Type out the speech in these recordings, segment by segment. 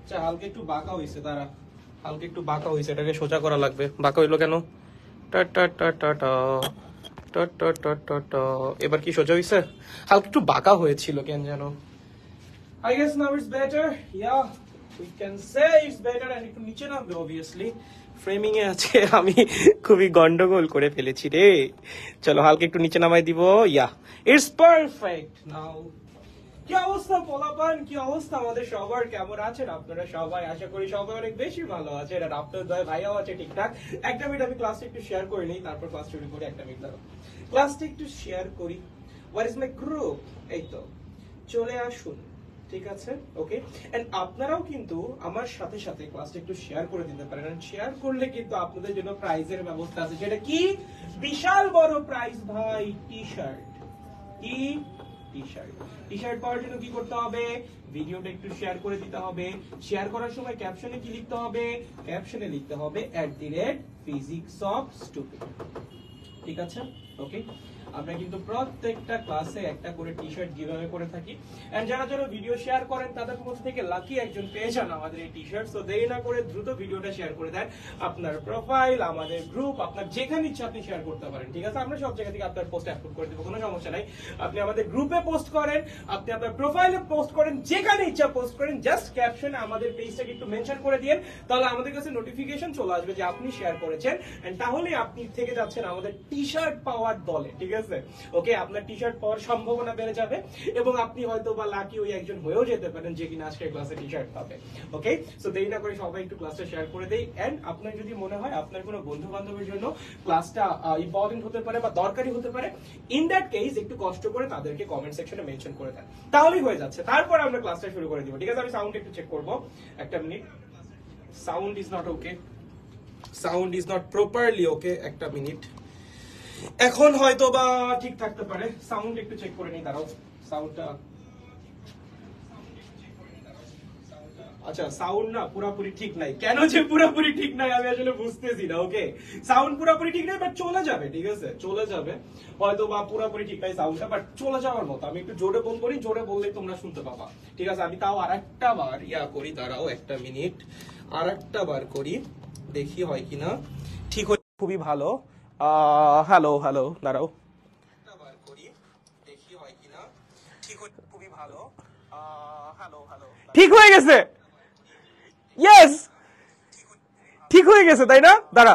আচ্ছা একটু বাঁকা হয়েছে একটু বাঁকা হয়েছে এটাকে সোজা করা লাগবে বাঁকা হইলো কেন এবার কি সোজা একটু বাঁকা হয়েছিল কেন I now better we say better একটু আছে আমি খুবই গন্ডগোল করে ফেলেছি রে চলো হালকা একটু নিচে নামাই দিব ইয়া ইটস পারফেক্ট নাও কি অবস্থা পোলাপান কি অবস্থা আমাদের সবার কেমন আছেন আপনারা সবাই আশা করি সবাই অনেক বেশি ভালো আছেন আর আপনার দয় ভাইয়াও আছে ঠিকঠাক একটা মিনিট আমি ক্লাসটা একটু শেয়ার করে নিই তারপর ক্লাস শুরু করি একটা মিনিট দাঁড়ো ক্লাসটা একটু শেয়ার করি হোয়াট ইজ মাই গ্রুপ এই তো চলে আসুন ঠিক আছে ওকে এন্ড আপনারাও কিন্তু আমার সাথে সাথে ক্লাসটা একটু শেয়ার করে দিতে পারেন এন্ড শেয়ার করলে কিন্তু আপনাদের জন্য প্রাইজের ব্যবস্থা আছে সেটা কি বিশাল বড় প্রাইজ ভাই টি শার্ট কি টি শার্ট টি শার্ট পাওয়ার জন্য কি করতে হবে ভিডিওটা একটু শেয়ার করে দিতে হবে শেয়ার করার সময় কি লিখতে হবে লিখতে হবে দি রেট ফিজিক্স অফ ঠিক আছে ওকে আমরা কিন্তু প্রত্যেকটা ক্লাসে একটা করে টি শার্ট গিভাওয়ে করে থাকি এন্ড যারা যারা ভিডিও শেয়ার করেন তাদের মধ্যে থেকে লাকি একজন পেয়ে যান আমাদের এই টি শার্ট তো দেরি না করে দ্রুত ভিডিওটা শেয়ার করে দেন আপনার প্রোফাইল আমাদের গ্রুপ আপনার যেখানে ইচ্ছা আপনি শেয়ার করতে পারেন ঠিক আছে আমরা সব জায়গা থেকে আপনার পোস্ট আপলোড করে দেবো কোনো সমস্যা নাই আপনি আমাদের গ্রুপে পোস্ট করেন আপনি আপনার প্রোফাইলে পোস্ট করেন যেখানে ইচ্ছা পোস্ট করেন জাস্ট ক্যাপশনে আমাদের পেজটাকে একটু মেনশন করে দিয়েন তাহলে আমাদের কাছে নোটিফিকেশন চলে আসবে যে আপনি শেয়ার করেছেন এন্ড তাহলে আপনি থেকে যাচ্ছেন আমাদের টি শার্ট পাওয়ার দলে ঠিক আছে আছে ওকে আপনার টি শার্ট পাওয়ার সম্ভাবনা বেড়ে যাবে এবং আপনি হয়তো বা লাকি ওই একজন হয়েও যেতে পারেন যে কিনা আজকে ক্লাসে টি শার্ট পাবে ওকে সো দেরি না করে সবাই একটু ক্লাসটা শেয়ার করে দেই অ্যান্ড আপনার যদি মনে হয় আপনার কোনো বন্ধু বান্ধবের জন্য ক্লাসটা ইম্পর্টেন্ট হতে পারে বা দরকারি হতে পারে ইন দ্যাট কেস একটু কষ্ট করে তাদেরকে কমেন্ট সেকশনে মেনশন করে দেন তাহলেই হয়ে যাচ্ছে তারপর আমরা ক্লাসটা শুরু করে দিব ঠিক আছে আমি সাউন্ড একটু চেক করব একটা minute sound is not okay sound is not properly okay একটা মিনিট এখন হয়তো বা ঠিক থাকতে পারে সাউন্ড একটু চেক করে নিই দাঁড়াও সাউন্ডটা আচ্ছা সাউন্ড না পুরাপুরি ঠিক নাই কেন যে ঠিক নাই আমি ঠিক নাই সাউন্ডটা বাট চলে যাওয়ার মতো আমি একটু জোরে করি জোরে তোমরা শুনতে পাবা ঠিক আছে আমি তাও আর একটা বার ইয়া করি দাঁড়াও একটা মিনিট আর বার করি দেখি হয় কিনা ঠিক খুবই ভালো হ্যালো হ্যালো দাঁড়াও ঠিক হয়ে গেছে ইয়েস ঠিক হয়ে গেছে তাই না দাঁড়া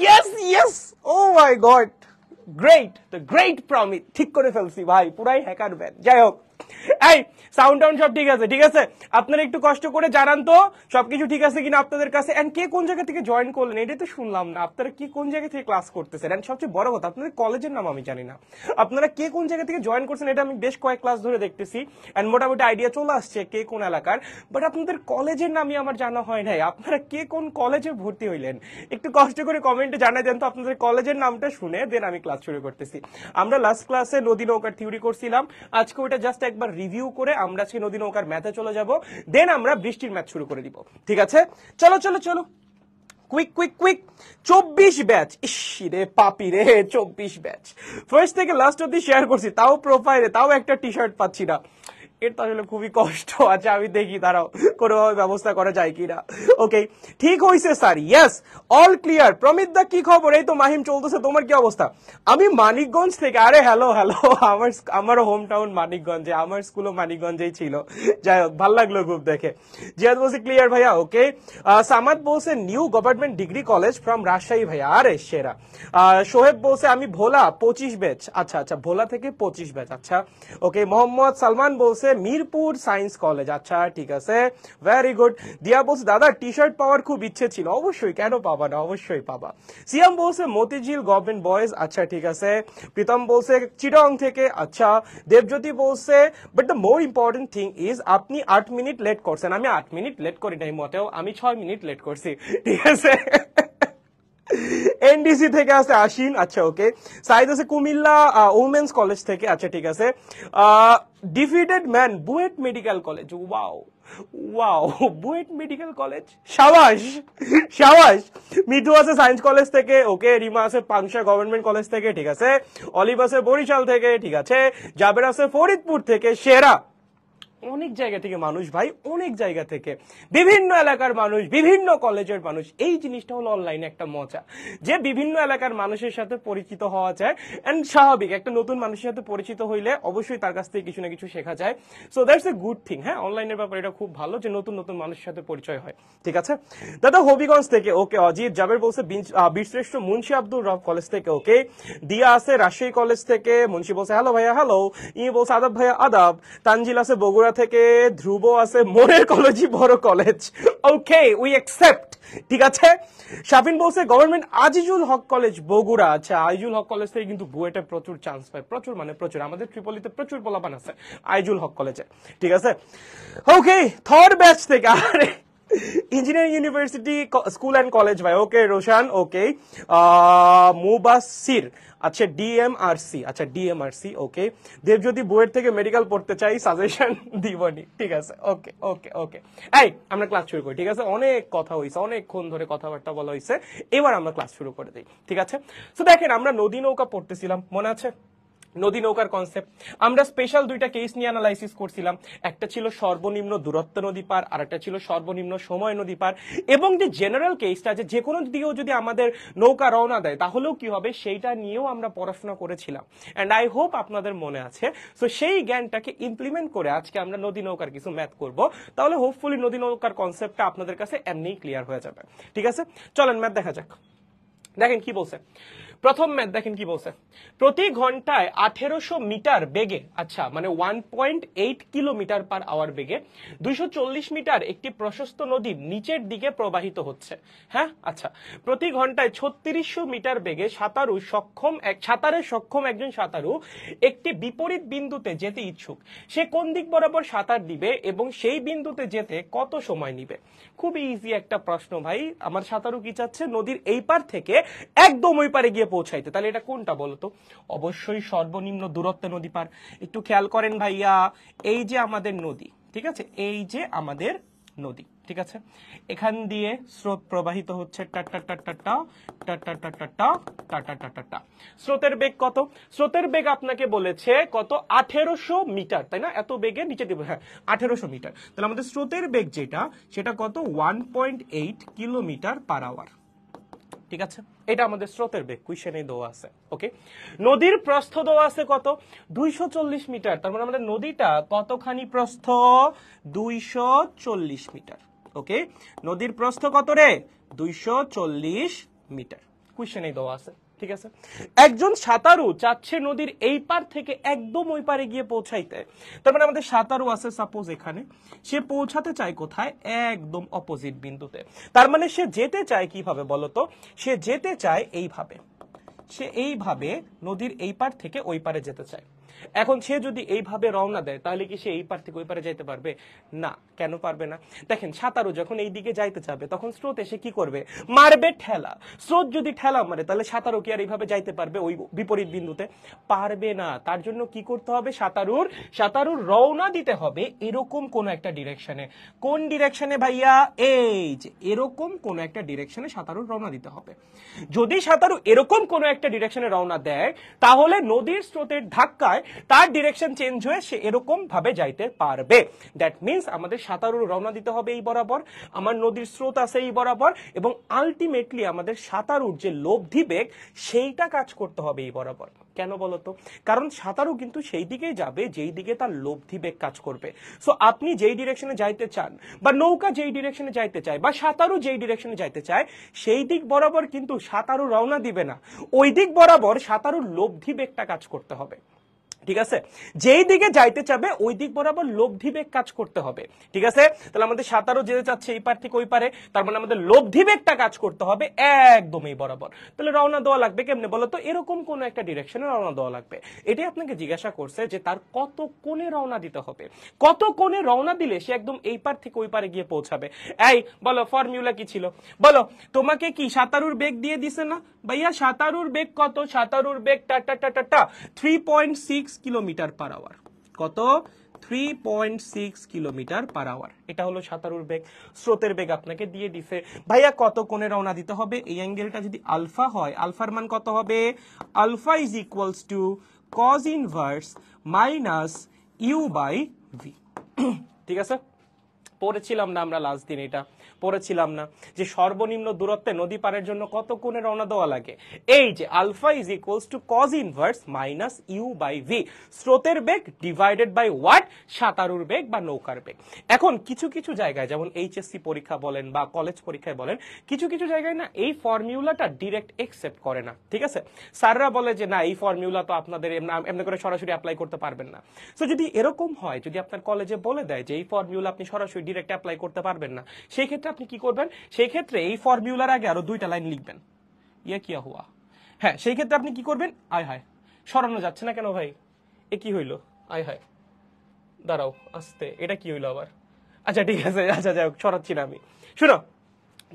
yes yes oh my God great the great promise ঠিক করে ফেলছি ভাই পুরাই হ্যাকার ব্যান যাই হোক এই সাউন্ড টাউন সব ঠিক আছে ঠিক আছে আপনারা একটু কষ্ট করে জানান তো সবকিছু ঠিক আছে কিনা আপনাদের কাছে এন্ড কে কোন জায়গা থেকে জয়েন করলেন এটাই তো শুনলাম না আপনারা কি কোন জায়গা থেকে ক্লাস করতেছেন এন্ড সবচেয়ে বড় কথা আপনাদের কলেজের নাম আমি জানি না আপনারা কে কোন জায়গা থেকে জয়েন করছেন এটা আমি বেশ কয়েক ক্লাস ধরে দেখতেছি এন্ড মোটামুটি আইডিয়া চলে আসছে কে কোন এলাকার বাট আপনাদের কলেজের নামই আমার জানা হয় নাই আপনারা কে কোন কলেজে ভর্তি হইলেন একটু কষ্ট করে কমেন্টে জানাই দেন তো আপনাদের কলেজের নামটা শুনে দেন আমি ক্লাস শুরু করতেছি আমরা লাস্ট ক্লাসে নদী নৌকার থিওরি করছিলাম আজকে ওটা জাস্ট একবার একবার রিভিউ করে আমরা সেই নদী নৌকার ম্যাথে চলে যাব দেন আমরা বৃষ্টির ম্যাথ শুরু করে দিব ঠিক আছে চলো চলো চলো কুইক কুইক কুইক চব্বিশ ব্যাচ ইসি রে পাপি রে চব্বিশ ব্যাচ ফার্স্ট থেকে লাস্ট অব্দি শেয়ার করছি তাও প্রোফাইলে তাও একটা টি শার্ট পাচ্ছি না এটা তো আসলে খুবই কষ্ট আছে আচ্ছা, আমি দেখি তারাও কোনোভাবে ব্যবস্থা করা যায় কিনা ওকে ঠিক হয়েছে স্যার ইয়েস অল ক্লিয়ার প্রমিত দা কি খবর এই তো মাহিম চলতেছে তোমার কি অবস্থা আমি মানিকগঞ্জ থেকে আরে হ্যালো হ্যালো আমার আমার হোম টাউন মানিকগঞ্জে আমার স্কুলও মানিকগঞ্জেই ছিল যাই হোক ভাল লাগলো গ্রুপ দেখে জিয়াদ বলছে ক্লিয়ার ভাইয়া ওকে সামাদ বলছে new government degree college from Rajshahi ভাইয়া আরে সেরা সোহেব বলছে আমি ভোলা পঁচিশ ব্যাচ আচ্ছা আচ্ছা ভোলা থেকে পঁচিশ ব্যাচ আচ্ছা ওকে মোহাম্মদ সালমান বলছে আছে মিরপুর সায়েন্স কলেজ আচ্ছা ঠিক আছে ভেরি গুড দিয়া বলছে দাদা টি শার্ট পাওয়ার খুব ইচ্ছে ছিল অবশ্যই কেন পাবা না অবশ্যই পাবা সিএম বলছে মতিঝিল গভর্নমেন্ট বয়েজ আচ্ছা ঠিক আছে প্রীতম বলছে চিটং থেকে আচ্ছা দেবজ্যোতি বলছে but the more important thing is আপনি আট মিনিট লেট করছেন আমি আট মিনিট লেট করি নাই মতেও আমি ছয় মিনিট লেট করছি ঠিক আছে এনডিসি থেকে আছে আশিন আচ্ছা ওকে সাইদ আছে কুমিল্লা উমেন্স কলেজ থেকে আচ্ছা ঠিক আছে defeated man BUET medical college wow wow BUET medical college সাবাস সাবাস মিঠু আছে সায়েন্স কলেজ থেকে ওকে রিমা আছে পাংশা গভর্নমেন্ট কলেজ থেকে ঠিক আছে অলিভ আছে বরিশাল থেকে ঠিক আছে জাবের আছে ফরিদপুর থেকে সেরা অনেক জায়গা থেকে মানুষ ভাই অনেক জায়গা থেকে বিভিন্ন এলাকার মানুষ বিভিন্ন কলেজের মানুষ এই জিনিসটা হলো অনলাইনে একটা মজা যে বিভিন্ন এলাকার মানুষের সাথে পরিচিত হওয়া যায় অ্যান্ড স্বাভাবিক একটা নতুন মানুষের সাথে পরিচিত হইলে অবশ্যই তার কাছ থেকে কিছু না কিছু শেখা যায় so that's a good thing হ্যাঁ অনলাইনের ব্যাপারে এটা খুব ভালো যে নতুন নতুন মানুষের সাথে পরিচয় হয় ঠিক আছে দাদা হবিগঞ্জ থেকে ওকে অজিত জাবের বলছে বীরশ্রেষ্ঠ মুন্সি আব্দুল রব কলেজ থেকে ওকে দিয়া আছে রাজশাহী কলেজ থেকে মুন্সি বলছে হ্যালো ভাইয়া হ্যালো ইয়ে বলছে আদাব ভাইয়া আদাব তানজিল আছে বগুড়া ত্রিপুরা থেকে ধ্রুব আছে মোরের কলেজই বড় কলেজ ওকে উই অ্যাকসেপ্ট ঠিক আছে শাফিন বলছে গভর্নমেন্ট আজিজুল হক কলেজ বগুড়া আচ্ছা আজিজুল হক কলেজ থেকে কিন্তু বুয়েটে প্রচুর চান্স পায় প্রচুর মানে প্রচুর আমাদের ত্রিপলিতে প্রচুর পোলাপান আছে আইজুল হক কলেজে ঠিক আছে ওকে থার্ড ব্যাচ থেকে আরে engineering university school and college ভাই ওকে রোশান ওকে মুবাসির আচ্ছা ডিএমআরসি আচ্ছা ডিএমআরসি ওকে দেব যদি বইয়ের থেকে মেডিকেল পড়তে চাই সাজেশন দিবনি ঠিক আছে ওকে ওকে ওকে এই আমরা ক্লাস শুরু করি ঠিক আছে অনেক কথা হয়েছে অনেকক্ষণ ধরে কথাবার্তা বলা হয়েছে এবার আমরা ক্লাস শুরু করে দিই ঠিক আছে তো দেখেন আমরা নদী নৌকা পড়তেছিলাম মনে আছে নদী নৌকার কনসেপ্ট আমরা স্পেশাল দুইটা কেস নিয়ে অ্যানালাইসিস করছিলাম একটা ছিল সর্বনিম্ন দূরত্ব নদী পার আর একটা ছিল সর্বনিম্ন সময় নদী পার এবং যে জেনারেল কেসটা যে যে কোনো দিকেও যদি আমাদের নৌকা রওনা দেয় তাহলেও কি হবে সেইটা নিয়েও আমরা পড়াশোনা করেছিলাম অ্যান্ড আই হোপ আপনাদের মনে আছে সো সেই জ্ঞানটাকে ইমপ্লিমেন্ট করে আজকে আমরা নদী নৌকার কিছু ম্যাথ করব তাহলে হোপফুলি নদী নৌকার কনসেপ্টটা আপনাদের কাছে এমনি ক্লিয়ার হয়ে যাবে ঠিক আছে চলেন ম্যাথ দেখা যাক দেখেন কি বলছে প্রথম ম্যাথ দেখেন কি বলছে প্রতি ঘন্টায় আঠেরোশো মিটার বেগে আচ্ছা মানে one point eight kilometre per hour বেগে দুইশো মিটার একটি প্রশস্ত নদী নিচের দিকে প্রবাহিত হচ্ছে হ্যাঁ আচ্ছা প্রতি ঘন্টায় ছত্রিশশো মিটার বেগে সাঁতারু সক্ষম এক সাঁতারের সক্ষম একজন সাঁতারু একটি বিপরীত বিন্দুতে যেতে ইচ্ছুক সে কোন দিক বরাবর সাঁতার দিবে এবং সেই বিন্দুতে যেতে কত সময় নিবে খুব ইজি একটা প্রশ্ন ভাই আমার সাঁতারু কি চাচ্ছে নদীর এই পার থেকে একদম ওই পারে গিয়ে পৌঁছাইতে তাহলে এটা কোনটা বলতো অবশ্যই সর্বনিম্ন দূরত্বে নদী পার একটু খেয়াল করেন ভাইয়া এই যে আমাদের নদী ঠিক আছে এই যে আমাদের নদী ঠিক আছে এখান দিয়ে স্রোত প্রবাহিত হচ্ছে স্রোতের বেগ কত স্রোতের বেগ আপনাকে বলেছে কত আঠেরোশো মিটার তাই না এত বেগে নিচে দিব হ্যাঁ আঠেরোশো মিটার তাহলে আমাদের স্রোতের বেগ যেটা সেটা কত one point eight kilometre per hour ঠিক আছে এটা আমাদের স্রোতের বেগ কুইশনে দেওয়া আছে ওকে নদীর প্রস্থ দেওয়া আছে কত দুইশো মিটার তার মানে আমাদের নদীটা কতখানি প্রস্থ দুইশো মিটার ওকে নদীর প্রস্থ কত রে দুইশো মিটার কুইশনে দেওয়া আছে ঠিক আছে একজন সাঁতারু চাচ্ছে নদীর এই পার থেকে একদম ওই পারে গিয়ে পৌঁছাইতে তার মানে আমাদের সাঁতারু আছে সাপোজ এখানে সে পৌঁছাতে চায় কোথায় একদম অপোজিট বিন্দুতে তার মানে সে যেতে চায় কিভাবে বলতো সে যেতে চায় এইভাবে সে এইভাবে নদীর এই পার থেকে ওই পারে যেতে চায় এখন সে যদি এইভাবে রওনা দেয় তাহলে কি সে এই পার থেকে ওই পারে যাইতে পারবে না কেন পারবে না দেখেন সাঁতারু যখন এই দিকে যাইতে যাবে তখন স্রোত এসে কি করবে মারবে ঠেলা স্রোত যদি ঠেলা মারে তাহলে সাঁতারও কি আর এইভাবে যাইতে পারবে ওই বিপরীত বিন্দুতে পারবে না তার জন্য কি করতে হবে সাঁতারুর সাঁতারুর রওনা দিতে হবে এরকম কোন একটা ডিরেকশনে কোন ডিরেকশনে ভাইয়া এই যে এরকম কোন একটা ডিরেকশনে সাঁতারুর রওনা দিতে হবে যদি সাঁতারু এরকম কোন একটা ডিরেকশনে রওনা দেয় তাহলে নদীর স্রোতের ধাক্কায় তার ডিরেকশন চেঞ্জ হয়ে সে এরকম ভাবে যাইতে পারবে দ্যাট মিনস আমাদের সাঁতারুর রওনা দিতে হবে এই বরাবর আমার নদীর স্রোত আছে এই বরাবর এবং আলটিমেটলি আমাদের সাঁতারুর যে লব্ধি বেগ সেইটা কাজ করতে হবে এই বরাবর কেন বলতো কারণ সাঁতারু কিন্তু সেই দিকেই যাবে যেই দিকে তার লব্ধি বেগ কাজ করবে সো আপনি যেই ডিরেকশনে যাইতে চান বা নৌকা যেই ডিরেকশনে যাইতে চায় বা সাঁতারু যেই ডিরেকশনে যাইতে চায় সেই দিক বরাবর কিন্তু সাঁতারু রওনা দিবে না ওই দিক বরাবর সাঁতারুর লব্ধি বেগটা কাজ করতে হবে ঠিক আছে যেই দিকে যাইতে চাবে ওই দিক বরাবর লব্ধি বেগ কাজ করতে হবে ঠিক আছে তাহলে আমাদের সাঁতারও যেতে চাচ্ছে এই পার থেকে ওই পারে তার মানে আমাদের লব্ধি বেগটা কাজ করতে হবে একদমই বরাবর তাহলে রওনা দেওয়া লাগবে কেমনে বলো তো এরকম কোনো একটা ডিরেকশনে রওনা দেওয়া লাগবে এটাই আপনাকে জিজ্ঞাসা করছে যে তার কত কোণে রওনা দিতে হবে কত কোণে রওনা দিলে সে একদম এই পার থেকে ওই পারে গিয়ে পৌঁছাবে এই বলো ফর্মুলা কি ছিল বলো তোমাকে কি সাঁতারুর বেগ দিয়ে দিছে না ভাইয়া সাঁতারুর বেগ কত সাঁতারুর বেগ টা টা টা টা three point six kilometre per hour কত three point six kilometre per hour এটা হলো সাঁতারুর বেগ স্রোতের বেগ আপনাকে দিয়ে দিছে ভাইয়া কত কোণে রওনা দিতে হবে এই অ্যাঙ্গেলটা যদি আলফা হয় আলফার মান কত হবে alpha is equals to cos inverse minus you by V ঠিক আছে পড়েছিলাম না আমরা লাস্ট দিন এটা পড়েছিলাম না যে সর্বনিম্ন দূরত্বে নদী পারের জন্য কত কোণে রওনা দেওয়া লাগে এই যে alpha is equals to cos inverse minus you by v স্রোতের বেগ ডিভাইডেড বাই ওয়াট সাঁতারুর বেগ বা নৌকার বেগ এখন কিছু কিছু জায়গায় যেমন এইচএসসি পরীক্ষা বলেন বা কলেজ পরীক্ষায় বলেন কিছু কিছু জায়গায় না এই ফর্মিউলাটা ডিরেক্ট একসেপ্ট করে না ঠিক আছে স্যাররা বলে যে না এই ফর্মিউলা তো আপনাদের এমনি করে সরাসরি অ্যাপ্লাই করতে পারবেন না সো যদি এরকম হয় যদি আপনার কলেজে বলে দেয় যে এই ফর্মিউলা আপনি সরাসরি ডিরেক্ট অ্যাপ্লাই করতে পারবেন না সেই ক্ষেত্রে আপনি কি করবেন সেই ক্ষেত্রে এই ফর্মুলার আগে আরো দুইটা লাইন লিখবেন ইয়া কিয়া হুয়া হ্যাঁ সেই ক্ষেত্রে আপনি কি করবেন আয় হায় সরানো যাচ্ছে না কেন ভাই এ কি হইলো আয় হায় দাঁড়াও আস্তে এটা কি হইলো আবার আচ্ছা ঠিক আছে আচ্ছা যাই হোক সরাচ্ছি না আমি শুনো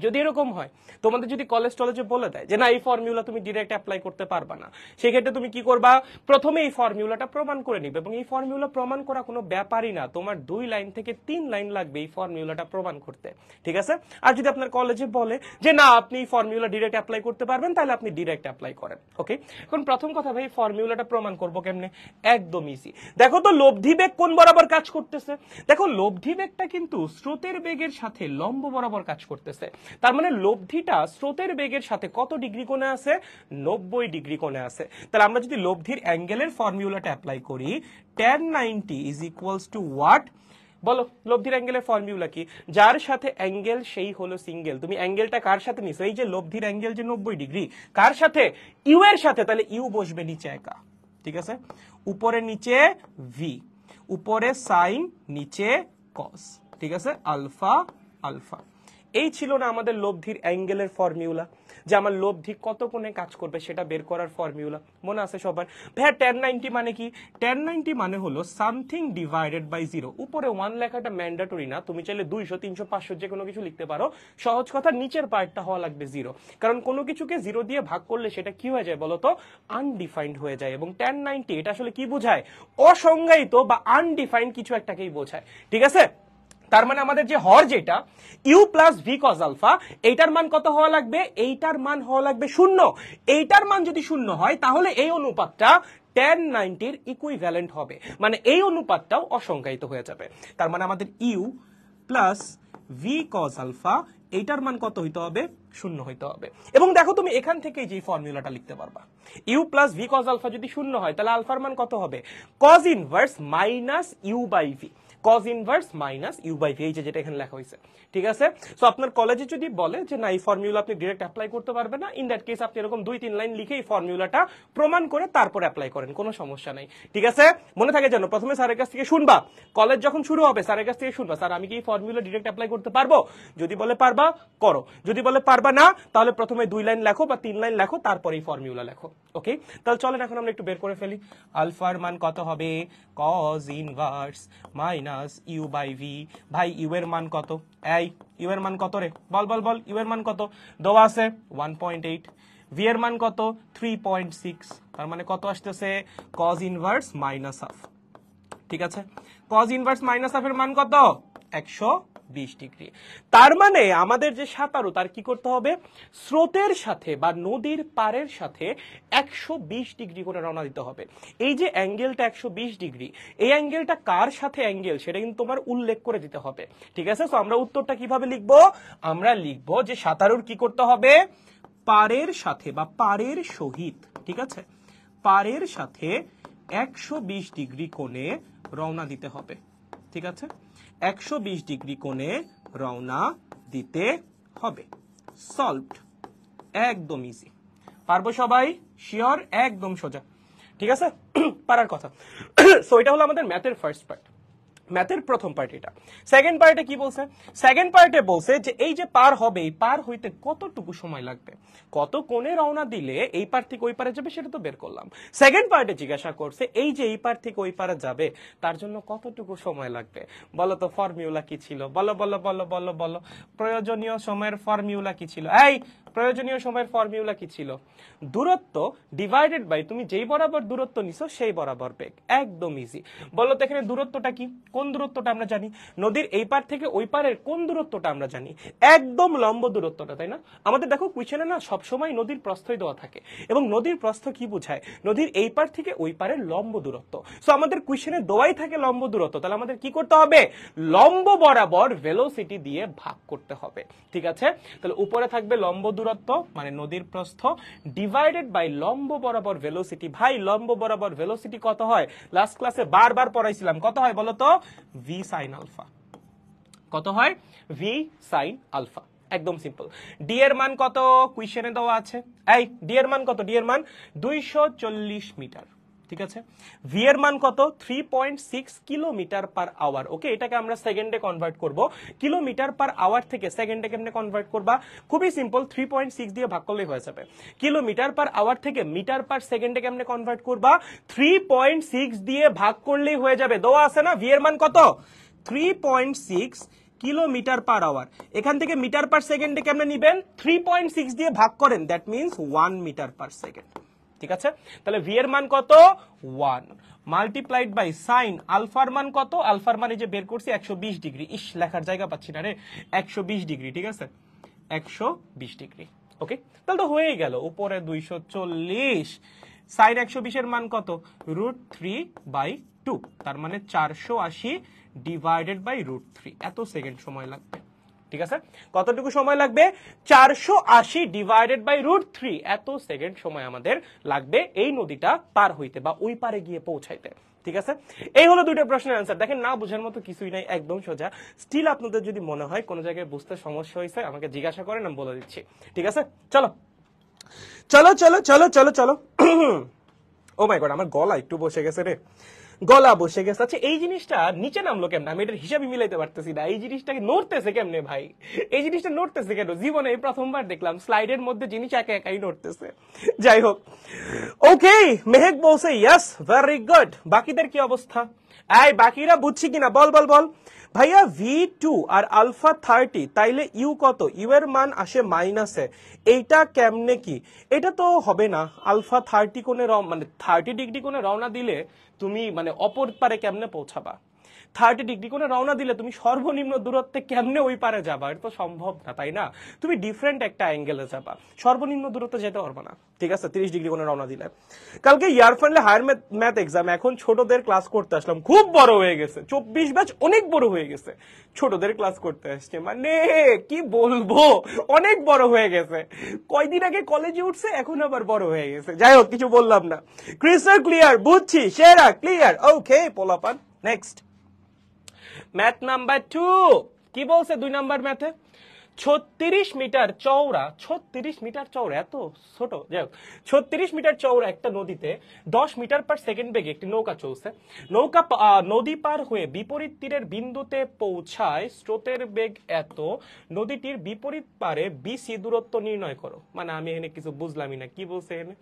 যদি এরকম হয় তোমাদের যদি কলেজ টলেজে বলে দেয় যে না এই ফর্মুলা তুমি ডিরেক্ট অ্যাপ্লাই করতে পারবা না সেক্ষেত্রে তুমি কি করবা প্রথমে এই ফর্মুলাটা প্রমাণ করে নিবে এবং এই ফর্মুলা প্রমাণ করা কোনো ব্যাপারই না তোমার দুই লাইন থেকে তিন লাইন লাগবে এই ফর্মুলাটা প্রমাণ করতে ঠিক আছে আর যদি আপনার কলেজে বলে যে না আপনি এই ফর্মুলা ডিরেক্ট অ্যাপ্লাই করতে পারবেন তাহলে আপনি ডিরেক্ট অ্যাপ্লাই করেন ওকে এখন প্রথম কথা ভাই ফর্মুলাটা প্রমাণ করবো কেমনে একদম ইজি দেখো তো লব্ধি বেগ কোন বরাবর কাজ করতেছে দেখো লব্ধি বেগটা কিন্তু স্রোতের বেগের সাথে লম্ব বরাবর কাজ করতেছে তার মানে লব্ধিটা স্রোতের বেগের সাথে কত ডিগ্রি কোণে আছে নব্বই ডিগ্রি কোণে আছে তাহলে আমরা যদি লব্ধির অ্যাঙ্গেলের ফর্মুলাটা অ্যাপ্লাই করি tan ninety is equals to what বলো লব্ধির অ্যাঙ্গেলের ফর্মুলা কি যার সাথে অ্যাঙ্গেল সেই হলো সিঙ্গেল তুমি অ্যাঙ্গেলটা কার সাথে নিছো এই যে লব্ধির অ্যাঙ্গেল যে নব্বই ডিগ্রি কার সাথে ইউ এর সাথে তাহলে ইউ বসবে নিচে একা ঠিক আছে উপরে নিচে ভি উপরে সাইন নিচে কস ঠিক আছে আলফা আলফা এই ছিল না আমাদের লব্ধির অ্যাঙ্গেলের ফর্মিউলা যে আমার লব্ধি কত কোণে কাজ করবে সেটা বের করার ফর্মিউলা মনে আছে সবার ভ্যা টেন নাইনটি মানে কি টেন নাইনটি মানে হলো সামথিং ডিভাইডেড বাই জিরো উপরে ওয়ান লেখাটা ম্যান্ডাটরি না তুমি চাইলে দুইশো তিনশো পাঁচশো যে কোনো কিছু লিখতে পারো সহজ কথা নিচের পার্টটা হওয়া লাগবে জিরো কারণ কোনো কিছুকে জিরো দিয়ে ভাগ করলে সেটা কি হয়ে যায় বলতো আনডিফাইন্ড হয়ে যায় এবং টেন নাইনটি এটা আসলে কি বোঝায় অসংজ্ঞায়িত বা আনডিফাইন্ড কিছু একটাকেই বোঝায় ঠিক আছে তার মানে আমাদের যে হর যেটা u plus v cos alpha এইটার মান কত হওয়া লাগবে এইটার মান হওয়া লাগবে শূন্য এইটার মান যদি শূন্য হয় তাহলে এই অনুপাতটা টেন নাইনটির ইকুইভ্যালেন্ট হবে মানে এই অনুপাতটাও অসংখ্যায়িত হয়ে যাবে তার মানে আমাদের u plus v cos alpha এইটার মান কত হইতে হবে শূন্য হইতে হবে এবং দেখো তুমি এখান থেকেই যে ফর্মুলাটা লিখতে পারবা u plus v cos alpha যদি শূন্য হয় তাহলে আলফার মান কত হবে cos inverse minus you by v cos inverse minus u by v এই যে যেটা এখানে লেখা হয়েছে ঠিক আছে সো আপনার কলেজে যদি বলে যে না এই ফর্মুলা আপনি ডিরেক্ট অ্যাপ্লাই করতে পারবেন না ইন দ্যাট কেস আপনি এরকম দুই তিন লাইন লিখে এই ফর্মুলাটা প্রমাণ করে তারপর অ্যাপ্লাই করেন কোনো সমস্যা নাই ঠিক আছে মনে থাকে যেন প্রথমে স্যারের কাছ থেকে শুনবা কলেজ যখন শুরু হবে স্যারের কাছ থেকে শুনবা স্যার আমি কি এই ফর্মুলা ডিরেক্ট অ্যাপ্লাই করতে পারবো যদি বলে পারবা করো যদি বলে পারবা না তাহলে প্রথমে দুই লাইন লেখো বা তিন লাইন লেখো তারপর এই ফর্মুলা লেখো ওকে তাহলে চলেন এখন আমরা একটু বের করে ফেলি আলফার মান কত হবে cos inverse minus minus you by v ভাই ইউ এর মান কত এই ইউ এর মান কত রে বল বল বল ইউ এর মান কত দেওয়া আছে ওয়ান পয়েন্ট এইট ভি এর মান কত থ্রি পয়েন্ট সিক্স তার মানে কত আসতেছে কজ ইনভার্স মাইনাস হাফ ঠিক আছে কজ ইনভার্স মাইনাস হাফ এর মান কত একশো বিশ ডিগ্রি তার মানে আমাদের যে সাঁতারু তার কি করতে হবে স্রোতের সাথে বা নদীর পারের সাথে একশো বিশ ডিগ্রি করে রওনা দিতে হবে এই যে অ্যাঙ্গেলটা একশো বিশ ডিগ্রি এই অ্যাঙ্গেলটা কার সাথে অ্যাঙ্গেল সেটা কিন্তু তোমার উল্লেখ করে দিতে হবে ঠিক আছে তো আমরা উত্তরটা কিভাবে লিখব আমরা লিখব যে সাঁতারুর কি করতে হবে পারের সাথে বা পারের সহিত ঠিক আছে পারের সাথে একশো ডিগ্রি কোণে রওনা দিতে হবে ঠিক আছে একশো ডিগ্রি কোণে রওনা দিতে হবে সলভড একদম ইজি পারবো সবাই শিওর একদম সোজা ঠিক আছে পারার কথা সো এটা হলো আমাদের ম্যাথের ফার্স্ট পার্ট ম্যাথের প্রথম পার্ট এটা সেকেন্ড পার্টে কি বলছে সেকেন্ড পার্টে বলছে যে এই যে পার হবে এই পার হইতে কতটুকু সময় লাগবে কত কোণে রওনা দিলে এই পার থেকে ওই পারে যাবে সেটা তো বের করলাম সেকেন্ড পার্টে জিজ্ঞাসা করছে এই যে এই পার থেকে ওই পারে যাবে তার জন্য কতটুকু সময় লাগবে বলো তো ফর্মিউলা কি ছিল বলো বলো বলো বলো বলো প্রয়োজনীয় সময়ের ফর্মিউলা কি ছিল এই প্রয়োজনীয় সময়ের ফর্মুলা কি ছিল দূরত্ব ডিভাইডেড বাই তুমি যেই বরাবর দূরত্ব নিছো সেই বরাবর বেগ একদম ইজি বলো তো এখানে দূরত্বটা কি কোন দূরত্বটা আমরা জানি নদীর এই পার থেকে ওই পারের কোন দূরত্বটা আমরা জানি একদম লম্ব দূরত্বটা তাই না আমাদের দেখো কুইশনে না সবসময় নদীর প্রস্থই দেওয়া থাকে এবং নদীর প্রস্থ কি বোঝায় নদীর এই পার থেকে ওই পারের লম্ব দূরত্ব সো আমাদের কুইশনে দেওয়াই থাকে লম্ব দূরত্ব তাহলে আমাদের কি করতে হবে লম্ব বরাবর ভেলোসিটি দিয়ে ভাগ করতে হবে ঠিক আছে তাহলে উপরে থাকবে লম্ব দূরত্ব দূরত্ব মানে নদীর প্রস্থ ডিভাইডেড বাই লম্ব বরাবর ভেলোসিটি ভাই লম্ব বরাবর ভেলোসিটি কত হয় লাস্ট ক্লাসে বারবার পড়াইছিলাম কত হয় বলতো ভি সাইন আলফা কত হয় ভি সাইন আলফা একদম সিম্পল ডি এর মান কত কুইশনে দেওয়া আছে এই ডি এর মান কত ডি এর মান দুইশো মিটার ঠিক আছে ভি এর মান কত three point six kilometre per hour okay এটাকে আমরা সেকেন্ডে কনভার্ট করব কিলোমিটার পার আওয়ার থেকে সেকেন্ডে কেমনে কনভার্ট করবা খুবই সিম্পল থ্রি পয়েন্ট সিক্স দিয়ে ভাগ করলেই হয়ে যাবে কিলোমিটার পার আওয়ার থেকে মিটার পার সেকেন্ডে কেমনে কনভার্ট করবা থ্রি পয়েন্ট সিক্স দিয়ে ভাগ করলেই হয়ে যাবে দেওয়া আছে না ভি এর মান কত three point six kilometre per hour এখান থেকে মিটার পার সেকেন্ডে কেমনে নিবেন থ্রি পয়েন্ট সিক্স দিয়ে ভাগ করেন that means one metre per second ঠিক আছে তাহলে ভি এর মান কত ওয়ান মাল্টিপ্লাইড বাই সাইন আলফার মান কত আলফার মানে যে বের করছি একশো ডিগ্রি ইস লেখার জায়গা পাচ্ছি না রে একশো ডিগ্রি ঠিক আছে একশো ডিগ্রি ওকে তাহলে তো হয়েই গেল উপরে দুইশো চল্লিশ সাইন একশো বিশের মান কত রুট থ্রি বাই টু তার মানে চারশো আশি ডিভাইডেড বাই রুট থ্রি এত সেকেন্ড সময় লাগবে ঠিক আছে কতটুকু সময় লাগবে চারশো আশি ডিভাইডেড বাই রুট থ্রি এত সেকেন্ড সময় আমাদের লাগবে এই নদীটা পার হইতে বা ওই পারে গিয়ে পৌঁছাইতে ঠিক আছে এই হলো দুইটা প্রশ্নের আনসার দেখেন না বোঝার মতো কিছুই নাই একদম সোজা স্টিল আপনাদের যদি মনে হয় কোনো জায়গায় বুঝতে সমস্যা হয়েছে আমাকে জিজ্ঞাসা করেন আমি বলে দিচ্ছি ঠিক আছে চলো চলো চলো চলো চলো চলো ও মাই গড আমার গলা একটু বসে গেছে রে গলা বসে গেছে আচ্ছা এই জিনিসটা নিচে নামলো কেমনে আমি এটার হিসাবে মিলাইতে পারতেছি না এই জিনিসটাকে নড়তেছে কেমনে ভাই এই জিনিসটা নড়তেছে কেন জীবনে এই প্রথমবার দেখলাম স্লাইডের মধ্যে জিনিস একা একাই নড়তেছে যাই হোক ওকে মেহেক বলছে ইয়াস ভেরি গুড বাকিদের কি অবস্থা এই বাকিরা বুঝছি কিনা বল বল বল ভাইয়া ভি টু আর আলফা থার্টি তাইলে ইউ কত ইউ এর মান আসে মাইনাসে এইটা কেমনে কি এটা তো হবে না আলফা থার্টি কোণে মানে থার্টি ডিগ্রি কোণে রওনা দিলে তুমি মানে অপর পারে কেমনে পৌঁছাবা থার্টি ডিগ্রি কোনো রওনা দিলে তুমি সর্বনিম্ন দূরত্বে কেমনে ওই পারে যাবা এটা তো সম্ভব না তাই না তুমি ডিফারেন্ট একটা অ্যাঙ্গেলে যাবা সর্বনিম্ন দূরত্বে যেতে পারবে না ঠিক আছে তিরিশ ডিগ্রি কোনো রওনা দিলে কালকে ইয়ার ফান্ডলে হায়ার ম্যাথ এক্সাম এখন ছোটদের ক্লাস করতে আসলাম খুব বড় হয়ে গেছে চব্বিশ ব্যাচ অনেক বড় হয়ে গেছে ছোটদের ক্লাস করতে আসছে মানে কি বলবো অনেক বড় হয়ে গেছে কয়দিন আগে কলেজে উঠছে এখন আবার বড় হয়ে গেছে যাই হোক কিছু বললাম না ক্রিস্টাল ক্লিয়ার বুঝছি সেরা ক্লিয়ার ওকে পোলাপান নেক্সট ম্যাথ নাম্বার টু কি বলছে দুই নাম্বার ম্যাথে ছত্রিশ মিটার চওড়া ছত্রিশ মিটার চৌড়া এত ছোট যাই হোক ছত্রিশ মিটার চৌড়া একটা নদীতে দশ মিটার পার সেকেন্ড বেগে একটি নৌকা চলছে নৌকা নদী পার হয়ে বিপরীত তীরের বিন্দুতে পৌঁছায় স্রোতের বেগ এত নদীটির বিপরীত পারে বিসি দূরত্ব নির্ণয় করো মানে আমি এখানে কিছু বুঝলামই না কি বলছে এখানে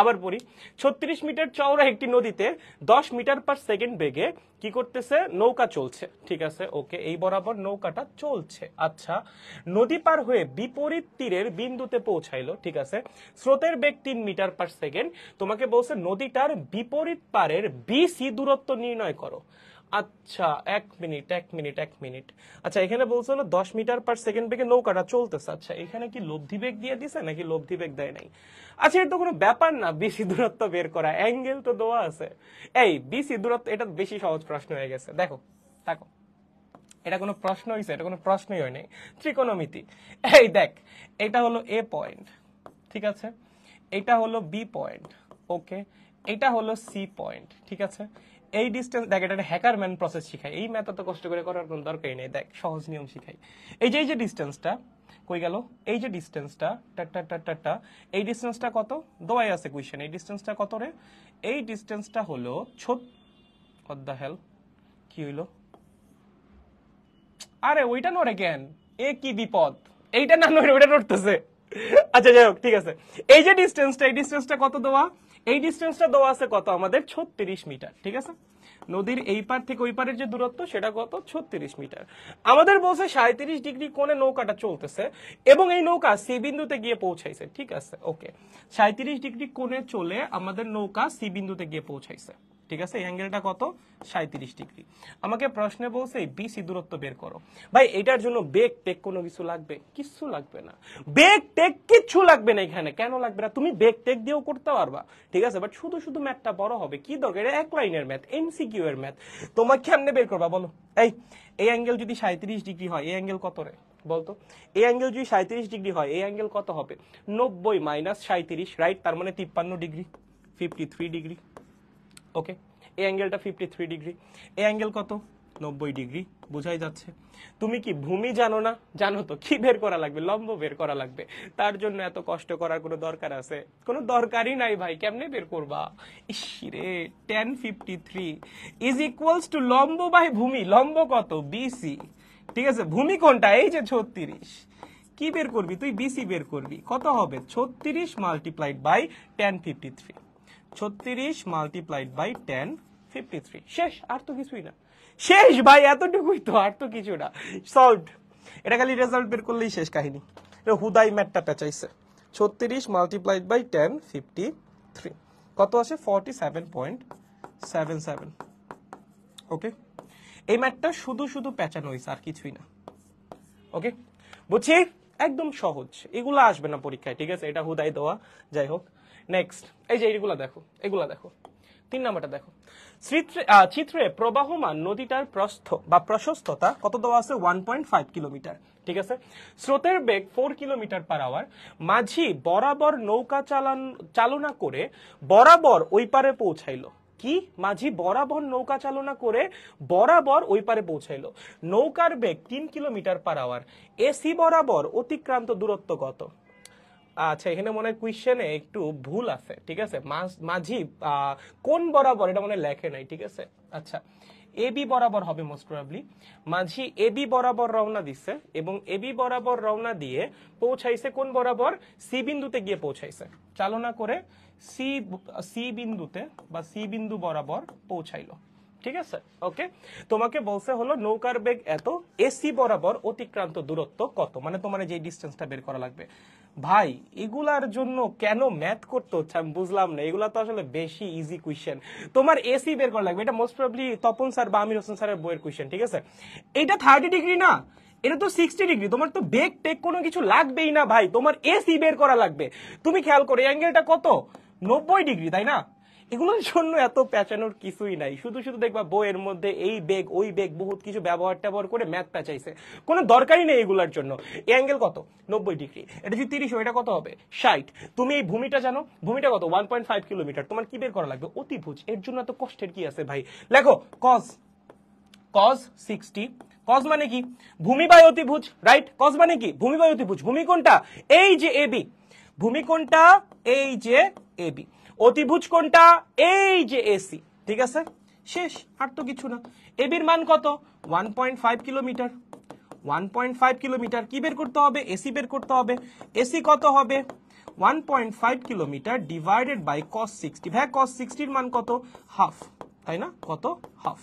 আবার পড়ি ছত্রিশ মিটার চওড়া একটি নদীতে দশ মিটার পার সেকেন্ড বেগে কি করতেছে নৌকা চলছে ঠিক আছে ওকে এই বরাবর নৌকাটা চলছে আচ্ছা নদী পার হয়ে বিপরীত তীরের বিন্দুতে পৌঁছাইলো ঠিক আছে স্রোতের বেগ তিন মিটার পার সেকেন্ড তোমাকে বলছে নদীটার বিপরীত পারের বিসি দূরত্ব নির্ণয় করো আচ্ছা এক মিনিট এক মিনিট এক মিনিট আচ্ছা এখানে বলছে হলো দশ মিটার পার সেকেন্ড বেগে নৌকাটা চলতেছে আচ্ছা এখানে কি লব্ধি বেগ দিয়ে দিছে নাকি লব্ধি বেগ দেয় নাই আচ্ছা এটা তো কোনো ব্যাপার না বেশি দূরত্ব বের করা অ্যাঙ্গেল তো দেওয়া আছে এই বেশি দূরত্ব এটা বেশি সহজ প্রশ্ন হয়ে গেছে দেখো দেখো এটা কোনো প্রশ্ন হয়েছে এটা কোনো প্রশ্নই হয় নাই ত্রিকোণমিতি এই দেখ এটা হলো এ পয়েন্ট ঠিক আছে এটা হলো বি পয়েন্ট ওকে এটা হলো সি পয়েন্ট ঠিক আছে এই ডিস্টেন্স দেখ এটা হ্যাকার ম্যান প্রসেস শিখায় এই ম্যাথ অত কষ্ট করে করার কোনো দরকারই নেই দেখ সহজ নিয়ম শিখাই এই যে এই যে ডিস্টেন্সটা কই গেল এই যে ডিস্টেন্সটা টাটা টাটা টা এই ডিস্টেন্সটা কত দোয়াই আছে কুইশন এই ডিস্টেন্সটা কত রে এই ডিস্টেন্সটা হলো ছোট দ্য হেল কি হইল আরে ওইটা নড়ে কেন এ কি বিপদ এইটা না নড়ে ওইটা নড়তেছে আচ্ছা যাই হোক ঠিক আছে এই যে ডিস্টেন্সটা এই ডিস্টেন্সটা কত দেওয়া এই ডিস্টেন্সটা দেওয়া আছে কত আমাদের ছত্রিশ মিটার ঠিক আছে নদীর এই পার থেকে ওই পারের যে দূরত্ব সেটা কত ছত্রিশ মিটার আমাদের বলছে সাঁত্রিশ ডিগ্রি কোণে নৌকাটা চলতেছে এবং এই নৌকা সি বিন্দুতে গিয়ে পৌঁছাইছে ঠিক আছে ওকে সাঁত্রিশ ডিগ্রি কোণে চলে আমাদের নৌকা সি বিন্দুতে গিয়ে পৌঁছাইছে ঠিক আছে এই অ্যাঙ্গেলটা কত সাঁত্রিশ ডিগ্রি আমাকে প্রশ্নে বলছে বিসি দূরত্ব বের করো ভাই এটার জন্য বেগ টেক কোনো কিছু লাগবে কিচ্ছু লাগবে না বেগ টেক কিচ্ছু লাগবে না এখানে কেন লাগবে না তুমি বেগ টেক দিয়েও করতে পারবা ঠিক আছে বাট শুধু শুধু ম্যাথটা বড় হবে কি দরকার এটা এক লাইনের ম্যাথ এমসিকিউ এর ম্যাথ তোমার কেমনে বের করবা বলো এই এই অ্যাঙ্গেল যদি সাঁত্রিশ ডিগ্রি হয় এই অ্যাঙ্গেল কত রে বলতো এই অ্যাঙ্গেল যদি সাঁত্রিশ ডিগ্রি হয় এই অ্যাঙ্গেল কত হবে নব্বই মাইনাস সাঁত্রিশ রাইট তার মানে তিপ্পান্ন degree fifty three degree okay এই অ্যাঙ্গেলটা ফিফটি থ্রি ডিগ্রি এই অ্যাঙ্গেল কত নব্বই ডিগ্রি বোঝাই যাচ্ছে তুমি কি ভূমি জানো না জানো তো কি বের করা লাগবে লম্ব বের করা লাগবে তার জন্য এত কষ্ট করার কোনো দরকার আছে কোনো দরকারই নাই ভাই কেমনে বের করবা ইসিরে tan fifty three is equals to লম্ব বাই ভূমি লম্ব কত বিসি ঠিক আছে ভূমি কোনটা এই যে ছত্রিশ কি বের করবি তুই বিসি বের করবি কত হবে ছত্রিশ multiplied by tan fifty three ছত্রিশ multiplied by tan fifty three শেষ আর তো কিছুই না শেষ ভাই এতটুকুই তো আর তো কিছু না সলভড এটা খালি রেজাল্ট বের করলেই শেষ কাহিনী এটা হুদাই ম্যাটটা চাইছে ছত্রিশ multiplied by tan fifty three কত আসে forty seven point seven seven okay এই ম্যাটটা শুধু শুধু প্যাচানো হয়েছে আর কিছুই না ওকে বুঝছি একদম সহজ এগুলো আসবে না পরীক্ষায় ঠিক আছে এটা হুদাই দেওয়া যাই হোক নেক্সট এই যে এইগুলা দেখো এগুলা দেখো তিন নাম্বারটা দেখো চিত্রে প্রবাহমান নদীটার প্রস্থ বা প্রশস্ততা কত দেওয়া আছে ওয়ান পয়েন্ট ফাইভ কিলোমিটার ঠিক আছে স্রোতের বেগ ফোর কিলোমিটার পার আওয়ার মাঝি বরাবর নৌকা চালান চালনা করে বরাবর ওই পারে পৌঁছাইল কি মাঝি বরাবর নৌকা চালনা করে বরাবর ওই পারে পৌঁছাইল নৌকার বেগ তিন কিলোমিটার পার আওয়ার এসি বরাবর অতিক্রান্ত দূরত্ব কত আচ্ছা এখানে মনে হয় কুয়েশনে একটু ভুল আছে ঠিক আছে মাঝি কোন বরাবর এটা মনে লেখে নাই ঠিক আছে আচ্ছা এবি বরাবর হবে মোস্ট প্রবাবলি মাঝি এবি বরাবর রওনা দিছে এবং এবি বরাবর রওনা দিয়ে পৌঁছাইছে কোন বরাবর সি বিন্দুতে গিয়ে পৌঁছাইছে চালনা করে সি সি বিন্দুতে বা সি বিন্দু বরাবর পৌঁছাইল ঠিক আছে ওকে তোমাকে বলছে হলো নৌকার বেগ এত এসি বরাবর অতিক্রান্ত দূরত্ব কত মানে তোমার যে ডিস্টেন্সটা বের করা লাগবে ভাই এগুলার জন্য কেন ম্যাথ করতে হচ্ছে আমি বুঝলাম না এগুলা তো আসলে বেশি ইজি কুয়েশন তোমার এসি বের করা লাগবে এটা মোস্ট প্রবলি তপন স্যার বা আমির হোসেন স্যারের বইয়ের কুয়েশন ঠিক আছে এটা থার্টি ডিগ্রি না এটা তো সিক্সটি ডিগ্রি তোমার তো বেগ টেক কোনো কিছু লাগবেই না ভাই তোমার এসি বের করা লাগবে তুমি খেয়াল করো অ্যাঙ্গেলটা কত নব্বই ডিগ্রি তাই না এগুলোর জন্য এত প্যাচানোর কিছুই নাই শুধু শুধু দেখবা বইয়ের মধ্যে এই বেগ ওই বেগ বহুত কিছু ব্যবহার ট্যাবহার করে ম্যাথ প্যাচাইছে কোনো দরকারই নেই এগুলোর জন্য অ্যাঙ্গেল কত নব্বই ডিগ্রি এটা যদি তিরিশ এটা কত হবে ষাট তুমি এই ভূমিটা জানো ভূমিটা কত ওয়ান পয়েন্ট ফাইভ কিলোমিটার তোমার কি বের করা লাগবে অতিভুজ এর জন্য এত কষ্টের কি আছে ভাই লেখো কজ কজ সিক্সটি কজ মানে কি ভূমি বা অতিভুজ রাইট কজ মানে কি ভূমি বা অতিভুজ ভূমি কোনটা এই যে এবি ভূমি কোনটা এই যে এবি অতিভুজ কোনটা এই যে এসি ঠিক আছে শেষ আর তো কিছু না এবির মান কত one point five kilometre one point five kilometre কি বের করতে হবে এসি বের করতে হবে এসি কত হবে 1.5 kilometre divided by cos sixty ভাই কস সিক্সটির মান কত হাফ তাই না কত হাফ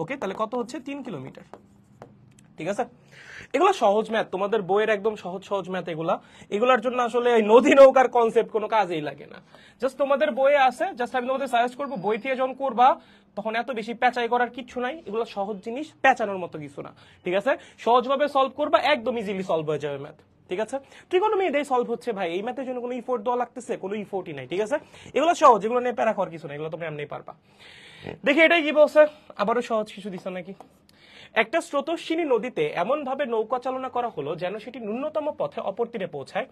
ওকে তাহলে কত হচ্ছে তিন কিলোমিটার ঠিক আছে এগুলো সহজ ম্যাথ তোমাদের বইয়ের একদম সহজ সহজ ম্যাথ এগুলা এগুলার জন্য আসলে নদী নৌকার কনসেপ্ট কোনো কাজেই লাগে না জাস্ট তোমাদের বইয়ে আছে জাস্ট আমি তোমাদের সাজেস্ট করবো বই থেকে যখন করবা তখন এত বেশি প্যাঁচাই করার কিছু নাই এগুলো সহজ জিনিস প্যাঁচানোর মতো কিছু না ঠিক আছে সহজভাবে সলভ করবা একদম ইজিলি সলভ হয়ে যাবে ম্যাথ ঠিক আছে মেয়ে এটাই সলভ হচ্ছে ভাই এই ম্যাথের জন্য কোনো ইফোর্ট দেওয়া লাগতেছে কোনো ইফোর্টই নাই ঠিক আছে এগুলো সহজ এগুলো নিয়ে প্যারা করার কিছু না এগুলো তুমি এমনি পারবা দেখি এটাই কি বলছে আবারও সহজ কিছু দিছে নাকি একটা স্রোতস্বিনী নদীতে এমনভাবে নৌকা চালনা করা হলো যেন সেটি ন্যূনতম পথে অপর তীরে পৌঁছায়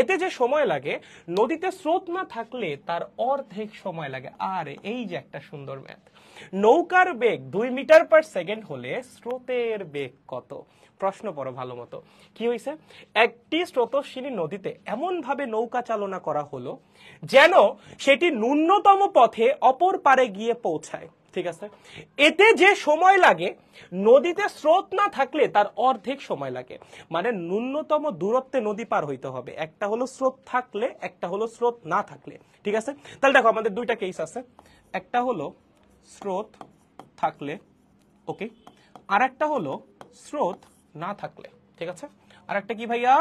এতে যে সময় লাগে নদীতে স্রোত না থাকলে তার অর্ধেক সময় লাগে আর এই যে একটা সুন্দর ম্যাথ নৌকার বেগ দুই মিটার পার সেকেন্ড হলে স্রোতের বেগ কত প্রশ্ন পড়ো ভালো মতো কি হয়েছে একটি স্রোতস্বিনী নদীতে এমনভাবে নৌকা চালনা করা হলো যেন সেটি ন্যূনতম পথে অপর পারে গিয়ে পৌঁছায় ঠিক আছে এতে যে সময় লাগে নদীতে স্রোত না থাকলে তার অর্ধেক সময় লাগে মানে ন্যূনতম দূরত্বে নদী পার হইতে হবে একটা হলো স্রোত থাকলে একটা হলো স্রোত না থাকলে ঠিক আছে তাহলে দেখো আমাদের দুইটা কেস আছে একটা হলো স্রোত থাকলে ওকে আর একটা হলো স্রোত না থাকলে ঠিক আছে আর একটা কি ভাইয়া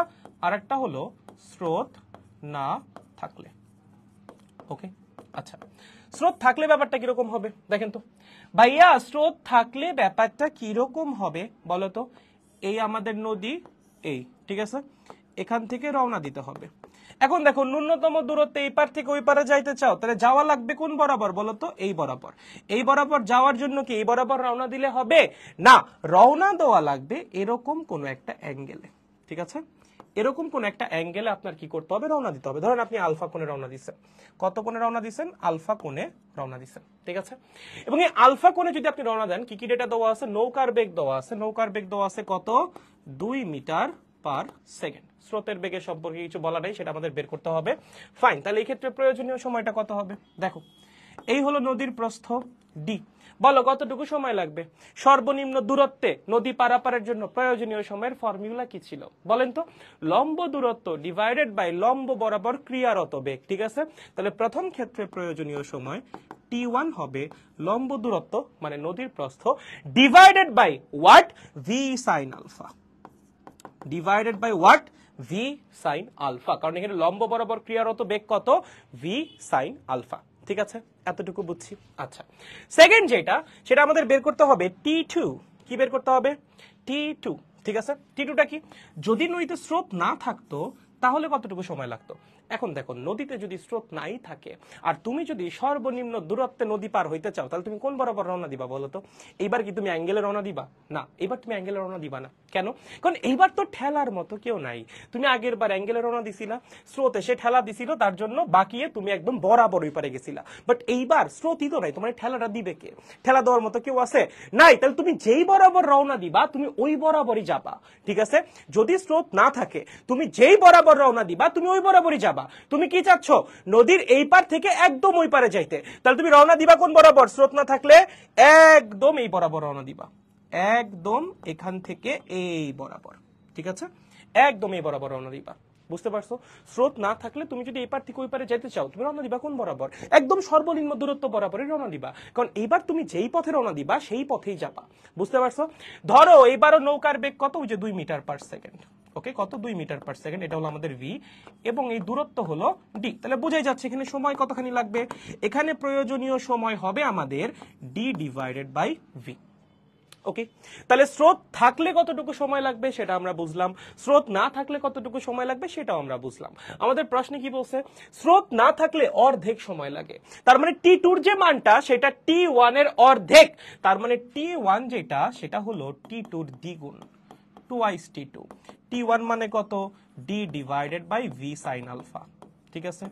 আর একটা হলো স্রোত না থাকলে ওকে আচ্ছা স্রোত থাকলে ব্যাপারটা কিরকম হবে দেখেন তো ভাইয়া স্রোত থাকলে ব্যাপারটা কিরকম হবে বলো তো এই আমাদের নদী এই ঠিক আছে এখান থেকে রওনা দিতে হবে এখন দেখো ন্যূনতম দূরত্বে এই পার থেকে ওই পারে যাইতে চাও তাহলে যাওয়া লাগবে কোন বরাবর বলো তো এই বরাবর এই বরাবর যাওয়ার জন্য কি এই বরাবর রওনা দিলে হবে না রওনা দেওয়া লাগবে এরকম কোনো একটা অ্যাঙ্গেলে ঠিক আছে এরকম কোন একটা অ্যাঙ্গেলে আপনার কি করতে হবে রওনা দিতে হবে ধরেন আপনি আলফা কোণে রওনা দিচ্ছেন কত কোণে রওনা দিচ্ছেন আলফা কোণে রওনা দিচ্ছেন ঠিক আছে এবং এই আলফা কোণে যদি আপনি রওনা দেন কি কি ডেটা দেওয়া আছে নৌকার বেগ দেওয়া আছে নৌকার বেগ দেওয়া আছে কত দুই মিটার পার সেকেন্ড স্রোতের বেগের সম্পর্কে কিছু বলা নাই সেটা আমাদের বের করতে হবে ফাইন তাহলে এই ক্ষেত্রে প্রয়োজনীয় সময়টা কত হবে দেখো এই হলো নদীর প্রস্থ ডি বলো কতটুকু সময় লাগবে সর্বনিম্ন দূরত্বে নদী পারাপারের জন্য প্রয়োজনীয় সময়ের ফর্মুলা কি ছিল বলেন তো লম্ব দূরত্ব ডিভাইডেড বাই লম্ব বরাবর ক্রিয়ারত বেগ ঠিক আছে তাহলে প্রথম ক্ষেত্রে প্রয়োজনীয় সময় টি ওয়ান হবে লম্ব দূরত্ব মানে নদীর প্রস্থ divided by what V sine alpha divided by what V sine alpha কারণ এখানে লম্ব বরাবর ক্রিয়ারত বেগ কত ভি সাইন আলফা ঠিক আছে এতটুকু বুঝছি আচ্ছা সেকেন্ড যেটা সেটা আমাদের বের করতে হবে টি টু কি বের করতে হবে টি টু ঠিক আছে টি টুটা কি যদি নদীতে স্রোত না থাকতো তাহলে কতটুকু সময় লাগতো এখন দেখো নদীতে যদি স্রোত নাই থাকে আর তুমি যদি সর্বনিম্ন দূরত্বে নদী পার হইতে চাও তাহলে তুমি কোন বরাবর রওনা দিবা বলো তো এইবার কি তুমি অ্যাঙ্গেলে রওনা দিবা না এবার তুমি অ্যাঙ্গেলে রওনা দিবা না কেন কারণ এইবার তো ঠেলার মতো কেউ নাই তুমি আগের বার অ্যাঙ্গেলে রওনা দিছিলা স্রোত এসে ঠেলা দিছিল তার জন্য বাকিয়ে তুমি একদম বরাবর ওই পারে গেছিলা বাট এইবার স্রোতই তো নাই তোমার ঠেলাটা দিবে কে ঠেলা দেওয়ার মতো কেউ আছে নাই তাহলে তুমি যেই বরাবর রওনা দিবা তুমি ওই বরাবরই যাবা ঠিক আছে যদি স্রোত না থাকে তুমি যেই বরাবর রওনা দিবা তুমি ওই বরাবরই যাবা যাবা তুমি কি চাচ্ছ নদীর এই পার থেকে একদম ওই পারে যাইতে তাহলে তুমি রওনা দিবা কোন বরাবর স্রোত না থাকলে একদম এই বরাবর রওনা দিবা একদম এখান থেকে এই বরাবর ঠিক আছে একদম এই বরাবর রওনা দিবা বুঝতে পারছো স্রোত না থাকলে তুমি যদি এপার থেকে ওই পারে যেতে চাও তুমি রওনা দিবা কোন বরাবর একদম সর্বনিম্ন দূরত্ব বরাবরই রওনা দিবা কারণ এইবার তুমি যেই পথে রওনা দিবা সেই পথেই যাবা বুঝতে পারছো ধরো এবারও নৌকার বেগ কত ওই যে দুই মিটার পার সেকেন্ড ওকে কত দুই মিটার পার সেকেন্ড এটা হলো আমাদের ভি এবং এই দূরত্ব হলো ডি তাহলে বোঝাই যাচ্ছে এখানে সময় কতখানি লাগবে এখানে প্রয়োজনীয় সময় হবে আমাদের D divided by V okay তাহলে স্রোত থাকলে কতটুকু সময় লাগবে সেটা আমরা বুঝলাম স্রোত না থাকলে কতটুকু সময় লাগবে সেটাও আমরা বুঝলাম আমাদের প্রশ্নে কি বলছে স্রোত না থাকলে অর্ধেক সময় লাগে তার মানে টি টুর যে মানটা সেটা টি ওয়ানের অর্ধেক তার মানে টি ওয়ান যেটা সেটা হলো টি টুর দ্বিগুণ twice T two T one মানে কত D divided by V sine alpha ঠিক আছে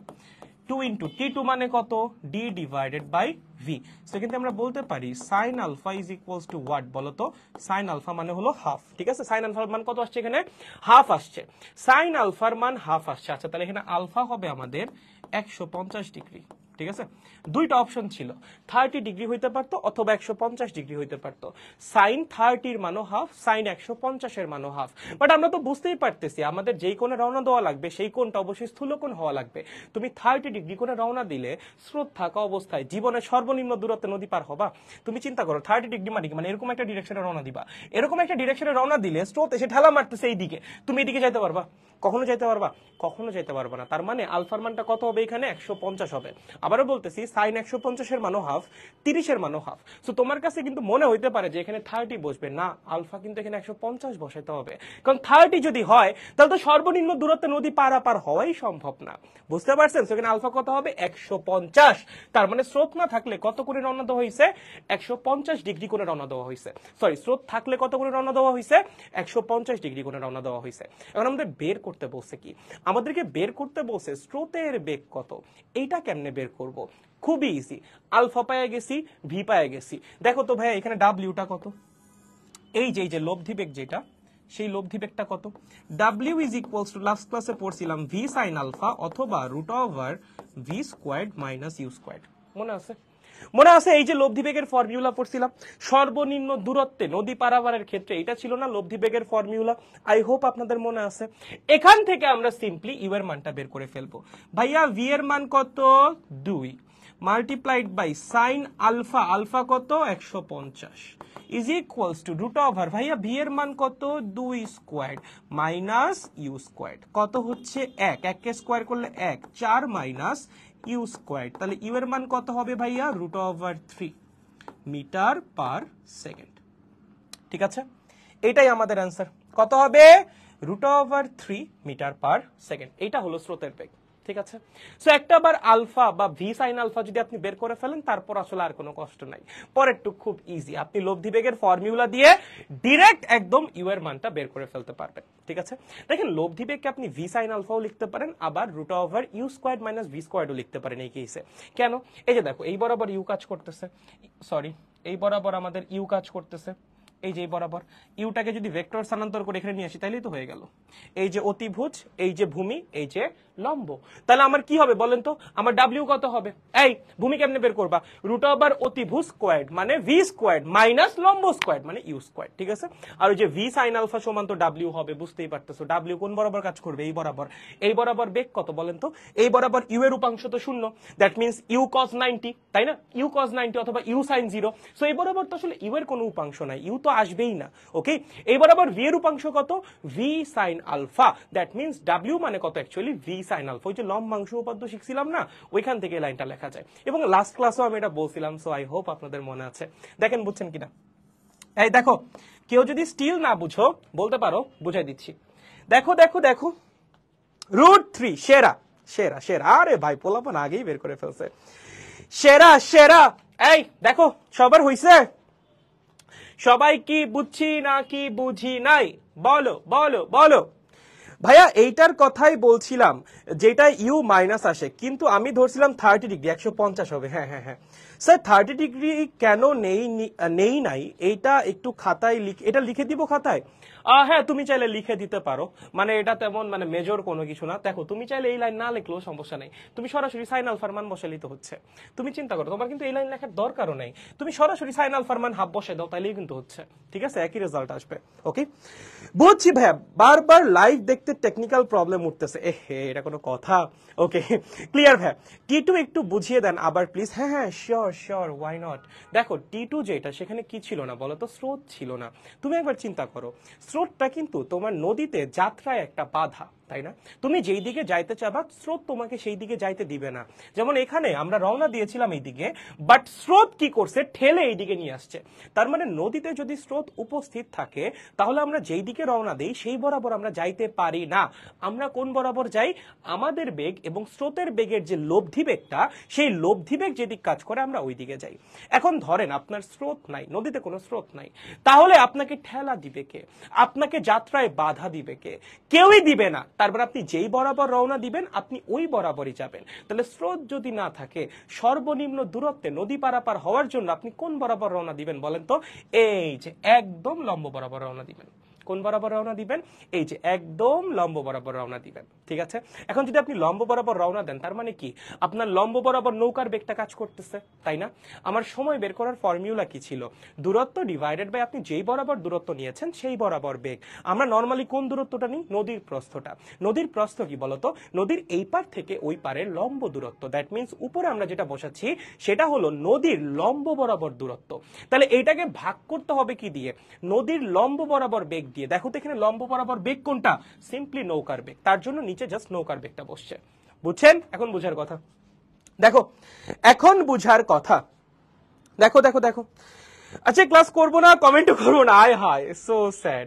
টু ইন্টু টি টু মানে কত D divided by V so কিন্তু আমরা বলতে পারি sine alpha is equals to what বলতো সাইন আলফা মানে হলো হাফ ঠিক আছে সাইন আলফার মান কত আসছে এখানে হাফ আসছে সাইন আলফার মান হাফ আসছে আচ্ছা তাহলে এখানে আলফা হবে আমাদের একশো ডিগ্রি ঠিক আছে দুইটা অপশন ছিল থার্টি ডিগ্রি হইতে পারতো অথবা একশো পঞ্চাশ ডিগ্রি হইতে পারতো সাইন থার্টির মানো হাফ সাইন একশো পঞ্চাশের মানো হাফ বাট আমরা তো বুঝতেই পারতেছি আমাদের যেই কোণে রওনা দেওয়া লাগবে সেই কোণটা অবশ্যই স্থূল কোণ হওয়া লাগবে তুমি থার্টি ডিগ্রি কোণে রওনা দিলে স্রোত থাকা অবস্থায় জীবনের সর্বনিম্ন দূরত্বে নদী পার হবা তুমি চিন্তা করো থার্টি ডিগ্রি মানে মানে এরকম একটা ডিরেকশনে রওনা দিবা এরকম একটা ডিরেকশনে রওনা দিলে স্রোত এসে ঠেলা মারতেছে এই দিকে তুমি এদিকে যাইতে পারবা কখনো যাইতে পারবা কখনো যাইতে পারবা না তার মানে আলফার মানটা কত হবে এখানে একশো পঞ্চাশ হবে আবারও বলতেছি সাইন একশো পঞ্চাশের মানও হাফ তিরিশের মানও হাফ সো তোমার কাছে কিন্তু মনে হইতে পারে যে এখানে থার্টি বসবে না আলফা কিন্তু এখানে একশো পঞ্চাশ বসাইতে হবে কারণ থার্টি যদি হয় তাহলে তো সর্বনিম্ন দূরত্বে নদী পারাপার হওয়াই সম্ভব না বুঝতে পারছেন সেখানে আলফা কত হবে একশো পঞ্চাশ তার মানে স্রোত না থাকলে কত করে রওনা দেওয়া হয়েছে একশো পঞ্চাশ ডিগ্রি করে রওনা দেওয়া হয়েছে সরি স্রোত থাকলে কত করে রওনা দেওয়া হয়েছে একশো পঞ্চাশ ডিগ্রি করে রওনা দেওয়া হয়েছে এখন আমাদের বের করতে বলছে কি আমাদেরকে বের করতে বলছে স্রোতের বেগ কত এইটা কেমনে বের করব। খুবই ইজি আলফা পায়ে গেছি ভি পায়ে গেছি দেখো তো ভাইয়া এখানে ডাব্লিউটা কত এই যে এই যে লব্ধিবেগ যেটা সেই বেগটা কত W is equals to last ক্লাসে পড়ছিলাম ভি সাইন আলফা অথবা root over V squared minus U squared মনে আছে মনে আছে এই যে লব্ধিবেগের ফর্মুলা পড়ছিলাম সর্বনিম্ন দূরত্বে নদী পারাবারের ক্ষেত্রে এটা ছিল না লব্ধিবেগের ফর্মুলা আই হোপ আপনাদের মনে আছে এখান থেকে আমরা সিম্পলি ইউ e এর মানটা বের করে ফেলবো ভাইয়া ভি এর মান কত দুই multiplied by sine alpha alpha কত একশো পঞ্চাশ is equals to root over ভাইয়া ভি এর মান কত দুই স্কোয়ার মাইনাস ইউ স্কোয়ার কত হচ্ছে এক এককে স্কোয়ার করলে এক চার মাইনাস ইউ স্কোয়ার তাহলে ইউ এর মান কত হবে ভাইয়া root over three metre per second ঠিক আছে এটাই আমাদের অ্যান্সার কত হবে root over three metre per second এটা হলো স্রোতের পেগ ঠিক আছে সো একটা বার আলফা বা ভি সাইন আলফা যদি আপনি বের করে ফেলেন তারপর আসলে আর কোনো কষ্ট নাই পরেরটুক খুব ইজি আপনি লব্ধি বেগের ফর্মুলা দিয়ে ডিরেক্ট একদম ইউ এর মানটা বের করে ফেলতে পারবেন ঠিক আছে দেখেন লব্ধি বেগকে আপনি ভি সাইন আলফাও লিখতে পারেন আবার root over U square minus V স্কোয়ারও লিখতে পারেন এই কেসে কেন এই যে দেখো এই বরাবর ইউ কাজ করতেছে সরি এই বরাবর আমাদের ইউ কাজ করতেছে এই যে বরাবর ইউটাকে যদি ভেক্টর স্থানান্তর করে এখানে নিয়ে আসি তাহলেই তো হয়ে গেল এই যে অতিভুজ এই যে ভূমি এই যে লম্ব তাহলে আমার কি হবে বলেন তো আমার ডাব্লিউ কত হবে এই ভূমি কেমনে বের করবা রুট ওভার অতিভুজ স্কোয়ার্ড মানে ভি স্কোয়ার্ড মাইনাস লম্ব স্কোয়ার্ড মানে ইউ স্কোয়ার্ড ঠিক আছে আর ওই যে ভি সাইন আলফা সমান তো ডাব্লিউ হবে বুঝতেই পারতেছো ডাব্লিউ কোন বরাবর কাজ করবে এই বরাবর এই বরাবর বেগ কত বলেন তো এই বরাবর ইউ এর উপাংশ তো শূন্য that means U cos ninety তাই না ইউ কজ নাইনটি অথবা ইউ সাইন জিরো সো এই বরাবর তো আসলে ইউ এর কোনো উপাংশ নাই ইউ তো আসবেই না ওকে এই বরাবর ভি এর উপাংশ কত V sine alpha that means W মানে কত অ্যাকচুয়ালি ভি ডিসাইনালফা ওই যে লম মাংস উপাদ্য শিখছিলাম না ওইখান থেকে লাইনটা লেখা যায় এবং লাস্ট ক্লাসও আমি এটা বলছিলাম সো আই হোপ আপনাদের মনে আছে দেখেন বুঝছেন কিনা এই দেখো কেউ যদি স্টিল না বুঝো বলতে পারো বুঝাই দিচ্ছি দেখো দেখো দেখো রুট থ্রি সেরা সেরা সেরা আরে ভাই পোলাপন আগেই বের করে ফেলছে সেরা সেরা এই দেখো সবার হইছে সবাই কি বুঝছি না কি বুঝি নাই বলো বলো বলো ভাইয়া এইটার কথাই বলছিলাম যেটা ইউ মাইনাস আসে কিন্তু আমি ধরছিলাম থার্টি ডিগ্রি একশো পঞ্চাশ হবে হ্যাঁ হ্যাঁ হ্যাঁ স্যার থার্টি ডিগ্রি কেন নেই নেই নাই এইটা একটু খাতায় লিখ এটা লিখে দিব খাতায় হ্যাঁ তুমি চাইলে লিখে দিতে পারো মানে এটা তেমন মানে মেজর কোনো কিছু না দেখো তুমি চাইলে এই লাইন না লিখলেও সমস্যা নেই তুমি সরাসরি সাইন আলফার মান বসে লিতে হচ্ছে তুমি চিন্তা করো তোমার কিন্তু এই লাইন লেখার দরকারও নেই তুমি সরাসরি সাইন আলফার মান হাফ বসে দাও তাহলেই কিন্তু হচ্ছে ঠিক আছে একই রেজাল্ট আসবে ওকে বুঝছি ভাইয়া বারবার লাইভ দেখতে টেকনিক্যাল প্রবলেম উঠতেছে এ হে এটা কোনো কথা ওকে ক্লিয়ার ভাই টি টু একটু বুঝিয়ে দেন আবার প্লিজ হ্যাঁ হ্যাঁ শিওর শিওর ওয়াই নট দেখো টি টু যেটা সেখানে কি ছিল না বলো তো স্রোত ছিল না তুমি একবার চিন্তা করো স্রোতটা কিন্তু তোমার নদীতে যাত্রায় একটা বাধা তাই না তুমি যেই দিকে যাইতে চাবা স্রোত তোমাকে সেই দিকে যাইতে দিবে না যেমন এখানে আমরা রওনা দিয়েছিলাম এইদিকে বাট স্রোত কি করছে ঠেলে এইদিকে নিয়ে আসছে তার মানে নদীতে যদি স্রোত উপস্থিত থাকে তাহলে আমরা যেই দিকে রওনা দিই সেই বরাবর আমরা যাইতে পারি না আমরা কোন বরাবর যাই আমাদের বেগ এবং স্রোতের বেগের যে লব্ধি বেগটা সেই লব্ধি বেগ যেদিক কাজ করে আমরা ওই দিকে যাই এখন ধরেন আপনার স্রোত নাই নদীতে কোনো স্রোত নাই তাহলে আপনাকে ঠেলা দিবে কে আপনাকে যাত্রায় বাধা দিবে কে কেউই দিবে না তারপর আপনি যেই বরাবর রওনা দিবেন আপনি ওই বরাবরই যাবেন তাহলে স্রোত যদি না থাকে সর্বনিম্ন দূরত্বে নদী পারাপার হওয়ার জন্য আপনি কোন বরাবর রওনা দিবেন বলেন তো এই যে একদম লম্ব বরাবর রওনা দিবেন কোন বরাবর রওনা দিবেন এই যে একদম লম্ব বরাবর রওনা দিবেন ঠিক আছে এখন যদি আপনি লম্ব বরাবর রওনা দেন তার মানে কি আপনার লম্ব বরাবর নৌকার বেগটা কাজ করতেছে তাই না আমার সময় বের করার ফর্মুলা কি ছিল দূরত্ব ডিভাইডেড বাই আপনি যেই বরাবর দূরত্ব নিয়েছেন সেই বরাবর বেগ আমরা নর্মালি কোন দূরত্বটা নিই নদীর প্রস্থটা নদীর প্রস্থ কি বলতো নদীর এই পার থেকে ওই পারে লম্ব দূরত্ব দ্যাট মিনস উপরে আমরা যেটা বসাচ্ছি সেটা হলো নদীর লম্ব বরাবর দূরত্ব তাহলে এইটাকে ভাগ করতে হবে কি দিয়ে নদীর লম্ব বরাবর বেগ দিয়ে দেখো তো এখানে লম্ব বরাবর বেগ কোনটা সিম্পলি নৌকার বেগ তার জন্য নিচে জাস্ট নৌকার বেগটা বসছে বুঝছেন এখন বুঝার কথা দেখো এখন বুঝার কথা দেখো দেখো দেখো আচ্ছা ক্লাস করবো না কমেন্টও করবো না আয় হায় সো স্যাড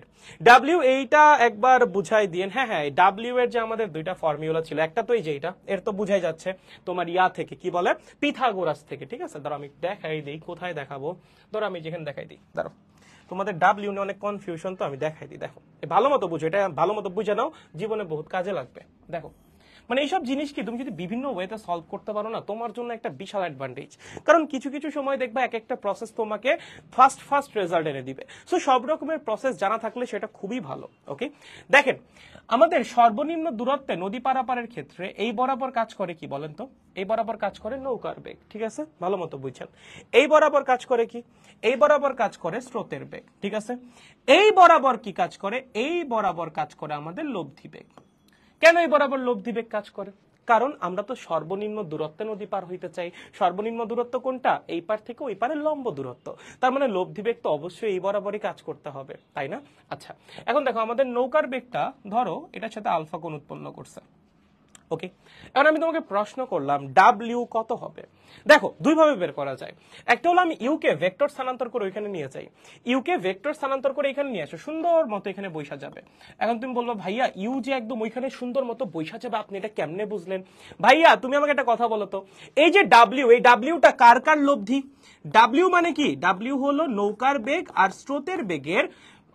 ডাব্লিউ এইটা একবার বুঝাই দিয়েন হ্যাঁ হ্যাঁ ডাব্লিউ এর যে আমাদের দুইটা ফর্মুলা ছিল একটা তো এই যে এটা এর তো বুঝাই যাচ্ছে তোমার ইয়া থেকে কি বলে পিথাগোরাস থেকে ঠিক আছে ধরো আমি দেখাই দিই কোথায় দেখাবো ধরো আমি যেখানে দেখাই দিই ধরো তোমাদের ডাব্লিউ নিয়ে অনেক কনফিউশন তো আমি দেখাই দিই দেখো ভালো মতো বুঝো এটা ভালো মতো বুঝে নাও জীবনে বহুত কাজে লাগবে দেখো মানে এইসব জিনিসকে তুমি যদি বিভিন্ন ওয়েতে সলভ করতে পারো না তোমার জন্য একটা বিশাল অ্যাডভান্টেজ কারণ কিছু কিছু সময় দেখবা এক একটা প্রসেস তোমাকে ফার্স্ট ফার্স্ট রেজাল্ট এনে দিবে সো সব রকমের প্রসেস জানা থাকলে সেটা খুবই ভালো ওকে দেখেন আমাদের সর্বনিম্ন দূরত্বে নদী পারাপারের ক্ষেত্রে এই বরাবর কাজ করে কি বলেন তো এই বরাবর কাজ করে নৌকার বেগ ঠিক আছে ভালো মতো বুঝছেন এই বরাবর কাজ করে কি এই বরাবর কাজ করে স্রোতের বেগ ঠিক আছে এই বরাবর কি কাজ করে এই বরাবর কাজ করে আমাদের লব্ধি বেগ কেন এই বরাবর লোভ দিবেক কাজ করে কারণ আমরা তো সর্বনিম্ন দূরত্বে নদী পার হইতে চাই সর্বনিম্ন দূরত্ব কোনটা এই পার থেকে ওই পারে লম্ব দূরত্ব তার মানে লোভ দিবেক তো অবশ্যই এই বরাবরই কাজ করতে হবে তাই না আচ্ছা এখন দেখো আমাদের নৌকার বেগটা ধরো এটার সাথে আলফা কোন উৎপন্ন করছে ওকে এখন আমি তোমাকে প্রশ্ন করলাম ডাব্লিউ কত হবে দেখো দুইভাবে বের করা যায় একটা হলো আমি ইউকে ভেক্টর স্থানান্তর করে ওইখানে নিয়ে যাই ইউকে ভেক্টর স্থানান্তর করে এখানে নিয়ে আসো সুন্দর মতো এখানে বৈশা যাবে এখন তুমি বলবো ভাইয়া ইউ যে একদম ওইখানে সুন্দর মতো বৈশা যাবে আপনি এটা কেমনে বুঝলেন ভাইয়া তুমি আমাকে একটা কথা বলো তো এই যে ডাব্লিউ এই ডাব্লিউটা কার কার লব্ধি ডাব্লিউ মানে কি ডাব্লিউ হলো নৌকার বেগ আর স্রোতের বেগের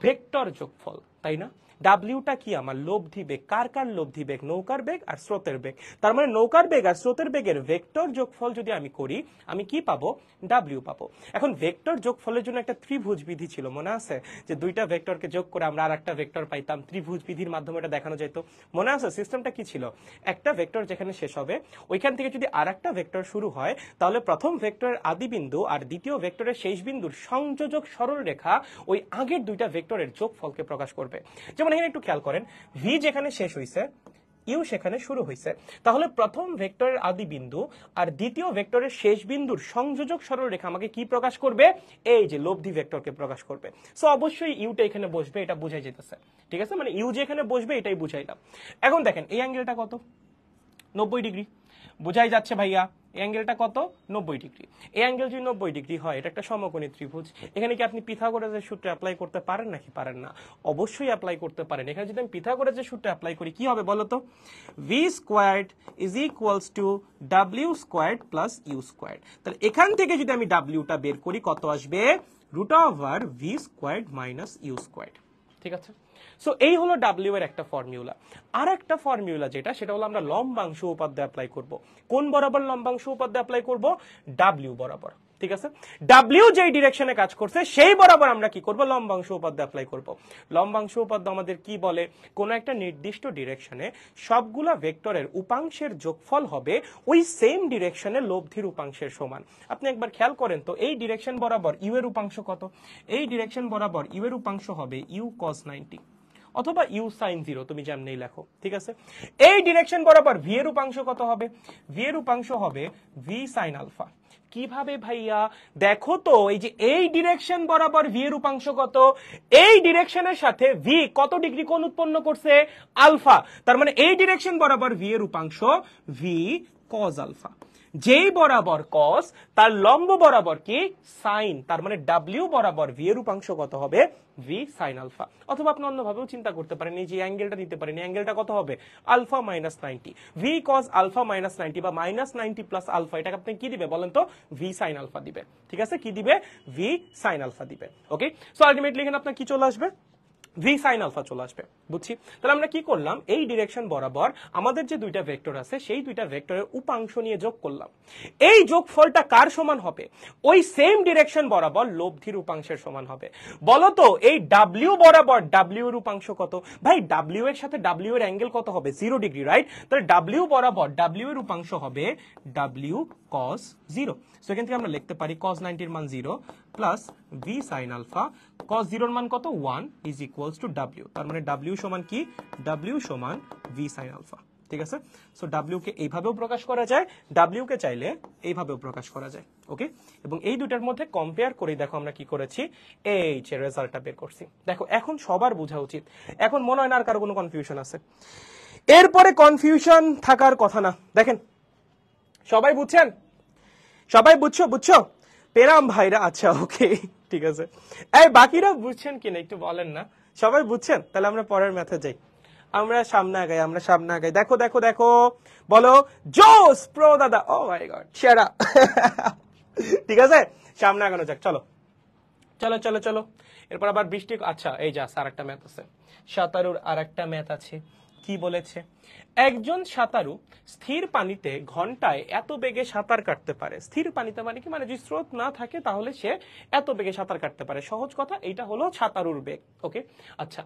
ভেক্টর যোগফল তাই না ডাব্লিউটা কি আমার লব্ধি বেগ কার কার লব্ধি বেগ নৌকার বেগ আর স্রোতের বেগ তার মানে নৌকার বেগ আর স্রোতের বেগের ভেক্টর যোগফল যদি আমি করি আমি কি পাবো ডাব্লিউ পাবো এখন ভেক্টর যোগফলের জন্য একটা ত্রিভুজ বিধি ছিল মনে আছে যে দুইটা ভেক্টরকে যোগ করে আমরা আর একটা ভেক্টর পাইতাম ত্রিভুজ বিধির মাধ্যমে এটা দেখানো যেত মনে আছে সিস্টেমটা কি ছিল একটা ভেক্টর যেখানে শেষ হবে ওইখান থেকে যদি আর একটা ভেক্টর শুরু হয় তাহলে প্রথম ভেক্টরের আদি বিন্দু আর দ্বিতীয় ভেক্টরের শেষ বিন্দুর সংযোজক সরল রেখা ওই আগের দুইটা ভেক্টরের যোগফলকে প্রকাশ করবে যেমন এখন এখানে একটু খেয়াল করেন ভি যেখানে শেষ হইছে ইউ সেখানে শুরু হয়েছে তাহলে প্রথম ভেক্টরের আদি বিন্দু আর দ্বিতীয় ভেক্টরের শেষ বিন্দুর সংযোজক সরলরেখা আমাকে কি প্রকাশ করবে এই যে লব্ধি ভেক্টরকে প্রকাশ করবে সো অবশ্যই ইউটা এখানে বসবে এটা বোঝাই যেতেছে ঠিক আছে মানে ইউ যে এখানে বসবে এটাই বুঝাইলাম এখন দেখেন এই অ্যাঙ্গেলটা কত নব্বই ডিগ্রি বোঝাই যাচ্ছে ভাইয়া এই অ্যাঙ্গেলটা কত নব্বই ডিগ্রি এই অ্যাঙ্গেল যদি নব্বই ডিগ্রি হয় এটা একটা সমকোণী ত্রিভুজ এখানে কি আপনি পিথাগোরাসের সূত্রে অ্যাপ্লাই করতে পারেন নাকি পারেন না অবশ্যই অ্যাপ্লাই করতে পারেন এখানে যদি আমি পিথাগোরাসের সূত্রে অ্যাপ্লাই করি কি হবে বলতো V squared is equals to W squared plus U squared তাহলে এখান থেকে যদি আমি ডাব্লিউটা বের করি কত আসবে root over V squared minus U squared ঠিক আছে সো এই হলো ডাব্লিউ এর একটা ফর্মুলা আর একটা ফর্মুলা যেটা সেটা হলো আমরা লম্বাংশ উপাদ্য অ্যাপ্লাই করব কোন বরাবর লম্বাংশ উপাদ্য অ্যাপ্লাই করব ডাব্লিউ বরাবর ঠিক আছে ডাব্লিউ যেই ডিরেকশনে কাজ করছে সেই বরাবর আমরা কি করব লম্বাংশ উপাদ্য অ্যাপ্লাই করব লম্বাংশ উপাদ্য আমাদের কি বলে কোন একটা নির্দিষ্ট ডিরেকশনে সবগুলা ভেক্টরের উপাংশের যোগফল হবে ওই সেম ডিরেকশনে লব্ধির উপাংশের সমান আপনি একবার খেয়াল করেন তো এই ডিরেকশন বরাবর ইউ এর উপাংশ কত এই ডিরেকশন বরাবর ইউ এর উপাংশ হবে ইউ কজ নাইনটি অথবা ইউ সাইন জিরো তুমি যেমনি লেখো ঠিক আছে এই ডিরেকশন বরাবর ভি এর উপাংশ কত হবে ভি এর উপাংশ হবে ভি সাইন আলফা কিভাবে ভাইয়া দেখো তো এই যে এই ডিরেকশন বরাবর ভি এর উপাংশ কত এই ডিরেকশনের সাথে ভি কত ডিগ্রি কোণ উৎপন্ন করছে আলফা তার মানে এই ডিরেকশন বরাবর ভি এর উপাংশ ভি কজ আলফা যেই বরাবর কস তার লম্ব বরাবর কি সাইন তার মানে ডাব্লিউ বরাবর ভি এর উপাংশ কত হবে ভি সাইন আলফা অথবা আপনি অন্যভাবেও চিন্তা করতে পারেন এই যে অ্যাঙ্গেলটা নিতে পারেন অ্যাঙ্গেলটা কত হবে alpha minus ninety V cos alpha minus ninety বা মাইনাস নাইনটি প্লাস আলফা এটাকে আপনি কি দিবে বলেন তো ভি সাইন আলফা দিবে ঠিক আছে কি দিবে ভি সাইন আলফা দিবে ওকে সো আলটিমেটলি এখানে আপনার কি চলে আসবে ভি সাইন আলফা চলে আসবে বুঝছি তাহলে আমরা কি করলাম এই ডিরেকশন বরাবর আমাদের যে দুইটা ভেক্টর আছে সেই দুইটা ভেক্টরের উপাংশ নিয়ে যোগ করলাম এই যোগফলটা কার সমান হবে ওই সেম ডিরেকশন বরাবর লব্ধির উপাংশের সমান হবে বলতো এই ডাব্লিউ বরাবর ডাব্লিউ এর উপাংশ কত ভাই ডাব্লিউ এর সাথে ডাব্লিউ এর অ্যাঙ্গেল কত হবে জিরো ডিগ্রি রাইট তাহলে ডাব্লিউ বরাবর ডাব্লিউ এর উপাংশ হবে ডাব্লিউ কস জিরো সেখান থেকে আমরা লিখতে পারি কজ নাইনটির মান zero plus V sine alpha cos জিরোর মান কত one is equals to W তার মানে ডাব্লিউ সমান কি ডাব্লিউ সমান ভি সাইন আলফা ঠিক আছে সো ডাব্লিউকে এইভাবেও প্রকাশ করা যায় ডাব্লিউ কে চাইলে এইভাবেও প্রকাশ করা যায় ওকে এবং এই দুটার মধ্যে কম্পেয়ার করে দেখো আমরা কি করেছি এই যে রেজাল্টটা বের করছি দেখো এখন সবার বোঝা উচিত এখন মনে হয় না আর কারো কোনো কনফিউশন আছে এরপরে কনফিউশন থাকার কথা না দেখেন সবাই বুঝছেন সবাই বুঝছো বুঝছো পেরাম ভাইরা আচ্ছা ওকে ঠিক আছে এই বাকিরা বুঝছেন কিনা একটু বলেন না সবাই বুঝছেন তাহলে আমরা পরের ম্যাথে যাই আমরা সামনে আগাই আমরা সামনে আগাই দেখো দেখো দেখো বলো জোস প্রো দাদা ও মাই গড সেরা ঠিক আছে সামনে আগানো যাক চলো চলো চলো চলো এরপর আবার বৃষ্টি আচ্ছা এই যা আর একটা ম্যাথ আছে সাতারুর আর একটা ম্যাথ আছে কি বলেছে একজন সাঁতারু স্থির পানিতে ঘন্টায় এত বেগে সাঁতার কাটতে পারে স্থির পানিতে মানে কি মানে যদি স্রোত না থাকে তাহলে সে এত বেগে সাঁতার কাটতে পারে সহজ কথা এটা হলো সাঁতারুর বেগ ওকে আচ্ছা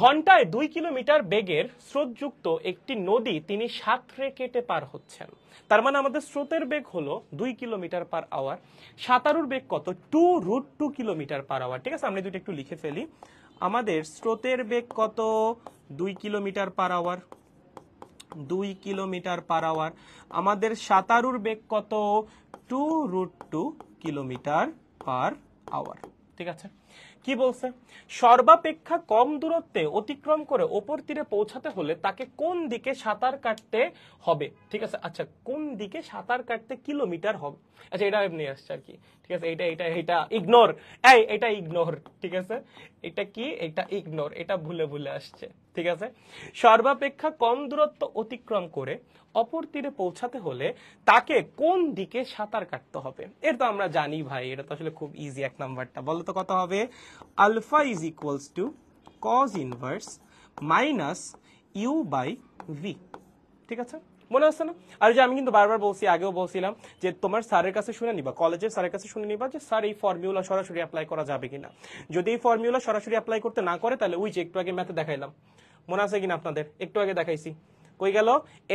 ঘন্টায় দুই কিলোমিটার বেগের স্রোতযুক্ত একটি নদী তিনি সাঁতরে কেটে পার হচ্ছেন তার মানে আমাদের স্রোতের বেগ হলো দুই কিলোমিটার পার আওয়ার সাঁতারুর বেগ কত two root two kilometre per hour ঠিক আছে আমরা দুটো একটু লিখে ফেলি আমাদের স্রোতের বেগ কত দুই কিলোমিটার পার আওয়ার দুই কিলোমিটার পার আওয়ার আমাদের সাঁতারুর বেগ কত two root two kilometre per hour ঠিক আছে কি বলছে সর্বাপেক্ষা কম দূরত্বে অতিক্রম করে ওপর তীরে পৌঁছাতে হলে তাকে কোন দিকে সাঁতার কাটতে হবে ঠিক আছে আচ্ছা কোন দিকে সাঁতার কাটতে কিলোমিটার হবে আচ্ছা এটা এমনি আসছে আর কি ঠিক আছে এটা এটা এটা ইগনোর এই এটা ইগনোর ঠিক আছে এটা কি এটা ইগনোর এটা ভুলে ভুলে আসছে ঠিক আছে সর্বাপেক্ষা কম দূরত্ব অতিক্রম করে অপর তীরে পৌঁছাতে হলে তাকে কোন দিকে সাঁতার কাটতে হবে এটা তো আমরা জানি ভাই এটা তো আসলে খুব ইজি এক নাম্বারটা বলো তো কত হবে alpha is equals to cos inverse minus you by V ঠিক আছে মনে আছে না আর যে আমি কিন্তু বারবার বলছি আগেও বলছিলাম যে তোমার স্যারের কাছে শুনে নিবা কলেজের স্যারের কাছে শুনে নিবা যে স্যার এই ফর্মুলা সরাসরি অ্যাপ্লাই করা যাবে কিনা যদি এই ফর্মুলা সরাসরি অ্যাপ্লাই করতে না করে তাহলে ওই যে একটু আগে ম্যাথে দেখাইলাম মনে আছে কিনা আপনাদের একটু আগে দেখাইছি কই গেল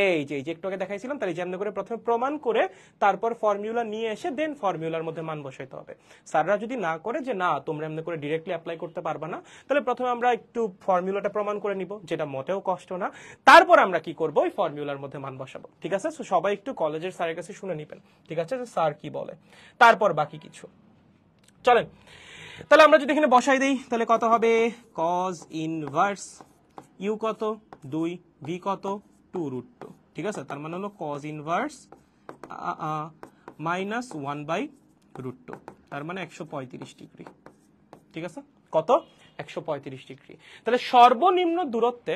এই যে এই যে একটুকে দেখাইছিলাম তাহলে যেমন করে প্রথমে প্রমাণ করে তারপর ফর্মুলা নিয়ে এসে দেন ফর্মুলার মধ্যে মান বসাইতে হবে স্যাররা যদি না করে যে না তোমরা এমনি করে ডিরেক্টলি অ্যাপ্লাই করতে পারবে না তাহলে প্রথমে আমরা একটু ফর্মুলাটা প্রমাণ করে নিব যেটা মোটেও কষ্ট না তারপর আমরা কি করব ওই ফর্মুলার মধ্যে মান বসাবো ঠিক আছে সো সবাই একটু কলেজের স্যারের কাছে শুনে নিবেন ঠিক আছে যে স্যার কি বলে তারপর বাকি কিছু চলেন তাহলে আমরা যদি এখানে বসাই দেই তাহলে কত হবে কজ ইনভার্স ইউ কত দুই ভি কত টু রুট টু ঠিক আছে তার মানে হলো cos inverse minus one by root two তার মানে একশো পঁয়ত্রিশ ডিগ্রি ঠিক আছে কত একশো পঁয়ত্রিশ ডিগ্রি তাহলে সর্বনিম্ন দূরত্বে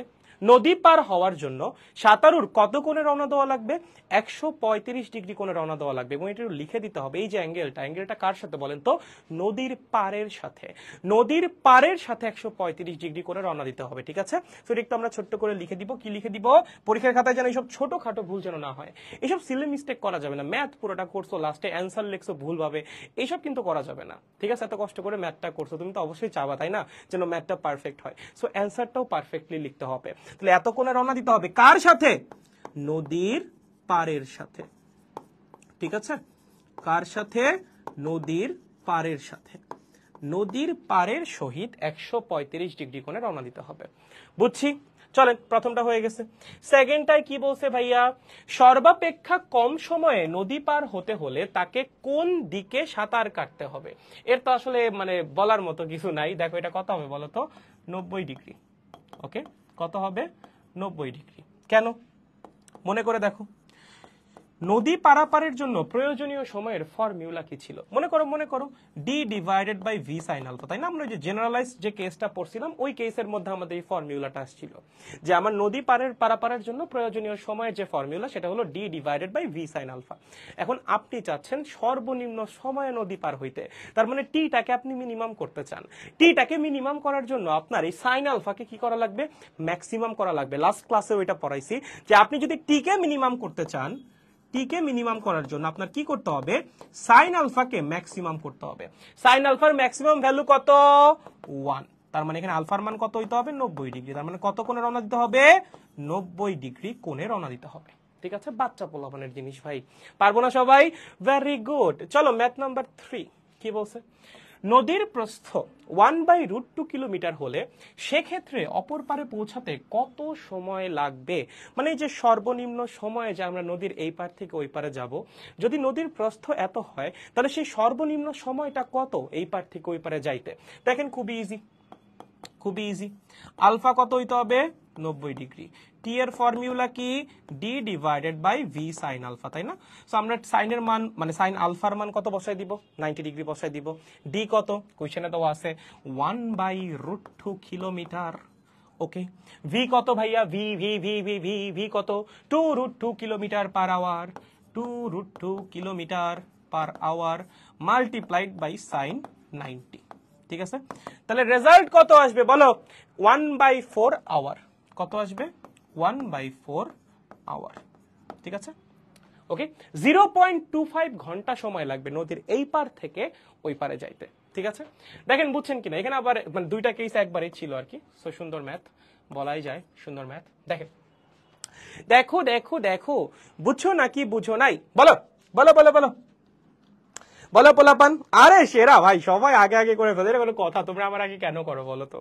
নদী পার হওয়ার জন্য সাঁতারুর কত কোণে রওনা দেওয়া লাগবে একশো ডিগ্রি কোণে রওনা দেওয়া লাগবে এবং এটা লিখে দিতে হবে এই যে অ্যাঙ্গেলটা অ্যাঙ্গেলটা কার সাথে বলেন তো নদীর পারের সাথে নদীর পারের সাথে একশো ডিগ্রি কোণে রওনা দিতে হবে ঠিক আছে তো একটু আমরা ছোট্ট করে লিখে দিব কি লিখে দিব পরীক্ষার খাতায় যেন এইসব ছোটখাটো ভুল যেন না হয় এইসব সিলে মিস্টেক করা যাবে না ম্যাথ পুরোটা করছো লাস্টে অ্যান্সার লিখছো ভুলভাবে এইসব কিন্তু করা যাবে না ঠিক আছে এত কষ্ট করে ম্যাথটা করছো তুমি তো অবশ্যই চাবা তাই না যেন ম্যাথটা পারফেক্ট হয় সো অ্যান্সারটাও পারফেক্টলি লিখতে হবে তাহলে এতক্ষণে রওনা দিতে হবে কার সাথে নদীর পারের সাথে ঠিক আছে কার সাথে নদীর পারের সাথে নদীর পারের সহিত একশো ডিগ্রি কোণে রওনা দিতে হবে বুঝছি চলেন প্রথমটা হয়ে গেছে সেকেন্ডটায় কি বলছে ভাইয়া সর্বাপেক্ষা কম সময়ে নদী পার হতে হলে তাকে কোন দিকে সাঁতার কাটতে হবে এর তো আসলে মানে বলার মতো কিছু নাই দেখো এটা কত হবে বলতো নব্বই ডিগ্রি ওকে কত হবে নব্বই ডিগ্রি কেন মনে করে দেখো নদী পারাপারের জন্য প্রয়োজনীয় সময়ের ফর্মুলা কি ছিল মনে করো মনে করো D divided by V sine alpha তাই না আমরা যে জেনারেলাইজ যে কেসটা পড়ছিলাম ওই কেসের মধ্যে আমাদের এই ফর্মুলাটা আসছিল যে আমার নদী পারের পারাপারের জন্য প্রয়োজনীয় সময়ের যে ফর্মুলা সেটা হলো D divided by V sine alpha এখন আপনি চাচ্ছেন সর্বনিম্ন সময়ে নদী পার হইতে তার মানে টিটাকে আপনি মিনিমাম করতে চান টিটাকে মিনিমাম করার জন্য আপনার এই সাইন আলফাকে কি করা লাগবে ম্যাক্সিমাম করা লাগবে লাস্ট ক্লাসে ওইটা পড়াইছি যে আপনি যদি টিকে মিনিমাম করতে চান টিকে মিনিমাম করার জন্য আপনার কি করতে হবে সাইন আলফাকে ম্যাক্সিমাম করতে হবে সাইন আলফার ম্যাক্সিমাম ভ্যালু কত ওয়ান তার মানে এখানে আলফার মান কত হইতে হবে নব্বই ডিগ্রি তার মানে কত কোণে রওনা দিতে হবে নব্বই ডিগ্রি কোণে রওনা দিতে হবে ঠিক আছে বাচ্চা পোলাপনের জিনিস ভাই পারবো না সবাই ভেরি গুড চলো ম্যাথ নাম্বার থ্রি কি বলছে নদীর প্রস্থ one by root two kilometre হলে সেক্ষেত্রে অপর পারে পৌঁছাতে কত সময় লাগবে মানে যে সর্বনিম্ন সময়ে যে আমরা নদীর এই পার থেকে ওই পারে যাব যদি নদীর প্রস্থ এত হয় তাহলে সেই সর্বনিম্ন সময়টা কত এই পার থেকে ওই পারে যাইতে দেখেন খুবই ইজি খুবই ইজি আলফা কত হইতে হবে নব্বই ডিগ্রি টি এর ফর্মুলা কি D divided by V sine alpha তাই না সো আমরা সাইনের মান মানে সাইন আলফার মান কত বসাই দিব নাইনটি ডিগ্রি বসাই দিব ডি কত কোয়েশনে তো আছে one by root two kilometre okay V কত ভাইয়া V V V V V V কত two root two kilometre per hour two root two kilometre per hour multiplied by sine ninety ঠিক আছে তাহলে রেজাল্ট কত আসবে বলো ওয়ান বাই ফোর আওয়ার কত আসবে ওয়ান বাই ফোর আওয়ার ঠিক আছে okay zero point two five ঘন্টা সময় লাগবে নদীর এই পার থেকে ওই পারে যাইতে ঠিক আছে দেখেন বুঝছেন কিনা এখানে আবার মানে দুইটা কেস একবারই ছিল আর কি সো সুন্দর ম্যাথ বলাই যায় সুন্দর ম্যাথ দেখেন দেখো দেখো দেখো বুঝছো নাকি বুঝো নাই বলো বলো বলো বলো বলো পোলাপান আরে সেরা ভাই সবাই আগে আগে করে ফেলে কোনো কথা তোমরা আমার আগে কেন করো বলো তো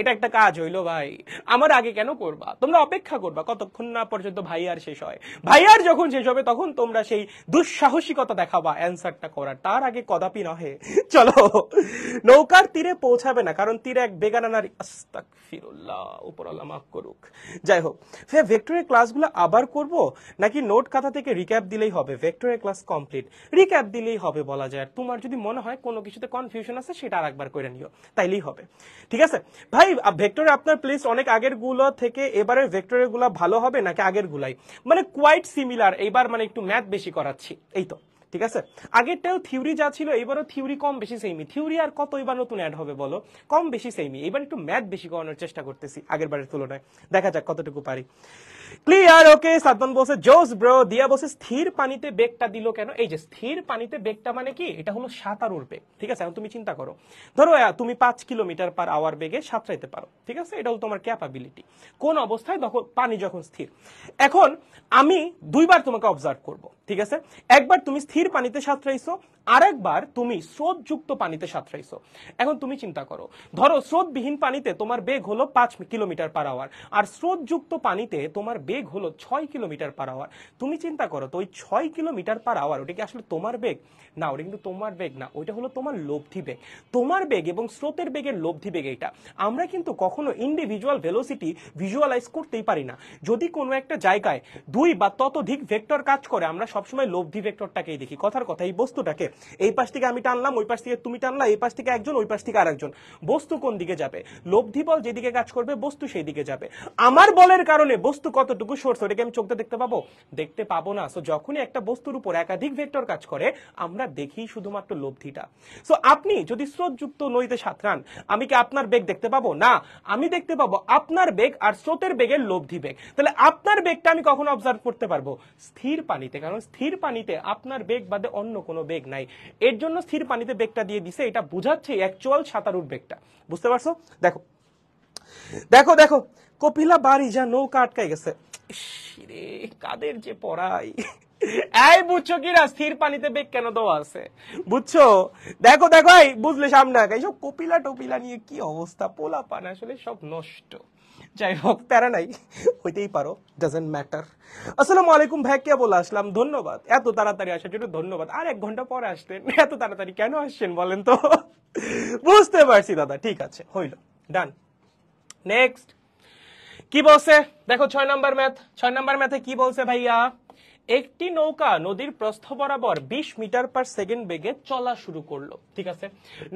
এটা একটা কাজ হইলো ভাই আমার আগে কেন করবা তোমরা অপেক্ষা করবা কতক্ষণ না পর্যন্ত ভাইয়ার শেষ হয় ভাইয়ার যখন শেষ হবে তখন তোমরা সেই দুঃসাহসিকতা দেখাবা অ্যান্সারটা করার তার আগে কদাপি নহে চলো নৌকার তীরে পৌঁছাবে না কারণ তীরে এক বেগানা আস্তাক ফিরুল্লাহ উপরাল্লাহ মাফ করুক যাই হোক সে ভেক্টরের ক্লাসগুলো আবার করব নাকি নোট খাতা থেকে রিক্যাপ দিলেই হবে ভেক্টরের ক্লাস কমপ্লিট রিক্যাপ দিলেই হবে বলা যায় আর তোমার যদি মনে হয় কোনো কিছুতে কনফিউশন আছে সেটা আর একবার করে নিও তাইলেই হবে ঠিক আছে ভাই ভেক্টরে আপনার প্লেস অনেক আগের গুলো থেকে এবারের ভেক্টরের গুলো ভালো হবে নাকি আগের গুলাই মানে কোয়াইট সিমিলার এইবার মানে একটু ম্যাথ বেশি করাচ্ছি এই তো ঠিক আছে আগেরটাও থিওরি যা ছিল এবারও থিওরি কম বেশি সেমি থিওরি আর কত এবার নতুন অ্যাড হবে বলো কম বেশি সেমি এবার একটু ম্যাথ বেশি করানোর চেষ্টা করতেছি আগের বারের তুলনায় দেখা যাক কতটুকু পারি ক্লিয়ার ওকে সাদন বলছে জোস ব্রো দিয়া বলছে স্থির পানিতে বেগটা দিল কেন এই যে স্থির পানিতে বেগটা মানে কি এটা হলো সাঁতারুর বেগ ঠিক আছে এখন তুমি চিন্তা করো ধরো তুমি পাঁচ কিলোমিটার পার আওয়ার বেগে সাঁতরাইতে পারো ঠিক আছে এটা হলো তোমার ক্যাপাবিলিটি কোন অবস্থায় তখন পানি যখন স্থির এখন আমি দুইবার তোমাকে অবজার্ভ করবো ঠিক আছে একবার তুমি স্থির পানিতে সাঁতরাইছো আরেকবার তুমি স্রোতযুক্ত পানিতে সাঁতরাইছো এখন তুমি চিন্তা করো ধরো স্রোতবিহীন পানিতে তোমার বেগ হলো পাঁচ কিলোমিটার পার আওয়ার আর স্রোতযুক্ত পানিতে তোমার বেগ হলো ছয় কিলোমিটার পার আওয়ার তুমি চিন্তা করো তো ওই ছয় কিলোমিটার পার আওয়ার ওটা কি আসলে তোমার বেগ না ওটা কিন্তু তোমার বেগ না ওইটা হলো তোমার লব্ধি বেগ তোমার বেগ এবং স্রোতের বেগের লব্ধি বেগ এটা আমরা কিন্তু কখনো ইন্ডিভিজুয়াল ভেলোসিটি ভিজুয়ালাইজ করতেই পারি না যদি কোনো একটা জায়গায় দুই বা ততোধিক ভেক্টর কাজ করে আমরা সব সবসময় লব্ধি ভেক্টরটাকেই দেখি কথার কথা এই বস্তুটাকে এই পাশ থেকে আমি টানলাম ওই পাশ থেকে তুমি টানলা এই পাশ থেকে একজন ওই পাশ থেকে আরেকজন বস্তু কোন দিকে যাবে লব্ধি বল যেদিকে কাজ করবে বস্তু সেই দিকে যাবে আমার বলের কারণে বস্তু কতটুকু সরছে ওটাকে আমি চোখটা দেখতে পাবো দেখতে পাবো না সো যখনই একটা বস্তুর উপর একাধিক ভেক্টর কাজ করে আমরা দেখি শুধুমাত্র লব্ধিটা সো আপনি যদি স্রোতযুক্ত নদীতে সাঁতরান আমি কি আপনার বেগ দেখতে পাবো না আমি দেখতে পাবো আপনার বেগ আর স্রোতের বেগের লব্ধি বেগ তাহলে আপনার বেগটা আমি কখনো অবজার্ভ করতে পারবো স্থির পানিতে কারণ স্থির পানিতে আপনার বেগ বাদে অন্য কোনো বেগ নাই এর জন্য স্থির পানিতে বেগটা দিয়ে দিছে এটা বুঝাচ্ছে অ্যাকচুয়াল সাঁতারুর বেগটা বুঝতে পারছো দেখো দেখো দেখো কপিলা বাড়ি যা নৌকা আটকাই গেছে কাদের যে পড়াই এই বুঝছো কিরা স্থির পানিতে বেগ কেন দেওয়া আছে বুঝছো দেখো দেখো বুঝলে সামনে এইসব কপিলা টপিলা নিয়ে কি অবস্থা পোলা পান আসলে সব নষ্ট যাই হোক প্যারা নাই হইতেই পারো ডাজেন্ট ম্যাটার আসসালামু আলাইকুম ভাই কে বলে আসলাম ধন্যবাদ এত তাড়াতাড়ি আসার জন্য ধন্যবাদ আর এক ঘন্টা পরে আসলেন এত তাড়াতাড়ি কেন আসছেন বলেন তো বুঝতে পারছি দাদা ঠিক আছে হইল ডান নেক্সট কি বলছে দেখো ছয় নাম্বার ম্যাথ ছয় নাম্বার ম্যাথে কি বলছে ভাইয়া একটি নৌকা নদীর প্রস্থ বরাবর বিশ মিটার পার সেকেন্ড বেগে চলা শুরু করলো ঠিক আছে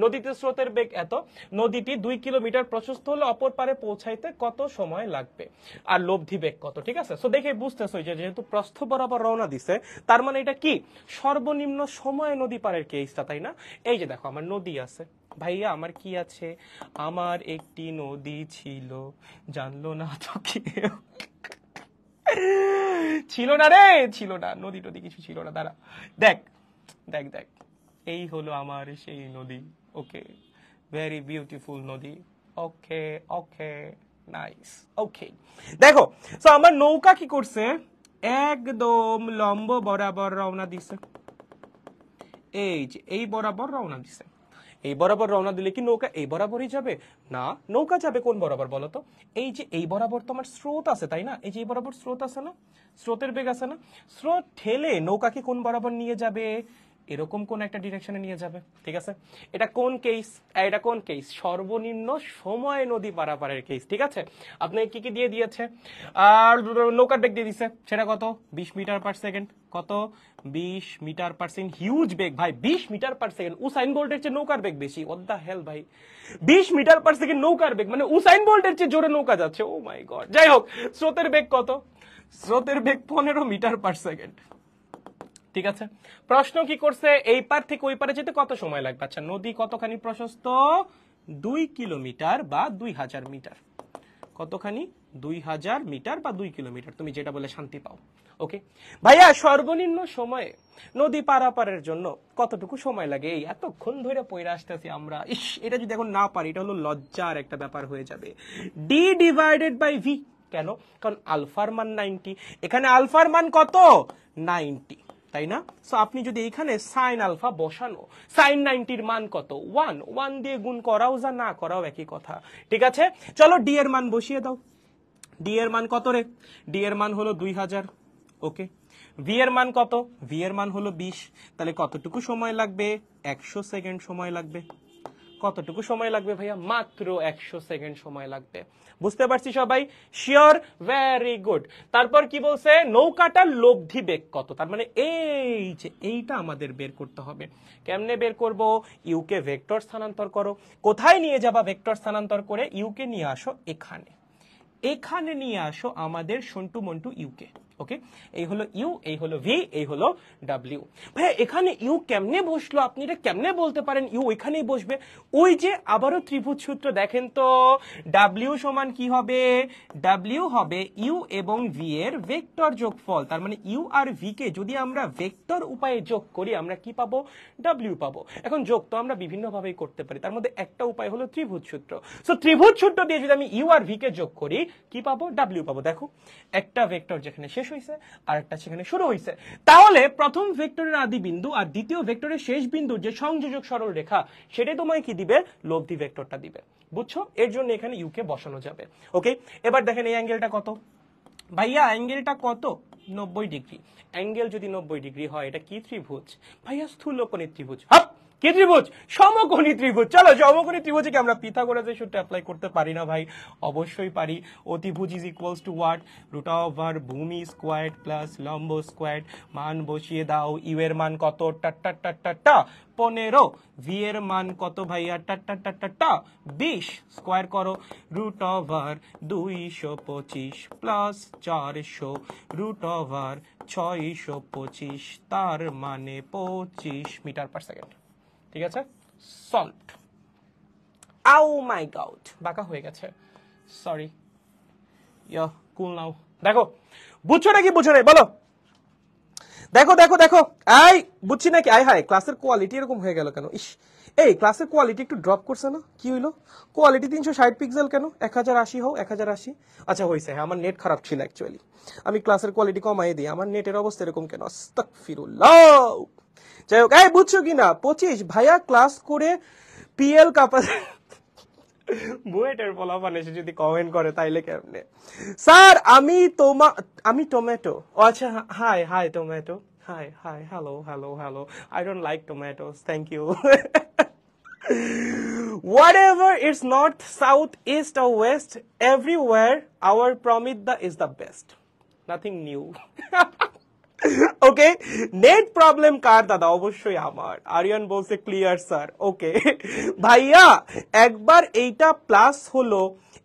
নদীতে স্রোতের বেগ এত নদীটি দুই কিলোমিটার প্রশস্ত হলে অপর পারে পৌঁছাইতে কত সময় লাগবে আর লব্ধি বেগ কত ঠিক আছে সো দেখে বুঝতেছো যে যেহেতু প্রস্থ বরাবর রওনা দিছে তার মানে এটা কি সর্বনিম্ন সময় নদী পারের কেসটা তাই না এই যে দেখো আমার নদী আছে ভাইয়া আমার কি আছে আমার একটি নদী ছিল জানলো না তো কেউ ছিল না রে ছিল না নদী টদী কিছু ছিল না দাঁড়া দেখ দেখ দেখ এই হলো আমার সেই নদী ওকে ভেরি বিউটিফুল নদী ওকে ওকে নাইস ওকে দেখো সো আমার নৌকা কি করছে একদম লম্ব বরাবর রওনা দিছে এই যে এই বরাবর রওনা দিছে এই বরাবর রওনা দিলে কি নৌকা এই বরাবরই যাবে না নৌকা যাবে কোন বরাবর বলো তো এই যে এই বরাবর তোমার স্রোত আছে তাই না এই যে এই বরাবর স্রোত আছে না স্রোতের বেগ আছে না স্রোত ঠেলে নৌকাকে কোন বরাবর নিয়ে যাবে এরকম কোন একটা ডিরেকশনে নিয়ে যাবে ঠিক আছে এটা কোন কেস এটা কোন কেস সর্বনিম্ন সময় নদী পারাপারের কেস ঠিক আছে আপনাকে কি কি দিয়ে দিয়েছে আর নৌকার বেগ দিয়ে দিছে সেটা কত বিশ মিটার পার সেকেন্ড কত বিশ মিটার পার সেকেন্ড হিউজ বেগ ভাই বিশ মিটার পার সেকেন্ড উসাইন বোল্টের চেয়ে নৌকার বেগ বেশি অদ দ্য হেল ভাই বিশ মিটার পার সেকেন্ড নৌকার বেগ মানে উসাইন বোল্টের চেয়ে জোরে নৌকা যাচ্ছে ও মাই গড যাই হোক স্রোতের বেগ কত স্রোতের বেগ পনেরো মিটার পার সেকেন্ড ঠিক আছে প্রশ্ন কি করছে এই পার থেকে ওই পারে যেতে কত সময় লাগবে আচ্ছা নদী কতখানি প্রশস্ত দুই কিলোমিটার বা দুই হাজার মিটার কতখানি দুই হাজার মিটার বা দুই কিলোমিটার তুমি যেটা বলে শান্তি পাও ওকে ভাইয়া সর্বনিম্ন সময়ে নদী পারাপারের জন্য কতটুকু সময় লাগে এই এতক্ষণ ধরে পড়ে আসতেছি আমরা ইস এটা যদি এখন না পারি এটা হলো লজ্জার একটা ব্যাপার হয়ে যাবে ডি ডিভাইডেড বাই ভি কেন কারণ আলফার মান নাইনটি এখানে আলফার মান কত নাইনটি তাই না সো আপনি যদি এইখানে সাইন আলফা বসানো সাইন নাইনটির মান কত ওয়ান ওয়ান দিয়ে গুণ করাও যা না করাও একই কথা ঠিক আছে চলো ডি এর মান বসিয়ে দাও ডি এর মান কত রে ডি এর মান হলো দুই হাজার ওকে ভি এর মান কত ভি এর মান হলো বিশ তাহলে কতটুকু সময় লাগবে একশো সেকেন্ড সময় লাগবে কতটুকু সময় লাগবে ভাইয়া মাত্র একশো সেকেন্ড সময় লাগবে বুঝতে পারছি সবাই শিওর ভেরি গুড তারপর কি বলছে নৌকাটার লব্ধি বেগ কত তার মানে এই যে এইটা আমাদের বের করতে হবে কেমনে বের করব ইউকে ভেক্টর স্থানান্তর করো কোথায় নিয়ে যাবা ভেক্টর স্থানান্তর করে ইউকে নিয়ে আসো এখানে এখানে নিয়ে আসো আমাদের সন্টু মন্টু ইউকে ওকে এই হলো ইউ এই হলো ভি এই হলো ডাব্লিউ ভাইয়া এখানে ইউ কেমনে বসলো আপনি এটা কেমনে বলতে পারেন ইউ ওইখানেই বসবে ওই যে আবারও ত্রিভুজ সূত্র দেখেন তো ডাব্লিউ সমান কি হবে ডাব্লিউ হবে ইউ এবং ভি এর ভেক্টর যোগফল তার মানে ইউ আর ভি কে যদি আমরা ভেক্টর উপায়ে যোগ করি আমরা কি পাবো ডাব্লিউ পাবো এখন যোগ তো আমরা বিভিন্নভাবেই করতে পারি তার মধ্যে একটা উপায় হলো ত্রিভুজ সূত্র সো ত্রিভুজ সূত্র দিয়ে যদি আমি ইউ আর ভি কে যোগ করি কি পাবো ডাব্লিউ পাবো দেখো একটা ভেক্টর যেখানে শেষ শেষ হয়েছে আর একটা সেখানে শুরু হয়েছে তাহলে প্রথম ভেক্টরের আদি বিন্দু আর দ্বিতীয় ভেক্টরের শেষ বিন্দুর যে সংযোজক সরল রেখা সেটাই তোমায় কি দিবে লব্ধি ভেক্টরটা দিবে বুঝছো এর জন্য এখানে ইউকে বসানো যাবে ওকে এবার দেখেন এই অ্যাঙ্গেলটা কত ভাইয়া অ্যাঙ্গেলটা কত নব্বই ডিগ্রি অ্যাঙ্গেল যদি নব্বই ডিগ্রি হয় এটা কি ত্রিভুজ ভাইয়া স্থূলকণের ত্রিভুজ হাপ কি ত্রিভুজ সমকোণী ত্রিভুজ চলো সমকোণী ত্রিভুজে কি আমরা পিথাগোরাসের সূত্র অ্যাপ্লাই করতে পারি না ভাই অবশ্যই পারি অতিভুজ is equals to what root over ভূমি স্কোয়ার প্লাস লম্ব স্কোয়ার মান বসিয়ে দাও ইউ এর মান কত টাট্টা টাট্টা টা পনেরো ভি এর মান কত ভাইয়া টাট্টা টাট্টা টা বিশ স্কোয়ার করো রুট ওভার দুইশো পঁচিশ প্লাস চারশো রুট ওভার ছয়শো পঁচিশ তার মানে পঁচিশ মিটার পার সেকেন্ড ঠিক আছে সল্ট আউ মাই গাউট বাঁকা হয়ে গেছে সরি কুল নাও দেখো বুঝছো নাকি বুঝো রে বলো দেখো দেখো দেখো আই বুঝছি নাকি আই হাই ক্লাসের কোয়ালিটি এরকম হয়ে গেল কেন ইস এই ক্লাসের কোয়ালিটি একটু ড্রপ করছে না কি হইলো কোয়ালিটি তিনশো ষাট পিক্সেল কেন এক হাজার আশি হোক এক হাজার আশি আচ্ছা হয়েছে হ্যাঁ আমার নেট খারাপ ছিল অ্যাকচুয়ালি আমি ক্লাসের কোয়ালিটি কমাই দিই আমার নেটের অবস্থা এরকম কেন আস্তাক ফিরুল্লাহ যাই হোক এই বুঝছো কি না পঁচিশ ভাইয়া ক্লাস করে পিএল কাপা বুয়েটের ফলাফল এসে যদি কমেন্ট করে তাইলে কেমনে স্যার আমি তোমা আমি টমেটো ও আচ্ছা hi hi tomato hi hi hello hello hello I don't like tomato thank you whatever it's north south east or west everywhere our pramidda is the best nothing new okay net problem কার দাদা অবশ্যই আমার আরিয়ান বলছে clear sir okay ভাইয়া একবার এইটা plus হলো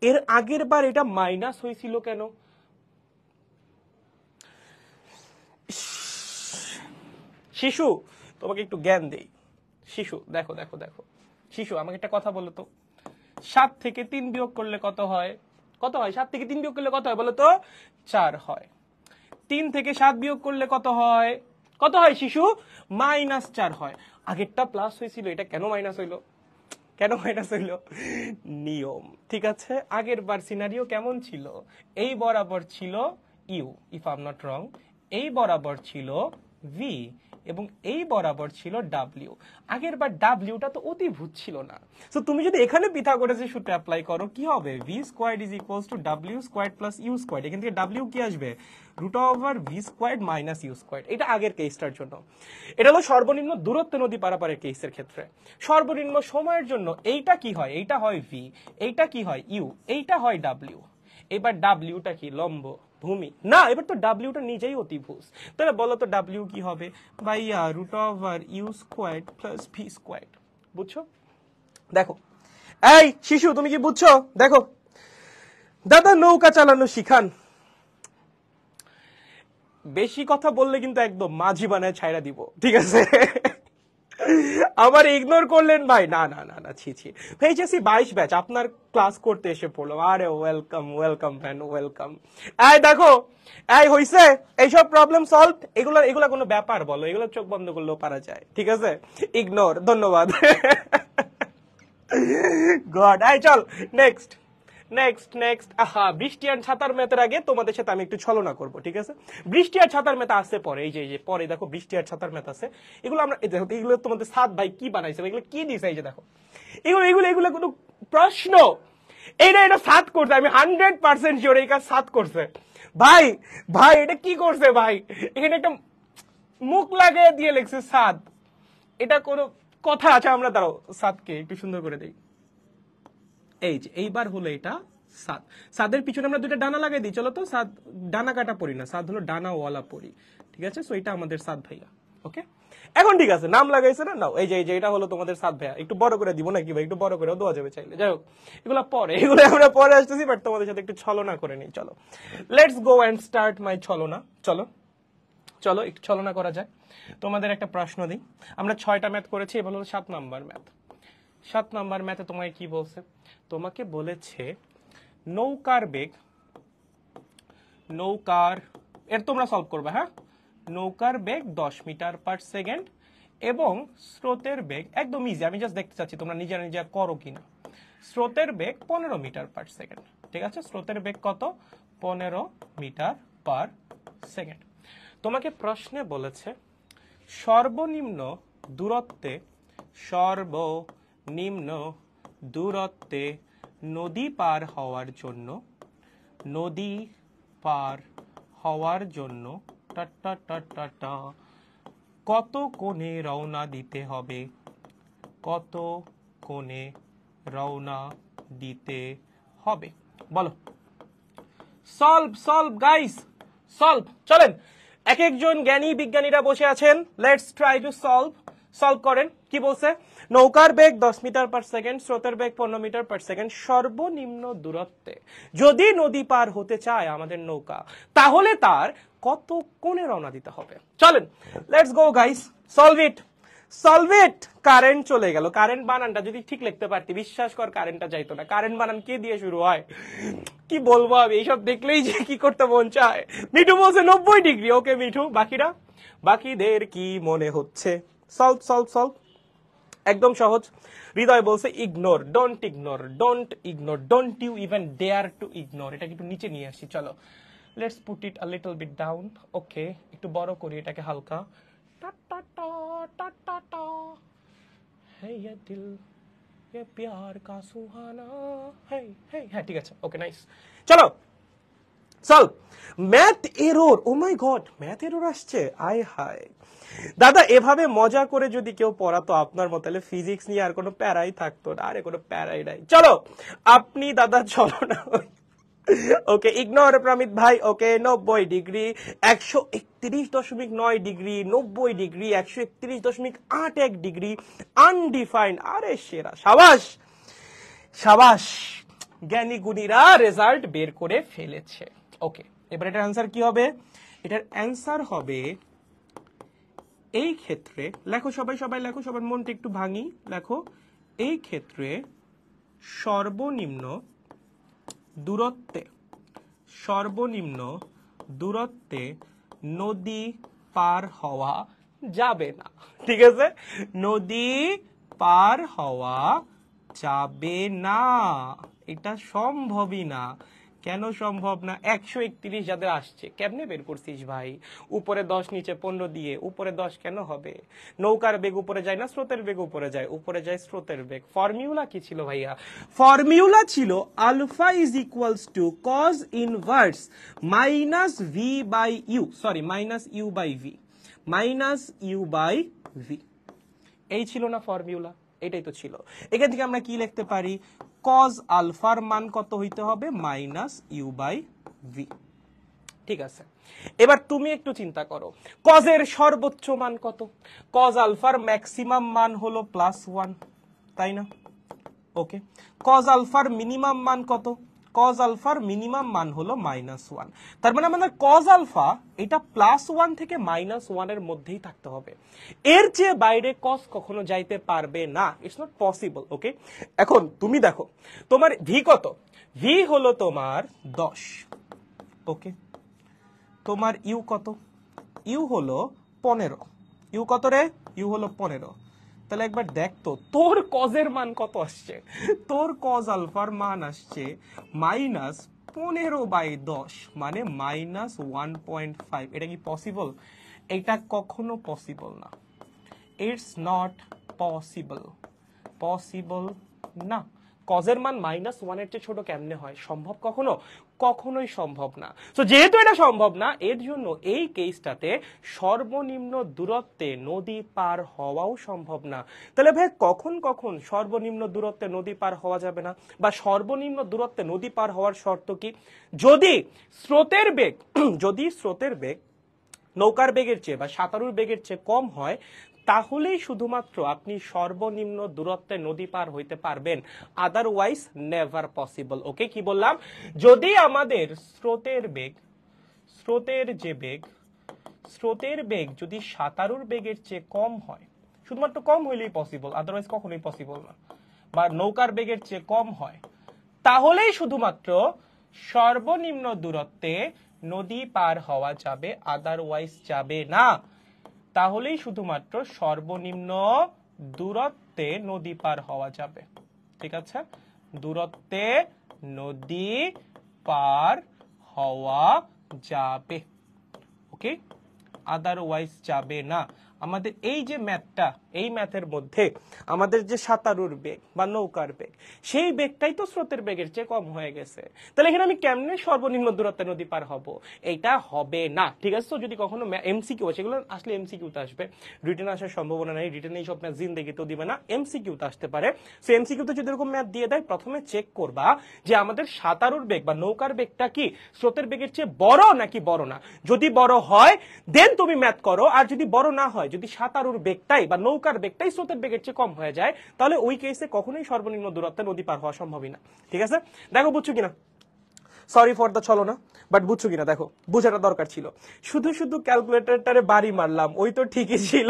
এর আগের বার এটা মাইনাস হয়েছিল কেন শিশু তোমাকে একটু জ্ঞান দেই শিশু দেখো দেখো দেখো শিশু আমাকে একটা কথা বলো তো সাত থেকে তিন বিয়োগ করলে কত হয় কত হয় সাত থেকে তিন বিয়োগ করলে কত হয় বলো তো চার হয় তিন থেকে সাত বিয়োগ করলে কত হয় কত হয় শিশু মাইনাস চার হয় আগেরটা প্লাস হয়েছিল এটা কেন মাইনাস হইলো কেন মাইনাস হইল নিয়ম ঠিক আছে আগের বার সিনারিও কেমন ছিল এই বরাবর ছিল you if um not wrong এই বরাবর ছিল ভি এবং এই বরাবর ছিল ডাব্লিউ আগের বার ডাব্লিউটা তো অতিভূত ছিল না সো তুমি যদি এখানে পিথাগোরাসের সূত্র অ্যাপ্লাই করো কি হবে V squared is equals to W squared plus U squared এখান থেকে ডাব্লিউ কি আসবে root over V squared minus U squared এটা আগের কেসটার জন্য এটা হলো সর্বনিম্ন দূরত্ব নদী পারাপারের কেসের ক্ষেত্রে সর্বনিম্ন সময়ের জন্য এইটা কি হয় এইটা হয় ভি এইটা কি হয় ইউ এইটা হয় ডাব্লিউ এবার ডাব্লিউটা কি লম্ব ভূমি না এবার তো ডাব্লিউটা নিজেই অতিভুজ তাহলে বলো তো ডাব্লিউ কি হবে বাই রুট অফ আর U squared plus V squared বুঝছো দেখো এই শিশু তুমি কি বুঝছো দেখো দাদা নৌকা চালানো শিখান বেশি কথা বললে কিন্তু একদম মাঝি বানায় ছাইরা দিব ঠিক আছে আবার ইগনোর করলেন ভাই না না না না ছি ছি এইচএসি বাইশ ব্যাচ আপনার ক্লাস করতে এসে পড়লো আরে ওয়েলকাম ওয়েলকাম ফ্যান ওয়েলকাম এই দেখো এই হইছে এইসব প্রবলেম সলভ এগুলো এগুলো কোনো ব্যাপার বলো এগুলো চোখ বন্ধ করলেও পারা যায় ঠিক আছে ইগনোর ধন্যবাদ গড আই চল নেক্সট নেক্সট নেক্সট আহা বৃষ্টি আর ছাতার মেতের আগে তোমাদের সাথে আমি একটু ছলনা করব ঠিক আছে বৃষ্টি আর ছাতার মেতা আসে পরে এই যে পরে দেখো বৃষ্টি আর ছাতার মেতা আছে এগুলো আমরা দেখো এগুলো তোমাদের সাত ভাই কি বানাইছে এগুলো কি দিছে এই যে দেখো এগুলো এগুলো এগুলো কোনো প্রশ্ন এটা এটা সাত করছে আমি হান্ড্রেড পার্সেন্ট জোর এই কাজ সাত করছে ভাই ভাই এটা কি করছে ভাই এখানে একটা মুখ লাগিয়ে দিয়ে লেগছে সাত এটা কোনো কথা আছে আমরা দাঁড়াও সাতকে একটু সুন্দর করে দিই এইচ এইবার হলো এটা সাদ সাদের পিছনে আমরা দুইটা ডানা লাগাই দিই চলো তো সাদ ডানা কাটা পড়ি না সাদ হলো ডানাওয়ালা পড়ি ঠিক আছে সো এটা আমাদের সাদ ভাইয়া ওকে এখন ঠিক আছে নাম লাগাইছে না নাও এই যে এই যে এটা হলো তোমাদের সাদ ভাইয়া একটু বড় করে দিব নাকি ভাই একটু বড় করে দেওয়া যাবে চাইলে যাই হোক এগুলো পরে এগুলো আমরা পরে আসতেছি বাট তোমাদের সাথে একটু ছলনা করে নিই চলো let's go and start my ছলনা চলো চলো একটু ছলনা করা যায় তোমাদের একটা প্রশ্ন দিই আমরা ছয়টা ম্যাথ করেছি এবার হলো সাত নাম্বার ম্যাথ সাত নাম্বার ম্যাথে তোমাকে কি বলছে তোমাকে বলেছে নৌকার বেগ নৌকার এর তোমরা সলভ করবে হ্যাঁ নৌকার বেগ দশ মিটার পার সেকেন্ড এবং স্রোতের বেগ একদম ইজি আমি জাস্ট দেখতে চাচ্ছি তোমরা নিজেরা নিজে করো কিনা স্রোতের বেগ পনেরো মিটার পার সেকেন্ড ঠিক আছে স্রোতের বেগ কত পনেরো মিটার পার সেকেন্ড তোমাকে প্রশ্নে বলেছে সর্বনিম্ন দূরত্বে সর্ব নিম্ন দূরত্বে নদী পার হওয়ার জন্য নদী পার হওয়ার জন্য কত কোণে রওনা দিতে হবে কত কোণে রওনা দিতে হবে বলো সলভ সলভ গাইস সলভ চলেন এক একজন জ্ঞানী বিজ্ঞানীরা বসে আছেন let's try to solve solve করেন কি বলছে নৌকার বেগ দশ মিটার পার সেকেন্ড স্রোতের বেগ পনেরো মিটার পার সেকেন্ড সর্বনিম্ন দূরত্বে যদি নদী পার হতে চায় আমাদের নৌকা তাহলে তার কত কোণে রওনা দিতে হবে চলেন let's go guys solve it solve it current চলে গেল কারেন্ট বানানটা যদি ঠিক লিখতে পারতি বিশ্বাস কর কারেন্টটা যাইতো না কারেন্ট বানান কে দিয়ে শুরু হয় কি বলবো আমি এইসব দেখলেই যে কি করতে মন চায় মিঠু বলছে নব্বই ডিগ্রি ওকে মিঠু বাকিরা বাকিদের কি মনে হচ্ছে সলভ সলভ সলভ একদম সহজ হৃদয় বলছে ignore don't ignore don't ignore don't you even dare to ignore এটাকে একটু নিচে নিয়ে আসি চলো let's put it a little bit down okay একটু বড় করি এটাকে হালকা টা টা টা টা টা টা হ্যাঁ দিল ये प्यार का सुहाना है है है ठीक है अच्छा ओके नाइस চল math error oh my god math error আসছে আয় হায় দাদা এভাবে মজা করে যদি কেউ পড়াতো আপনার মতো তাহলে ফিজিক্স নিয়ে আর কোনো প্যারাই থাকতো না আরে কোনো প্যারাই নাই চলো আপনি দাদা চলো না ওকে ইগনোর প্রমিত ভাই ওকে নব্বই ডিগ্রি একশো একত্রিশ দশমিক নয় ডিগ্রি নব্বই ডিগ্রি একশো একত্রিশ দশমিক আট এক ডিগ্রি আনডিফাইন্ড আরে সেরা সাবাস সাবাস জ্ঞানী গুণীরা রেজাল্ট বের করে ফেলেছে ওকে এবার এটার অ্যান্সার কি হবে এটার অ্যান্সার হবে এই ক্ষেত্রে লেখো সবাই সবাই লেখো সবার মনটা একটু ভাঙি লেখো এই ক্ষেত্রে সর্বনিম্ন দূরত্বে সর্বনিম্ন দূরত্বে নদী পার হওয়া যাবে না ঠিক আছে নদী পার হওয়া যাবে না এটা সম্ভবই না কেন সম্ভব না একশো একত্রিশ যাদের আসছে কেমনে বের করছিস ভাই উপরে দশ নিচে পনেরো দিয়ে উপরে দশ কেন হবে নৌকার বেগ উপরে যায় না স্রোতের বেগ উপরে যায় উপরে যায় স্রোতের বেগ ফর্মিউলা কি ছিল ভাইয়া ফর্মিউলা ছিল alpha is equals to cos inverse minus V by U sorry minus you by V minus you by V এই ছিল না ফর্মিউলা এটাই তো ছিল এখান থেকে আমরা কি লিখতে পারি কজ আলফার মান কত হইতে হবে মাইনাস ইউ বাই ভি ঠিক আছে এবার তুমি একটু চিন্তা করো কজের সর্বোচ্চ মান কত কজ আলফার ম্যাক্সিমাম মান হলো প্লাস ওয়ান তাই না ওকে কজ আলফার মিনিমাম মান কত কজ আলফার মিনিমাম মান হলো মাইনাস ওয়ান তার মানে আমাদের কজ আলফা এটা প্লাস ওয়ান থেকে মাইনাস ওয়ানের মধ্যেই থাকতে হবে এর যে বাইরে কজ কখনো যাইতে পারবে না ইটস নট পসিবল ওকে এখন তুমি দেখো তোমার ভি কত ভি হলো তোমার দশ ওকে তোমার ইউ কত ইউ হলো পনেরো ইউ কত রে ইউ হলো পনেরো তাহলে একবার দেখ তো তোর কজের মান কত আসছে তোর কজ আলফার মান আসছে মাইনাস পনেরো বাই দশ মানে মাইনাস ওয়ান পয়েন্ট ফাইভ এটা কি পসিবল এটা কখনো পসিবল না ইটস নট পসিবল পসিবল না কজের মান মাইনাস ওয়ানের চেয়ে ছোট কেমনে হয় সম্ভব কখনো কখনোই সম্ভব না তো যেহেতু এটা সম্ভব না এর জন্য এই কেসটাতে সর্বনিম্ন দূরত্বে নদী পার হওয়াও সম্ভব না তাহলে ভাই কখন কখন সর্বনিম্ন দূরত্বে নদী পার হওয়া যাবে না বা সর্বনিম্ন দূরত্বে নদী পার হওয়ার শর্ত কি যদি স্রোতের বেগ যদি স্রোতের বেগ নৌকার বেগের চেয়ে বা সাঁতারুর বেগের চেয়ে কম হয় তাহলেই শুধুমাত্র আপনি সর্বনিম্ন দূরত্বে নদী পার হইতে পারবেন আদারওয়াইজ নেভার পসিবল ওকে কি বললাম যদি আমাদের স্রোতের বেগ স্রোতের যে বেগ স্রোতের বেগ যদি সাঁতারুর বেগের চেয়ে কম হয় শুধুমাত্র কম হইলেই পসিবল আদারওয়াইজ কখনোই পসিবল না বা নৌকার বেগের চেয়ে কম হয় তাহলেই শুধুমাত্র সর্বনিম্ন দূরত্বে নদী পার হওয়া যাবে আদারওয়াইজ যাবে না তাহলেই শুধুমাত্র সর্বনিম্ন দূরত্বে নদী পার হওয়া যাবে ঠিক আছে দূরত্বে নদী পার হওয়া যাবে ওকে আদারওয়াইজ যাবে না আমাদের এই যে ম্যাথটা এই ম্যাথের মধ্যে আমাদের যে সাঁতারুর বেগ বা নৌকার বেগ সেই বেগটাই তো স্রোতের বেগের চেয়ে কম হয়ে গেছে তাহলে এখানে আমি কেমনে সর্বনিম্ন দূরত্বে নদী পার হব এইটা হবে না ঠিক আছে তো যদি কখনো এমসি এমসিকিউ সেগুলো আসলে এমসি কিউতে আসবে রিটার্ন আসার সম্ভাবনা নেই রিটার্ন এই সব ম্যাথ তো দিবে না এমসি কিউতে আসতে পারে সো কিউতে যদি এরকম ম্যাথ দিয়ে দেয় প্রথমে চেক করবা যে আমাদের সাঁতারুর বেগ বা নৌকার বেগটা কি স্রোতের বেগের চেয়ে বড় নাকি বড় না যদি বড় হয় দেন তুমি ম্যাথ করো আর যদি বড় না হয় যদি সাঁতারুর বেগটাই বা নৌ নৌকার বেগটাই স্রোতের বেগের চেয়ে কম হয়ে যায় তাহলে ওই কেসে কখনোই সর্বনিম্ন দূরত্বে নদী পার হওয়া সম্ভবই না ঠিক আছে দেখো বুঝছো কিনা সরি ফর দা চলো না বাট বুঝছো কিনা দেখো বুঝাটা দরকার ছিল শুধু শুধু ক্যালকুলেটারটারে বাড়ি মারলাম ওই তো ঠিকই ছিল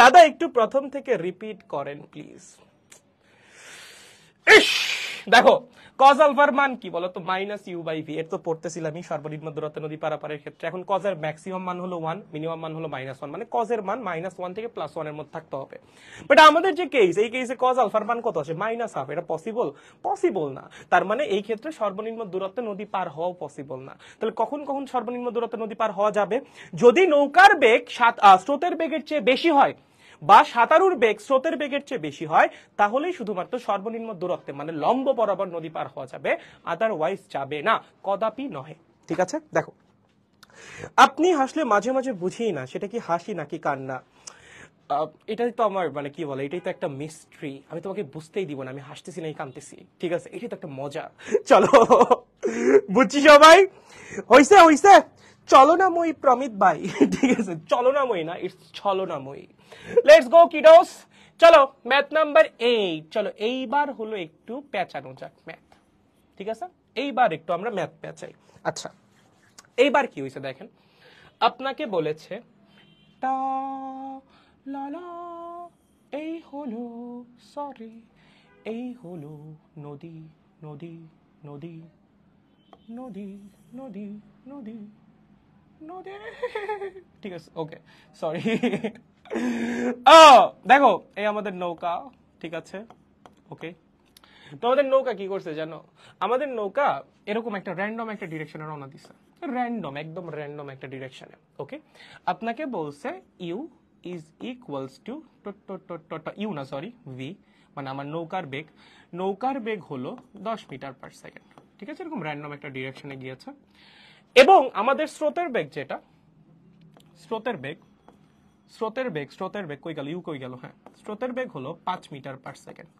দাদা একটু প্রথম থেকে রিপিট করেন প্লিজ ইস দেখো কজ আলফার মান কি বলতো মাইনাস ইউ বাই ভি এর তো পড়তেছিলাম সর্বনিম্ন দূরত্ব নদী পারাপারের ক্ষেত্রে এখন কজের ম্যাক্সিমাম মান হলো ওয়ান মিনিমাম মান হলো মাইনাস ওয়ান মানে কজের মান মাইনাস ওয়ান থেকে প্লাস ওয়ান এর মধ্যে থাকতে হবে বাট আমাদের যে কেস এই কেসে কজ আলফার মান কত আছে মাইনাস হাফ এটা পসিবল পসিবল না তার মানে এই ক্ষেত্রে সর্বনিম্ন দূরত্বে নদী পার হওয়াও পসিবল না তাহলে কখন কখন সর্বনিম্ন দূরত্বে নদী পার হওয়া যাবে যদি নৌকার বেগ স্রোতের বেগের চেয়ে বেশি হয় বা সাঁতারুর বেগ স্রোতের বেগের চেয়ে বেশি হয় তাহলেই শুধুমাত্র সর্বনিম্ন দূরত্বে মানে লম্ব বরাবর নদী পার হওয়া যাবে আদারওয়াইজ যাবে না কদাপি নহে ঠিক আছে দেখো আপনি হাসলে মাঝে মাঝে বুঝেই না সেটা কি হাসি নাকি কান্না এটাই তো আমার মানে কি বলে এটাই তো একটা মিস্ট্রি আমি তোমাকে বুঝতেই দিব না আমি হাসতেছি না কানতেছি ঠিক আছে এটাই তো একটা মজা চলো বুঝছি সবাই হইছে হইছে চলনাময়ী প্রমিত ভাই ঠিক আছে চলনাময়ী না ইটস মই লেটস গো কিডোস চলো ম্যাথ নাম্বার এইট চলো এইবার হলো একটু প্যাঁচানো যাক ম্যাথ ঠিক আছে এইবার একটু আমরা ম্যাথ প্যাঁচাই আচ্ছা এইবার কি হয়েছে দেখেন আপনাকে বলেছে টা লালা এই হলো সরি এই হলো নদী নদী নদী নদী নদী নদী নদী ঠিক আছে ওকে সরি Oh, দেখো এই আমাদের নৌকা ঠিক আছে ওকে তো আমাদের নৌকা কি করছে জানো আমাদের নৌকা এরকম একটা র্যান্ডম একটা ডিরেকশনে রওনা দিছে র্যান্ডম একদম র্যান্ডম একটা ডিরেকশনে ওকে আপনাকে বলছে U is equals to U না সরি ভি মানে আমার নৌকার বেগ নৌকার বেগ হলো দশ মিটার পার সেকেন্ড ঠিক আছে এরকম র্যান্ডম একটা ডিরেকশনে গিয়েছে এবং আমাদের স্রোতের বেগ যেটা স্রোতের বেগ স্রোতের বেগ স্রোতের বেগ কই গেল ইউ কই গেল হ্যাঁ স্রোতের বেগ হলো পাঁচ মিটার পার সেকেন্ড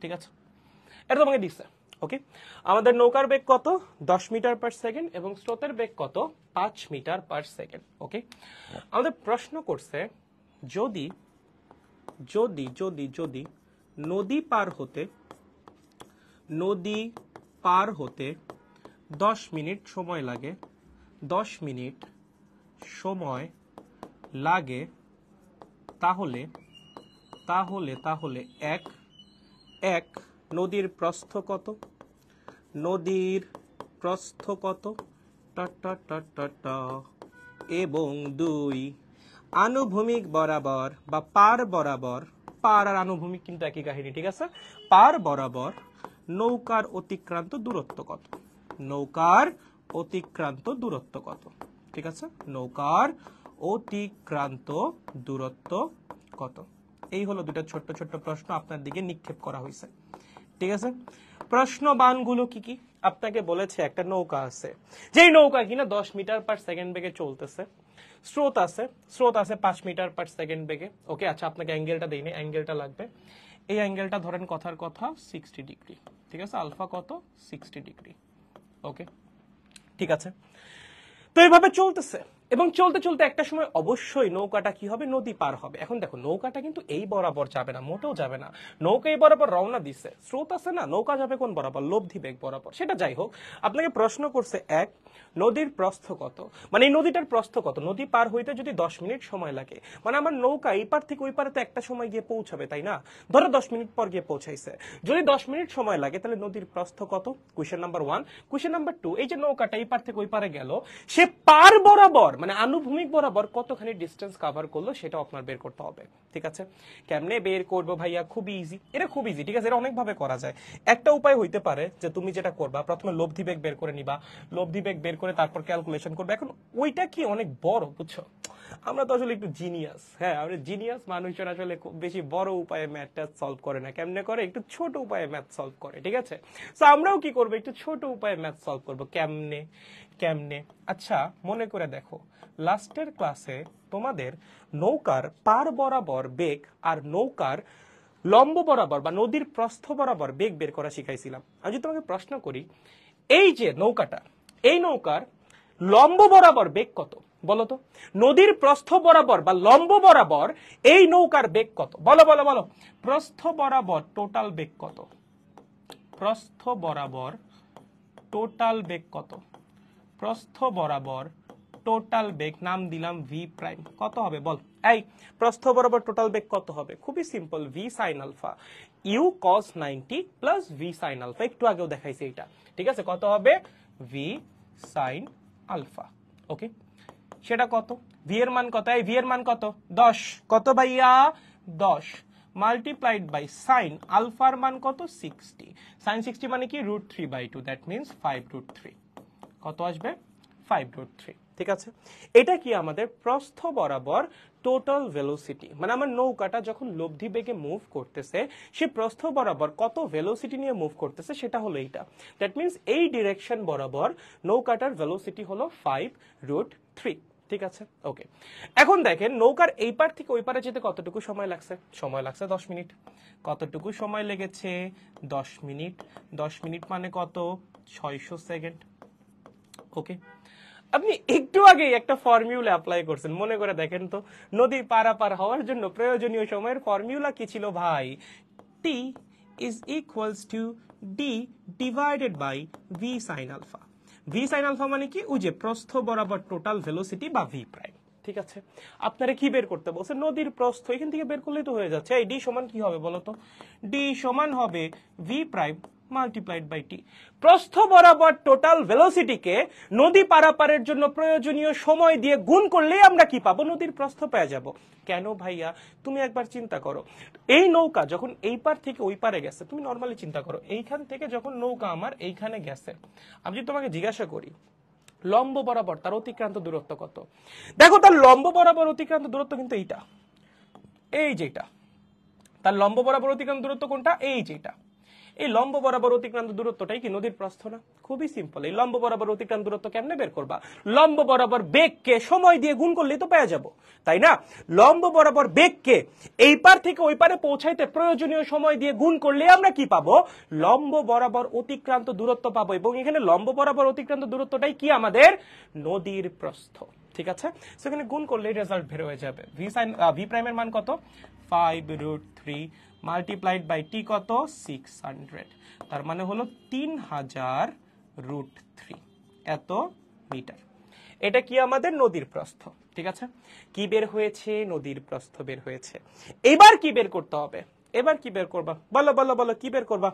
ঠিক আছে এটা তোমাকে দিচ্ছে ওকে আমাদের নৌকার বেগ কত দশ মিটার পার সেকেন্ড এবং স্রোতের বেগ কত পাঁচ মিটার পার সেকেন্ড ওকে আমাদের প্রশ্ন করছে যদি যদি যদি যদি নদী পার হতে নদী পার হতে দশ মিনিট সময় লাগে দশ মিনিট সময় লাগে তাহলে তাহলে তাহলে এক এক নদীর প্রস্থ কত নদীর প্রস্থ কত ট এবং দুই আনুভূমিক বরাবর বা পার বরাবর পার আর আনুভূমিক কিন্তু একই কাহিনী ঠিক আছে পার বরাবর নৌকার অতিক্রান্ত দূরত্ব কত নৌকার অতিক্রান্ত দূরত্ব কত ঠিক আছে নৌকার অতিক্রান্ত দূরত্ব কত এই হলো দুটা ছোট্ট ছোট্ট প্রশ্ন আপনার দিকে নিক্ষেপ করা হয়েছে ঠিক আছে প্রশ্ন বানগুলো কি কি আপনাকে বলেছে একটা নৌকা আছে যেই নৌকা কিনা দশ মিটার পার সেকেন্ড বেগে চলতেছে স্রোত আছে স্রোত আছে পাঁচ মিটার পার সেকেন্ড বেগে ওকে আচ্ছা আপনাকে অ্যাঙ্গেলটা দিই অ্যাঙ্গেলটা লাগবে এই অ্যাঙ্গেলটা ধরেন কথার কথা সিক্সটি ডিগ্রি ঠিক আছে আলফা কত সিক্সটি ডিগ্রি ওকে ঠিক আছে তো এইভাবে চলতেছে এবং চলতে চলতে একটা সময় অবশ্যই নৌকাটা কি হবে নদী পার হবে এখন দেখো নৌকাটা কিন্তু এই বরাবর যাবে না মোটেও যাবে না নৌকা এই বরাবর রওনা দিচ্ছে স্রোত আছে না নৌকা যাবে কোন বরাবর লব্ধি বেগ বরাবর সেটা যাই হোক আপনাকে প্রশ্ন করছে এক নদীর প্রস্থ কত মানে এই নদীটার প্রস্থ কত নদী পার হইতে যদি দশ মিনিট সময় লাগে মানে আমার নৌকা এই পার থেকে ওই পারে তো একটা সময় গিয়ে পৌঁছাবে তাই না ধরো দশ মিনিট পর গিয়ে পৌঁছাইছে যদি দশ মিনিট সময় লাগে তাহলে নদীর প্রস্থ কত question number one question number two এই যে নৌকাটা এই পার থেকে ওই পারে গেল সে পার বরাবর মানে আনুভূমিক বরাবর কতখানি ডিস্টেন্স কাভার করলো সেটা আপনার বের করতে হবে ঠিক আছে কেমনে বের করবো ভাইয়া খুবই ইজি এটা খুব ইজি ঠিক আছে এটা অনেকভাবে করা যায় একটা উপায় হইতে পারে যে তুমি যেটা করবা প্রথমে লব্ধি বেগ বের করে নিবা লব্ধি বেগ বের করে তারপর ক্যালকুলেশন করবে এখন ওইটা কি অনেক বড় বুঝছো আমরা তো আসলে একটু জিনিয়াস হ্যাঁ আমরা জিনিয়াস মানুষজন আসলে খুব বেশি বড় উপায়ে ম্যাথটা সলভ করে না কেমনে করে একটু ছোট উপায়ে ম্যাথ সলভ করে ঠিক আছে তো আমরাও কি করবো একটু ছোট উপায়ে ম্যাথ সলভ করবো কেমনে কেমনে আচ্ছা মনে করে দেখো লাস্টের ক্লাসে তোমাদের নৌকার পার বরাবর বেগ আর নৌকার লম্ব বরাবর বা নদীর প্রস্থ বরাবর বেগ বের করা শিখাইছিলাম আমি যদি তোমাকে প্রশ্ন করি এই যে নৌকাটা এই নৌকার লম্ব বরাবর বেগ কত বলো তো নদীর প্রস্থ বরাবর বা লম্ব বরাবর এই নৌকার বেগ কত বলো বলো বলো প্রস্থ বরাবর টোটাল বেগ কত প্রস্থ বরাবর টোটাল বেগ কত প্রস্থ বরাবর টোটাল বেগ নাম দিলাম ভি প্রাইম কত হবে বল এই প্রস্থ বরাবর টোটাল বেগ কত হবে খুবই simple V sine alpha U cos ninety plus V sine alpha একটু আগেও দেখাইছি এটা ঠিক আছে কত হবে ভি সাইন আলফা ওকে সেটা কত ভি এর মান কত এই ভি এর মান কত দশ কত ভাইয়া দশ মাল্টিপ্লাইড বাই সাইন আলফার মান কত সিক্সটি সাইন সিক্সটি মানে কি root three by two that means five root three কত আসবে ফাইভ ডট থ্রি ঠিক আছে এটা কি আমাদের প্রস্থ বরাবর টোটাল ভেলোসিটি মানে আমার নৌকাটা যখন লব্ধি বেগে মুভ করতেছে সে প্রস্থ বরাবর কত ভেলোসিটি নিয়ে মুভ করতেছে সেটা হলো এইটা দ্যাট মিনস এই ডিরেকশন বরাবর নৌকাটার ভেলোসিটি হলো ফাইভ রুট থ্রি ঠিক আছে ওকে এখন দেখেন নৌকার এই পার থেকে ওই পারে যেতে কতটুকু সময় লাগছে সময় লাগছে দশ মিনিট কতটুকু সময় লেগেছে দশ মিনিট দশ মিনিট মানে কত ছয়শো সেকেন্ড ওকে আপনি একটু আগে একটা ফর্মুলা অ্যাপ্লাই করছেন মনে করে দেখেন তো নদী পারাপার হওয়ার জন্য প্রয়োজনীয় সময়ের ফর্মুলা কি ছিল ভাই T is equals to D divided by V sine alpha V sine alpha মানে কি ওই যে প্রস্থ বরাবর টোটাল ভেলোসিটি বা ভি প্রাইম ঠিক আছে আপনারা কি বের করতে বলছে নদীর প্রস্থ এখান থেকে বের করলেই তো হয়ে যাচ্ছে এই ডি সমান কি হবে বলতো ডি সমান হবে V prime multiplied by T প্রস্থ বরাবর টোটাল ভেলোসিটিকে নদী পারাপারের জন্য প্রয়োজনীয় সময় দিয়ে গুণ করলেই আমরা কি পাবো নদীর প্রস্থ পেয়ে যাব কেন ভাইয়া তুমি একবার চিন্তা করো এই নৌকা যখন এই পার থেকে ওই পারে গেছে তুমি নর্মালি চিন্তা করো এইখান থেকে যখন নৌকা আমার এইখানে গেছে আমি যদি তোমাকে জিজ্ঞাসা করি লম্ব বরাবর তার অতিক্রান্ত দূরত্ব কত দেখো তার লম্ব বরাবর অতিক্রান্ত দূরত্ব কিন্তু এইটা এই যেটা তার লম্ব বরাবর অতিক্রান্ত দূরত্ব কোনটা এই যেটা এই লম্ব বরাবর অতিক্রান্ত দূরত্বটাই কি নদীর প্রস্থ না খুবই সিম্পল এই লম্ব বরাবর অতিক্রান্ত দূরত্ব কেমনে বের করবা লম্ব বরাবর বেগকে সময় দিয়ে গুণ করলে তো পেয়ে যাবো তাই না লম্ব বরাবর বেগকে এই পার থেকে ওই পারে পৌঁছাইতে প্রয়োজনীয় সময় দিয়ে গুণ করলে আমরা কি পাবো লম্ব বরাবর অতিক্রান্ত দূরত্ব পাবো এবং এখানে লম্ব বরাবর অতিক্রান্ত দূরত্বটাই কি আমাদের নদীর প্রস্থ ঠিক আছে সেখানে গুণ করলে রেজাল্ট বের হয়ে যাবে ভি সাইন ভি প্রাইমের মান কত five root three multiplied by T কত সিক্স হান্ড্রেড তার মানে হলো তিন হাজার রুট থ্রি এত মিটার এটা কি আমাদের নদীর প্রস্থ ঠিক আছে কি বের হয়েছে নদীর প্রস্থ বের হয়েছে এবার কি বের করতে হবে এবার কি বের করবা বলো বলো বলো কি বের করবা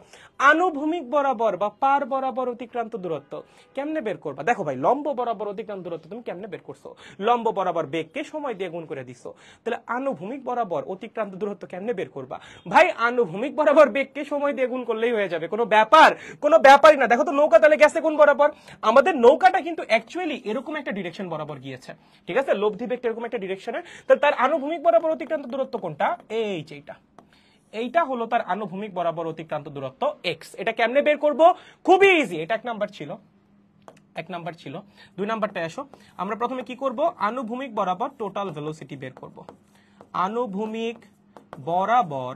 আনুভূমিক বরাবর বা পার বরাবর অতিক্রান্ত দূরত্ব কেমনে বের করবা দেখো ভাই লম্ব বরাবর অতিক্রান্ত দূরত্ব তুমি কেমনে বের করছো লম্ব বরাবর বেগকে সময় দিয়ে গুণ করে দিছো তাহলে আনুভূমিক বরাবর অতিক্রান্ত দূরত্ব কেমনে বের করবা ভাই আনুভূমিক বরাবর বেগকে সময় দিয়ে গুণ করলেই হয়ে যাবে কোনো ব্যাপার কোনো ব্যাপারই না দেখো তো নৌকা তাহলে গেছে কোন বরাবর আমাদের নৌকাটা কিন্তু অ্যাকচুয়ালি এরকম একটা ডিরেকশন বরাবর গিয়েছে ঠিক আছে লব্ধি বেগটা এরকম একটা ডিরেকশনের তাহলে তার আনুভূমিক বরাবর অতিক্রান্ত দূরত্ব কোনটা এই যে এটা এইটা হলো তার আনুভূমিক বরাবর অতিক্রান্ত দূরত্ব এক্স এটা কেমনে বের করব খুবই ইজি এটা এক নাম্বার ছিল এক নাম্বার ছিল দুই নাম্বারটা এসো আমরা প্রথমে কি করব আনুভূমিক বরাবর টোটাল ভেলোসিটি বের করব আনুভূমিক বরাবর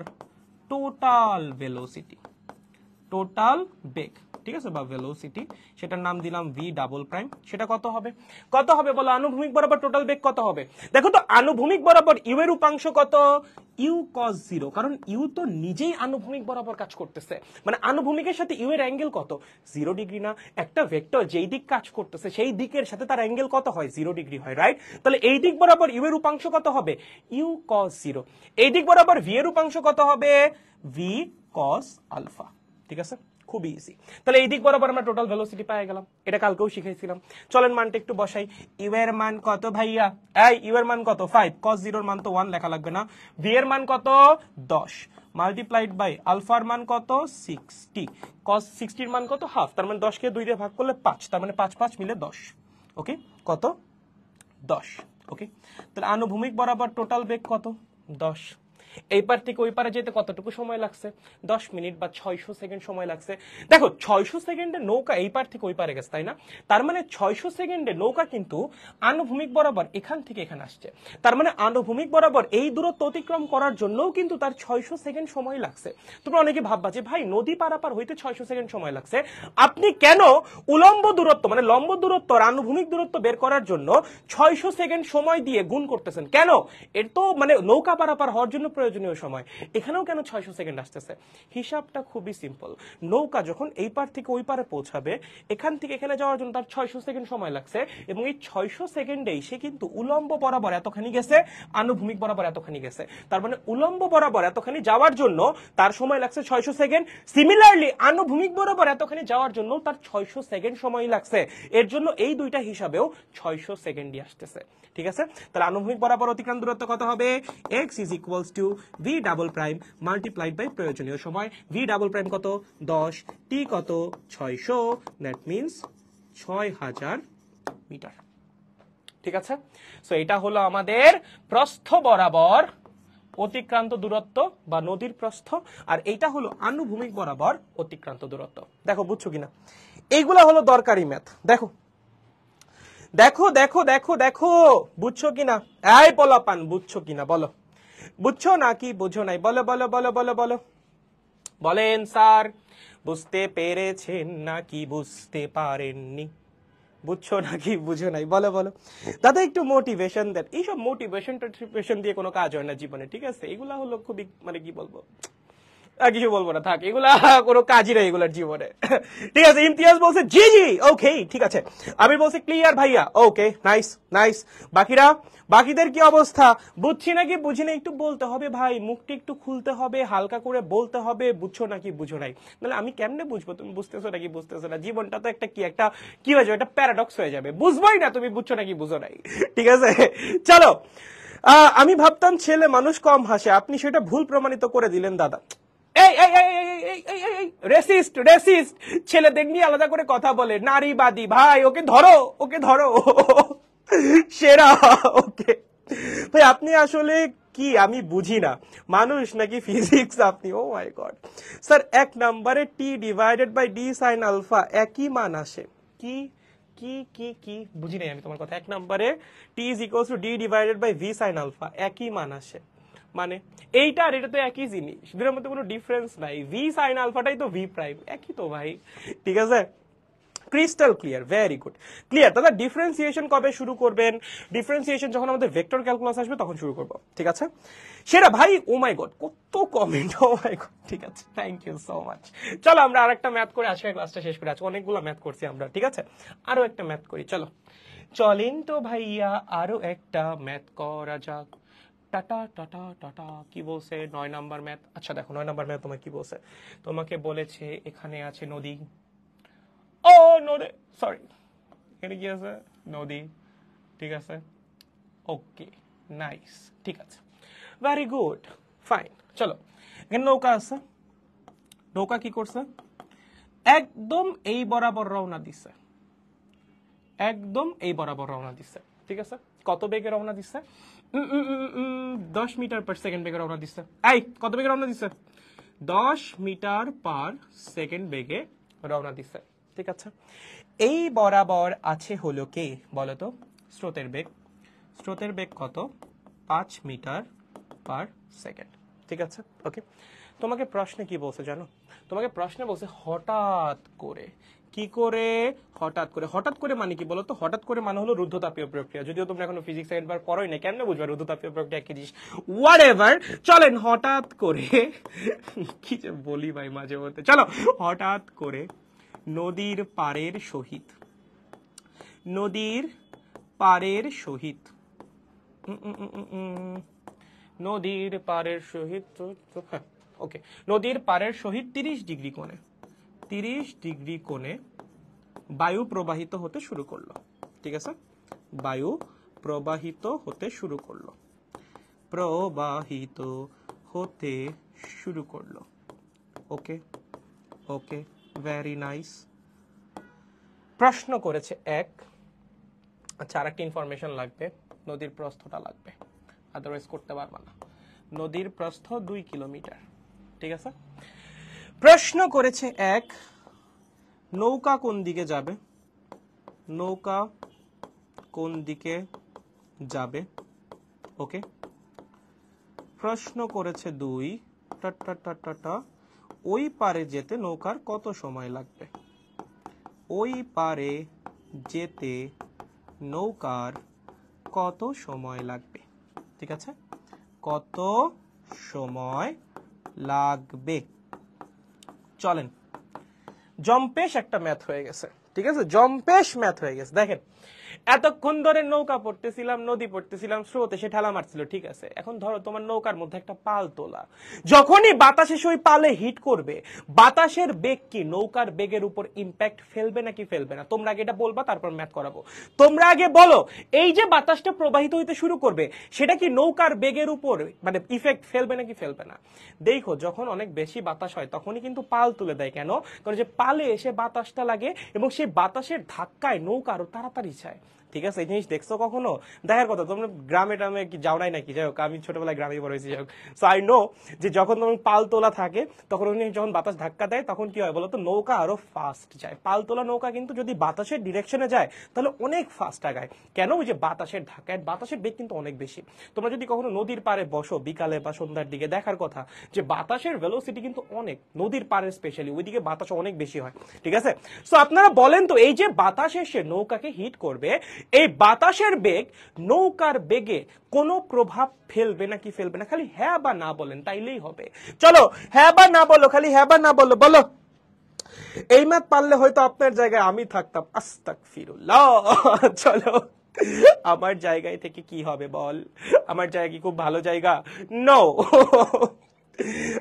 টোটাল ভেলোসিটি টোটাল বেগ ঠিক আছে বা ভেলোসিটি সেটার নাম দিলাম ভি ডাবল প্রাইম সেটা কত হবে কত হবে বলো আনুভূমিক বরাবর টোটাল বেগ কত হবে দেখো তো আনুভূমিক বরাবর ইউ এর উপাংশ কত ইউ কস জিরো কারণ ইউ তো নিজেই আনুভূমিক বরাবর কাজ করতেছে মানে আনুভূমিকের সাথে ইউ এর অ্যাঙ্গেল কত জিরো ডিগ্রি না একটা ভেক্টর যেই দিক কাজ করতেছে সেই দিকের সাথে তার অ্যাঙ্গেল কত হয় জিরো ডিগ্রি হয় রাইট তাহলে এই দিক বরাবর ইউ এর উপাংশ কত হবে ইউ কস জিরো এই দিক বরাবর ভি এর উপাংশ কত হবে ভি কস আলফা ঠিক আছে খুবই ইজি তাহলে এই দিক বরাবর আমরা টোটাল ভেলোসিটি পেয়ে গেলাম এটা কালকেও শিখেছিলাম চলেন মানটা একটু বসাই ইউ এর মান কত ভাইয়া এই ইউ এর মান কত ফাইভ কস জিরোর মান তো ওয়ান লেখা লাগবে না ভি এর মান কত দশ মাল্টিপ্লাইড বাই আলফার মান কত সিক্সটি কস সিক্সটির মান কত হাফ তার মানে দশকে দুই দিয়ে ভাগ করলে পাঁচ তার মানে পাঁচ পাঁচ মিলে দশ ওকে কত দশ ওকে তাহলে আনুভূমিক বরাবর টোটাল বেগ কত দশ এই পার থেকে ওই পারে যেতে কতটুকু সময় লাগছে দশ মিনিট বা ছয়শো সেকেন্ড সময় লাগছে দেখো ছয়শো সেকেন্ডে নৌকা এই পার থেকে ওই পারে গেছে তাই না তার মানে ছয়শো সেকেন্ডে নৌকা কিন্তু আনুভূমিক বরাবর এখান থেকে এখানে আসছে তার মানে আনুভূমিক বরাবর এই দূরত্ব অতিক্রম করার জন্যও কিন্তু তার ছয়শো সেকেন্ড সময় লাগছে তোমরা অনেকে ভাববা যে ভাই নদী পারাপার হইতে ছয়শো সেকেন্ড সময় লাগছে আপনি কেন উলম্ব দূরত্ব মানে লম্ব দূরত্ব আনুভূমিক দূরত্ব বের করার জন্য ছয়শো সেকেন্ড সময় দিয়ে গুণ করতেছেন কেন এর তো মানে নৌকা পারাপার হওয়ার জন্য প্রয়োজনীয় সময় এখানেও কেন ছয়শো সেকেন্ড আসতেছে হিসাবটা খুবই সিম্পল নৌকা যখন এই পার থেকে ওই পারে পৌঁছাবে এখান থেকে এখানে যাওয়ার জন্য তার ছয়শো সেকেন্ড সময় লাগছে এবং এই ছয়শো সেকেন্ডেই সে কিন্তু উলম্ব বরাবর এতখানি গেছে আনুভূমিক বরাবর এতখানি গেছে তার মানে উলম্ব বরাবর এতখানি যাওয়ার জন্য তার সময় লাগছে ছয়শো সেকেন্ড সিমিলারলি আনুভূমিক বরাবর এতখানি যাওয়ার জন্য তার ছয়শো সেকেন্ড সময় লাগছে এর জন্য এই দুইটা হিসাবেও ছয়শো সেকেন্ডই আসতেছে ঠিক আছে তাহলে আনুভূমিক বরাবর অতিক্রান্ত দূরত্ব কত হবে X is equals to V double prime multiplied by প্রয়োজনীয় সময় ভি ডাবল প্রাইম কত দশ টি কত ছয়শো দ্যাট মিন্স ছয় হাজার মিটার ঠিক আছে সো এটা হলো আমাদের প্রস্থ বরাবর অতিক্রান্ত দূরত্ব বা নদীর প্রস্থ আর এইটা হলো আনুভূমিক বরাবর অতিক্রান্ত দূরত্ব দেখো বুঝছো কিনা এইগুলা হলো দরকারি ম্যাথ দেখো দেখো দেখো দেখো দেখো বুঝছো কিনা এই পলাপান বুঝছো কিনা বলো বুঝছো নাকি বুঝো নাই বলো বলো বলো বলো বলো বলেন স্যার বুঝতে পেরেছেন নাকি বুঝতে পারেননি বুঝছো নাকি বুঝো নাই বলো বলো দাদা একটু মোটিভেশন দেন এইসব মোটিভেশন টোটিভেশন দিয়ে কোনো কাজ হয় না জীবনে ঠিক আছে এগুলা হলো খুবই মানে কি বলবো আর কিছু বলবো না থাক এগুলা কোনো কাজই নাই এগুলার জীবনে ঠিক আছে ইমতিয়াজ বলছে জি জি ওকে ঠিক আছে আমি বলছি ক্লিয়ার ভাইয়া ওকে নাইস নাইস বাকিরা বাকিদের কি অবস্থা বুঝছি নাকি বুঝি না একটু বলতে হবে ভাই মুখটি একটু খুলতে হবে হালকা করে বলতে হবে বুঝছো নাকি বুঝো নাই তাহলে আমি কেমনে বুঝবো তুমি বুঝতেছো নাকি বুঝতেছো না জীবনটা তো একটা কি একটা কি হয়ে যাবে একটা প্যারাডক্স হয়ে যাবে বুঝবোই না তুমি বুঝছো নাকি বুঝো নাই ঠিক আছে চলো আমি ভাবতাম ছেলে মানুষ কম হাসে আপনি সেটা ভুল প্রমাণিত করে দিলেন দাদা এই এই এই এই এই রেসিস্ট রেসিস্ট ছেলেদের নিয়ে আলাদা করে কথা বলে নারীবাদী ভাই ওকে ধরো ওকে ধরো সেরা ওকে ভাই আপনি আসলে কি আমি বুঝি না মানুষ নাকি ফিজিক্স আপনি ও মাই গড স্যার এক নম্বরে T divided by D sine alpha একই মান আসে কি কি কি কি বুঝি নাই আমি তোমার কথা এক নম্বরে T is equals to D divided by V sine alpha একই মান আসে মানে এইটা আর এটা তো একই জিনিস দুটোর মধ্যে কোনো ডিফারেন্স নাই ভি সাইন আলফাটাই তো ভি প্রাইম একই তো ভাই ঠিক আছে crystal clear very good clear দাদা ডিফারেন্সিয়েশন কবে শুরু করবেন ডিফারেন্সিয়েশন যখন আমাদের ভেক্টর ক্যালকুলাস আসবে তখন শুরু করব ঠিক আছে সেটা ভাই ও মাই গড কত কমেন্ট ও মাই গড ঠিক আছে থ্যাংক ইউ সো মাচ চলো আমরা আরেকটা ম্যাথ করে আজকে ক্লাসটা শেষ করে আজকে অনেকগুলো ম্যাথ করছি আমরা ঠিক আছে আরো একটা ম্যাথ করি চলো চলেন তো ভাইয়া আরো একটা ম্যাথ করা যাক টাটা টাটা টাটা কি বলছে নয় নাম্বার ম্যাথ আচ্ছা দেখো নয় নাম্বার ম্যাথ তোমায় কি বলছে তোমাকে বলেছে এখানে আছে নদী ও নদী সরি এখানে কি আছে নদী ঠিক আছে ওকে নাইস ঠিক আছে ভেরি গুড ফাইন চলো এখানে নৌকা আছে নৌকা কি করছে একদম এই বরাবর রওনা দিছে একদম এই বরাবর রওনা দিছে ঠিক আছে কত বেগে রওনা দিছে দশ মিটার পার সেকেন্ড বেগে রওনা দিচ্ছে এই কত বেগে রওনা দিচ্ছে দশ মিটার পার সেকেন্ড বেগে রওনা দিচ্ছে ঠিক আছে এই বরাবর আছে হলো কে বলতো স্রোতের বেগ স্রোতের বেগ কত পাঁচ মিটার পার সেকেন্ড ঠিক আছে ওকে তোমাকে প্রশ্নে কি বলছে জানো তোমাকে প্রশ্নে বলছে হঠাৎ করে কি করে হঠাৎ করে হঠাৎ করে মানে কি বলতো হঠাৎ করে মানে হলো রুদ্ধতাপীয় প্রক্রিয়া যদিও তোমরা এখনো ফিজিক্স একবার পড়োই না কেমনে বুঝবে রুদ্ধতাপীয় প্রক্রিয়া কি জিনিস হোয়াট এভার চলেন হঠাৎ করে কি যে বলি ভাই মাঝে মধ্যে চলো হঠাৎ করে নদীর পাড়ের সহিত নদীর পাড়ের সহিত নদীর পাড়ের সহিত ওকে হ্যাঁ, নদীর পাড়ের সহিত তিরিশ ডিগ্রি কোণে তিরিশ ডিগ্রি কোণে বায়ু প্রবাহিত হতে শুরু করলো ঠিক আছে বায়ু প্রবাহিত হতে শুরু করলো প্রবাহিত হতে শুরু করলো ওকে ওকে ভেরি নাইস প্রশ্ন করেছে এক আচ্ছা আর একটা ইনফরমেশন লাগবে নদীর প্রস্থটা লাগবে আদারওয়াইজ করতে পারবা না নদীর প্রস্থ দুই কিলোমিটার ঠিক আছে প্রশ্ন করেছে এক নৌকা কোন দিকে যাবে নৌকা কোন দিকে যাবে ওকে প্রশ্ন করেছে দুই টা ওই পারে যেতে নৌকার কত সময় লাগবে ওই পারে যেতে নৌকার কত সময় লাগবে ঠিক আছে কত সময় লাগবে চলেন জম্পেশ একটা ম্যাথ হয়ে গেছে ঠিক আছে জম্পেশ ম্যাথ হয়ে গেছে দেখেন এতক্ষণ ধরে নৌকা পড়তেছিলাম নদী পড়তেছিলাম স্রোতে সে ঠেলা মারছিল ঠিক আছে এখন ধরো তোমার নৌকার মধ্যে একটা পাল তোলা যখনই বাতাসে সেই পালে হিট করবে বাতাসের বেগ কি নৌকার বেগের উপর ইম্প্যাক্ট ফেলবে নাকি ফেলবে না তোমরা আগে এটা বলবা তারপর ম্যাথ করাবো তোমরা আগে বলো এই যে বাতাসটা প্রবাহিত হইতে শুরু করবে সেটা কি নৌকার বেগের উপর মানে ইফেক্ট ফেলবে নাকি ফেলবে না দেখো যখন অনেক বেশি বাতাস হয় তখনই কিন্তু পাল তুলে দেয় কেন কারণ যে পালে এসে বাতাসটা লাগে এবং সেই বাতাসের ধাক্কায় নৌকা আরো তাড়াতাড়ি চায় ঠিক আছে এই জিনিস দেখছো কখনো দেখার কথা তোমরা গ্রামে টামে কি যাও নাই নাকি যাই হোক আমি ছোটবেলায় গ্রামে বড় হয়েছি যাই হোক সো আই নো যে যখন তোমার তোলা থাকে তখন উনি যখন বাতাস ধাক্কা দেয় তখন কি হয় বলতো নৌকা আরো ফাস্ট যায় পালতোলা নৌকা কিন্তু যদি বাতাসের ডিরেকশনে যায় তাহলে অনেক ফাস্ট আগায় কেন ওই যে বাতাসের ধাক্কায় বাতাসের বেগ কিন্তু অনেক বেশি তোমরা যদি কখনো নদীর পারে বসো বিকালে বা সন্ধ্যার দিকে দেখার কথা যে বাতাসের ভেলোসিটি কিন্তু অনেক নদীর পারে স্পেশালি ওইদিকে বাতাস অনেক বেশি হয় ঠিক আছে সো আপনারা বলেন তো এই যে বাতাসে সে নৌকাকে হিট করবে এই বাতাসের বেগ নৌকার বেগে কোনো প্রভাব ফেলবে না কি ফেলবে না খালি হ্যাঁ বা না বলেন তাইলেই হবে চলো হ্যাঁ বা না বলো খালি হ্যাঁ বা না বলো বলো এই ম্যাথ পারলে হয়তো আপনার জায়গায় আমি থাকতাম আস্তাক ফিরুল্লাহ চলো আমার জায়গায় থেকে কি হবে বল আমার জায়গা কি খুব ভালো জায়গা নো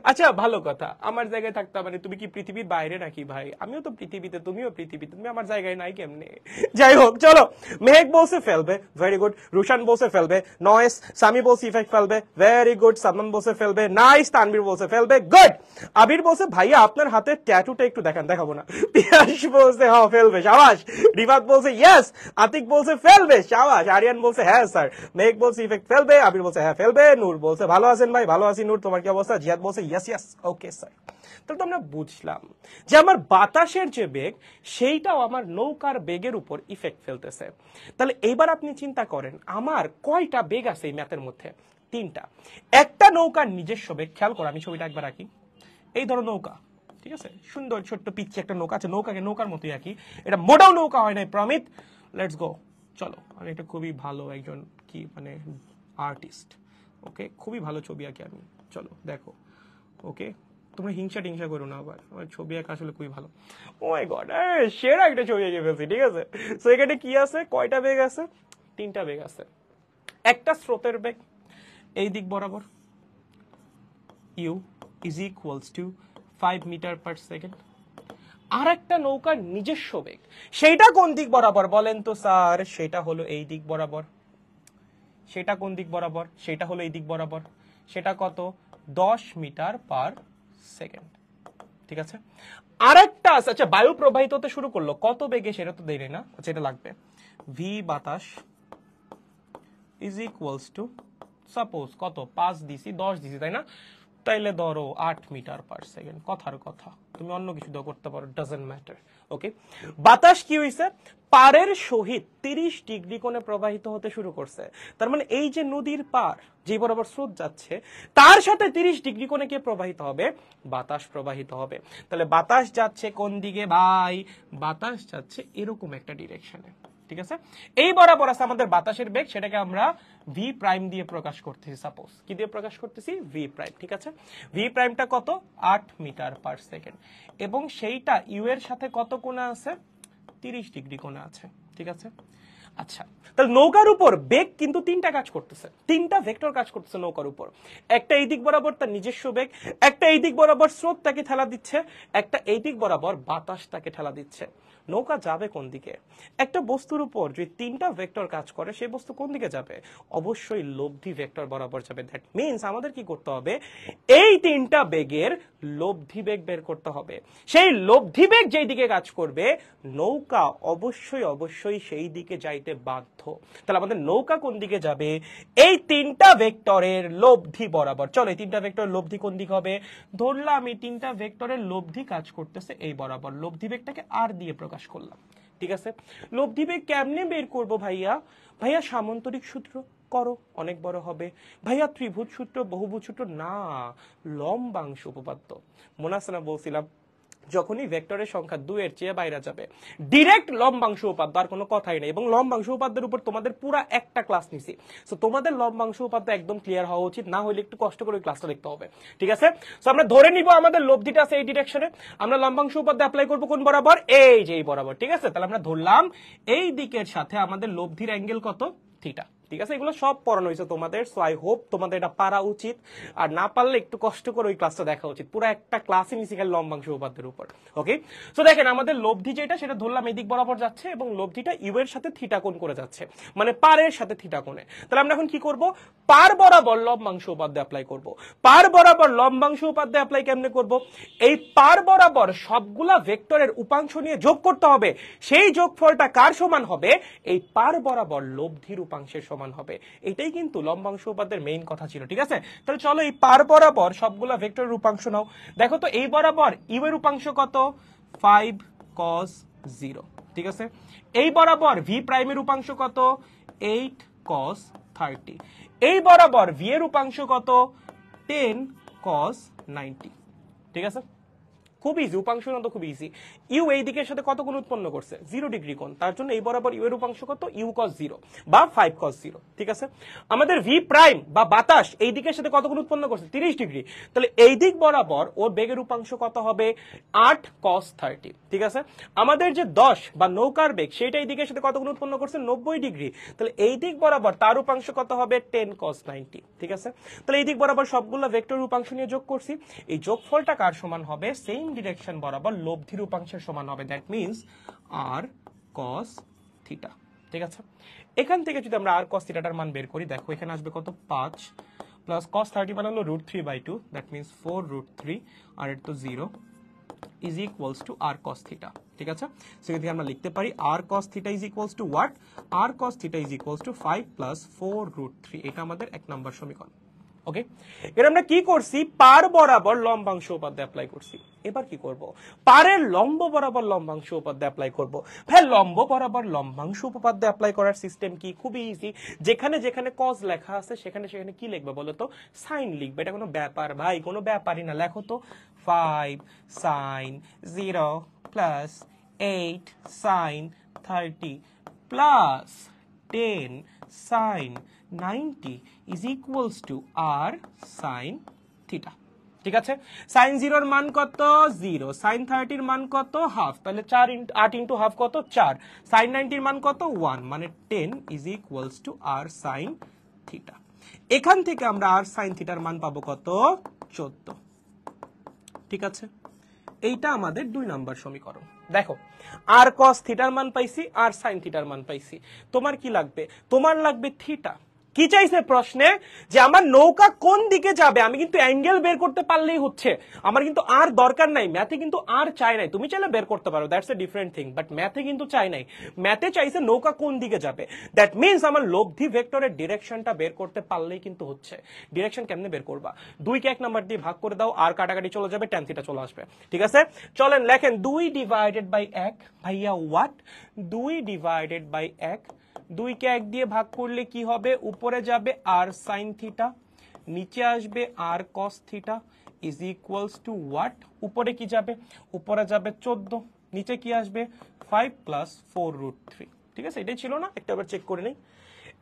আচ্ছা ভালো কথা আমার জায়গায় থাকতা মানে তুমি কি পৃথিবীর বাইরে নাকি ভাই আমিও তো পৃথিবীতে তুমিও পৃথিবীতে তুমি আমার জায়গায় নাই কেমনে যাই হোক চলো মেহেক বলছে ফেলবে ভেরি গুড রুশান বলছে ফেলবে নয়েস সামি বলছে ইফেক্ট ফেলবে ভেরি গুড সালমান বলছে ফেলবে নাইস তানবির বলছে ফেলবে গুড আবির বলছে ভাইয়া আপনার হাতের ট্যাটুটা একটু দেখান দেখাবো না পিয়াস বলছে হ্যাঁ ফেলবে সাবাস রিবাদ বলছে ইয়েস আতিক বলছে ফেলবে সাবাস আরিয়ান বলছে হ্যাঁ স্যার মেহেক বলছে ইফেক্ট ফেলবে আবির বলছে হ্যাঁ ফেলবে নূর বলছে ভালো আছেন ভাই ভালো আছি নূর তোমার কি অবস্থা জিহাদ বলছে ইয়াস ইয়াস ওকে স্যার তাহলে তো আমরা বুঝলাম যে আমার বাতাসের যে বেগ সেইটাও আমার নৌকার বেগের উপর ইফেক্ট ফেলতেছে তাহলে এইবার আপনি চিন্তা করেন আমার কয়টা বেগ আছে এই ম্যাথের মধ্যে তিনটা একটা নৌকার নিজস্ব বেগ খেয়াল করো আমি ছবিটা একবার আঁকি এই ধরো নৌকা ঠিক আছে সুন্দর ছোট্ট পিচ্ছি একটা নৌকা আছে নৌকাকে নৌকার মতোই আঁকি এটা মোটাও নৌকা হয় নাই প্রমিত লেটস গো চলো আমি এটা খুবই ভালো একজন কি মানে আর্টিস্ট ওকে খুবই ভালো ছবি আঁকি আমি চলো দেখো ওকে তোমরা হিংসা টিংসা করো না আবার আমার ছবি আঁকা আসলে খুবই ভালো ও মাই গড সেরা একটা ছবি এঁকে ফেলছি ঠিক আছে সো এখানে কি আছে কয়টা বেগ আছে তিনটা বেগ আছে একটা স্রোতের বেগ এই দিক বরাবর u is equals to five metre per second আর একটা নৌকার নিজস্ব বেগ সেইটা কোন দিক বরাবর বলেন তো স্যার সেটা হলো এই দিক বরাবর সেটা কোন দিক বরাবর সেটা হলো এই দিক বরাবর সেটা কত দশ মিটার পার সেকেন্ড ঠিক আছে আরেকটা আছে আচ্ছা বায়ু প্রবাহিত হতে শুরু করলো কত বেগে সেটা তো দেরি না আচ্ছা এটা লাগবে ভি বাতাস ইজ ইকুয়ালস টু সাপোজ কত পাঁচ ডিসি দশ ডিসি তাই না তাইলে ধরো আট মিটার পার সেকেন্ড কথার কথা তুমি অন্য কিছু দাও করতে পারো ডাজেন্ট ম্যাটার ওকে বাতাস কি হয়েছে পারের সহিত তিরিশ ডিগ্রি কোণে প্রবাহিত হতে শুরু করছে তার মানে এই যে নদীর পার যে বরাবর স্রোত যাচ্ছে তার সাথে তিরিশ ডিগ্রি কোণে কে প্রবাহিত হবে বাতাস প্রবাহিত হবে তাহলে বাতাস যাচ্ছে কোন দিকে ভাই বাতাস যাচ্ছে এরকম একটা ডিরেকশনে ঠিক আছে এই বরাবর আছে আমাদের বাতাসের বেগ সেটাকে আমরা ভি প্রাইম দিয়ে প্রকাশ করতেছি সাপোজ কি দিয়ে প্রকাশ করতেছি ভি প্রাইম ঠিক আছে ভি প্রাইমটা কত আট মিটার পার সেকেন্ড এবং সেইটা ইউ এর সাথে কত কোণে আছে তিরিশ ডিগ্রি কোণে আছে ঠিক আছে আচ্ছা তাহলে নৌকার উপর বেগ কিন্তু তিনটা কাজ করতেছে তিনটা ভেক্টর কাজ করতেছে নৌকার উপর একটা এই দিক বরাবর তার নিজস্ব বেগ একটা এই দিক বরাবর স্রোত তাকে ঠেলা দিচ্ছে একটা এই দিক বরাবর বাতাস তাকে ঠেলা দিচ্ছে নৌকা যাবে কোন দিকে একটা বস্তুর উপর যে তিনটা ভেক্টর কাজ করে সেই বস্তু কোন দিকে যাবে অবশ্যই লব্ধি ভেক্টর বরাবর যাবে দ্যাট মিনস আমাদের কি করতে হবে এই তিনটা বেগের লব্ধি বেগ বের করতে হবে সেই লব্ধি বেগ যেই দিকে কাজ করবে নৌকা অবশ্যই অবশ্যই সেই দিকে যাইতে বাধ্য তাহলে আমাদের নৌকা কোন দিকে যাবে এই তিনটা ভেক্টরের লব্ধি বরাবর চলো এই তিনটা ভেক্টর লব্ধি কোন দিকে হবে ধরলাম এই তিনটা ভেক্টরের লব্ধি কাজ করতেছে এই বরাবর লব্ধি বেগটাকে আর দিয়ে প্রকাশ করলাম ঠিক আছে লব্ধি বেগ কেমনে বের করব ভাইয়া ভাইয়া সামন্তরিক সূত্র করো অনেক বড় হবে ভাইয়া ত্রিভুজ সূত্র বহুভূত সূত্র না লম্বাংশ উপপাদ্য মোনাসনা বলছিলাম যখনই ভেক্টরের সংখ্যা এর চেয়ে বাইরে যাবে ডিরেক্ট লম্বাংশ উপাদ্য আর কোনো কথাই নেই এবং লম্বাংশ উপাদ্যের উপর তোমাদের পুরো একটা ক্লাস নিছি সো তোমাদের লম্বাংশ উপাদ্য একদম ক্লিয়ার হওয়া উচিত না হলে একটু কষ্ট করে ক্লাসটা দেখতে হবে ঠিক আছে সো আমরা ধরে নিব আমাদের লব্ধিটা আছে এই ডিরেকশনে আমরা লম্বাংশ উপাদ্য অ্যাপ্লাই করব কোন বরাবর এই যে এই বরাবর ঠিক আছে তাহলে আমরা ধরলাম এই দিকের সাথে আমাদের লব্ধির অ্যাঙ্গেল কত থিটা ঠিক আছে এগুলো সব পড়ানো হয়েছে তোমাদের সো আই হোপ তোমাদের এটা পারা উচিত আর না পারলে একটু কষ্ট করে ওই ক্লাসটা দেখা উচিত পুরো একটা ক্লাসই নিচে গেল লম্বাংশ উপাধ্যের উপর ওকে সো দেখেন আমাদের লব্ধি যেটা সেটা ধরলাম এদিক বরাবর যাচ্ছে এবং লব্ধিটা ইউ এর সাথে থিটা কোণ করে যাচ্ছে মানে পারের সাথে থিটা কোণে তাহলে আমরা এখন কি করব পার বরাবর লম্বাংশ উপাদ্য অ্যাপ্লাই করব পার বরাবর লম্বাংশ উপাদ্য অ্যাপ্লাই কেমনে করব এই পার বরাবর সবগুলা ভেক্টরের উপাংশ নিয়ে যোগ করতে হবে সেই যোগফলটা কার সমান হবে এই পার বরাবর লব্ধির উপাংশের সমান সমান হবে এটাই কিন্তু লম্বাংশ উপাদের মেইন কথা ছিল ঠিক আছে তাহলে চলো এই পার বরাবর সবগুলা ভেক্টর রূপাংশ নাও দেখো তো এই বরাবর ইউ e এর রূপাংশ কত ফাইভ কস জিরো ঠিক আছে এই বরাবর ভি প্রাইমের রূপাংশ কত এইট কস থার্টি এই বরাবর ভি এর রূপাংশ কত টেন কস নাইনটি ঠিক আছে খুব ইজি উপাংশ মতো খুব ইজি ইউ এই দিকের সাথে কত কোণ উৎপন্ন করছে জিরো ডিগ্রি কোণ তার জন্য এই বরাবর ইউ এর উপাংশ কত ইউ কস জিরো বা ফাইভ কস জিরো ঠিক আছে আমাদের ভি প্রাইম বা বাতাস এই দিকের সাথে কত কোণ উৎপন্ন করছে তিরিশ ডিগ্রি তাহলে এই দিক বরাবর ওর বেগের উপাংশ কত হবে আট কস থার্টি ঠিক আছে আমাদের যে দশ বা নৌকার বেগ সেটা এই দিকের সাথে কত কোণ উৎপন্ন করছে নব্বই ডিগ্রি তাহলে এই দিক বরাবর তার উপাংশ কত হবে টেন কস নাইনটি ঠিক আছে তাহলে এই দিক বরাবর সবগুলো ভেক্টর উপাংশ নিয়ে যোগ করছি এই যোগফলটা কার সমান হবে সেম ডিরেকশন বরাবর লব্ধি রূপাংশের সমান হবে that means R cos theta ঠিক আছে এখান থেকে যদি আমরা আর কস থিটাটার মান বের করি দেখো এখানে আসবে কত পাঁচ প্লাস কস থার্টি মানে হলো root three by two that means four root three আর এর তো zero is equals to R cos theta ঠিক আছে সেখান থেকে আমরা লিখতে পারি R cos theta is equals to what R cos theta is equals to five plus four root three এটা আমাদের এক নম্বর সমীকরণ ওকে এর আমরা কি করছি পার বরাবর লম্বাংশ উপাদ্য অ্যাপ্লাই করছি এবার কি করব পারের লম্ব বরাবর লম্বাংশ উপাদ্য অ্যাপ্লাই করব ভাই লম্ব বরাবর লম্বাংশ উপপাদ্য অ্যাপ্লাই করার সিস্টেম কি খুবই ইজি যেখানে যেখানে কজ লেখা আছে সেখানে সেখানে কি লিখবে বলো তো সাইন লিখবে এটা কোনো ব্যাপার ভাই কোনো ব্যাপারই না লেখো তো five sine zero plus eight sine thirty plus ten sine ninety is equals to R sine theta ঠিক আছে সাইন জিরোর মান কত জিরো সাইন থার্টির মান কত হাফ তাহলে চার ইন্টু আট ইন্টু হাফ কত চার সাইন নাইনটির মান কত ওয়ান মানে ten is equals to R sine theta এখান থেকে আমরা আর সাইন থিটার মান পাবো কত চোদ্দ ঠিক আছে এইটা আমাদের দুই নাম্বার সমীকরণ দেখো আর কস থিটার মান পাইছি আর সাইন থিটার মান পাইছি তোমার কি লাগবে তোমার লাগবে থিটা কি চাইছে প্রশ্নে যে আমার নৌকা কোন দিকে যাবে আমি কিন্তু অ্যাঙ্গেল বের করতে পারলেই হচ্ছে আমার কিন্তু আর দরকার নাই ম্যাথে কিন্তু আর চাই নাই তুমি চাইলে বের করতে পারো that's a different thing but ম্যাথে কিন্তু চাই নাই ম্যাথে চাইছে নৌকা কোন দিকে যাবে দ্যাট মিনস আমার লব্ধি ভেক্টরের ডিরেকশনটা বের করতে পারলেই কিন্তু হচ্ছে ডিরেকশন কেমনে বের করবা দুইকে এক নাম্বার দিয়ে ভাগ করে দাও আর কাটাকাটি চলে যাবে ট্যান থিটা চলে আসবে ঠিক আছে চলেন লেখেন দুই ডিভাইডেড বাই এক ভাইয়া হোয়াট দুই ডিভাইডেড বাই এক দুইকে এক দিয়ে ভাগ করলে কি হবে উপরে যাবে আর সাইন থিটা নিচে আসবে R cos theta is equals to what উপরে কি যাবে উপরে যাবে চোদ্দ নিচে কি আসবে five plus four root three ঠিক আছে এটাই ছিল না একটা আবার চেক করে নেই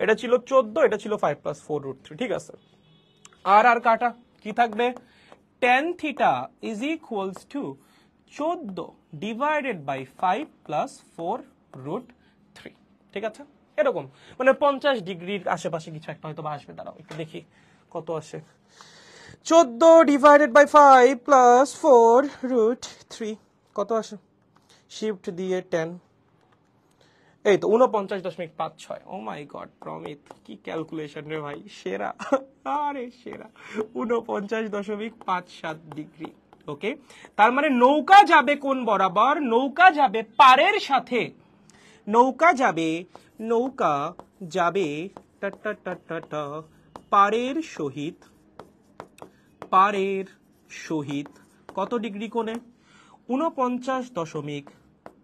এটা ছিল চোদ্দ এটা ছিল five plus four root three ঠিক আছে আর আর কাটা কি থাকবে tan theta is equals to চোদ্দ divided by five plus four root three ঠিক আছে এরকম মানে পঞ্চাশ ডিগ্রির আশেপাশে কিছু একটা হয়তো আসবে দাঁড়াও একটু দেখি কত আসে চোদ্দ divided by five plus four root three কত আসে শিফট দিয়ে টেন এই তো উনপঞ্চাশ দশমিক পাঁচ ছয় ও মাই গড প্রমিত কি ক্যালকুলেশন রে ভাই সেরা আরে সেরা উনপঞ্চাশ দশমিক পাঁচ সাত ডিগ্রি ওকে তার মানে নৌকা যাবে কোন বরাবর নৌকা যাবে পারের সাথে নৌকা যাবে নৌকা যাবে পারের সহিত পারের সহিত কত ডিগ্রি কোণে ঊনপঞ্চাশ দশমিক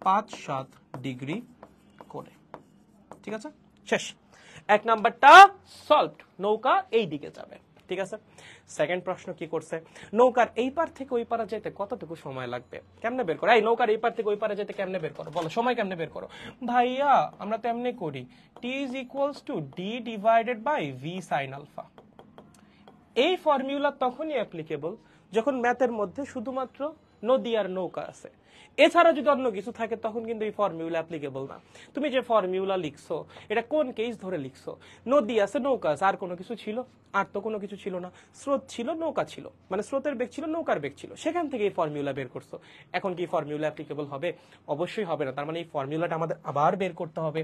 পাঁচ সাত ডিগ্রি কোণে ঠিক আছে শেষ এক নাম্বারটা সলভড নৌকা এই দিকে যাবে ঠিক আছে সেকেন্ড প্রশ্ন কি করছে নৌকার এই পার থেকে ওই পারা যেতে কতটুকু সময় লাগবে কেমনে বের করো এই নৌকার এই পার থেকে ওই পারে যেতে কেমনে বের করো বলো সময় কেমনে বের করো ভাইয়া আমরা তো এমনি করি t is equals to D divided by V sine alpha এই ফর্মুলা তখনই অ্যাপ্লিকেবল যখন ম্যাথের মধ্যে শুধুমাত্র নদী আর নৌকা আছে এছাড়া যদি অন্য কিছু থাকে তখন কিন্তু এই ফর্মিউলা অ্যাপ্লিকেবল না তুমি যে ফর্মুলা লিখছো এটা কোন কেস ধরে লিখছো নদী আছে নৌকা আছে আর কোনো কিছু ছিল আর তো কোনো কিছু ছিল না স্রোত ছিল নৌকা ছিল মানে স্রোতের বেগ ছিল নৌকার বেগ ছিল সেখান থেকে এই ফর্মুলা বের করছো এখন কি ফর্মিউলা অ্যাপ্লিকেবল হবে অবশ্যই হবে না তার মানে এই ফর্মুলাটা আমাদের আবার বের করতে হবে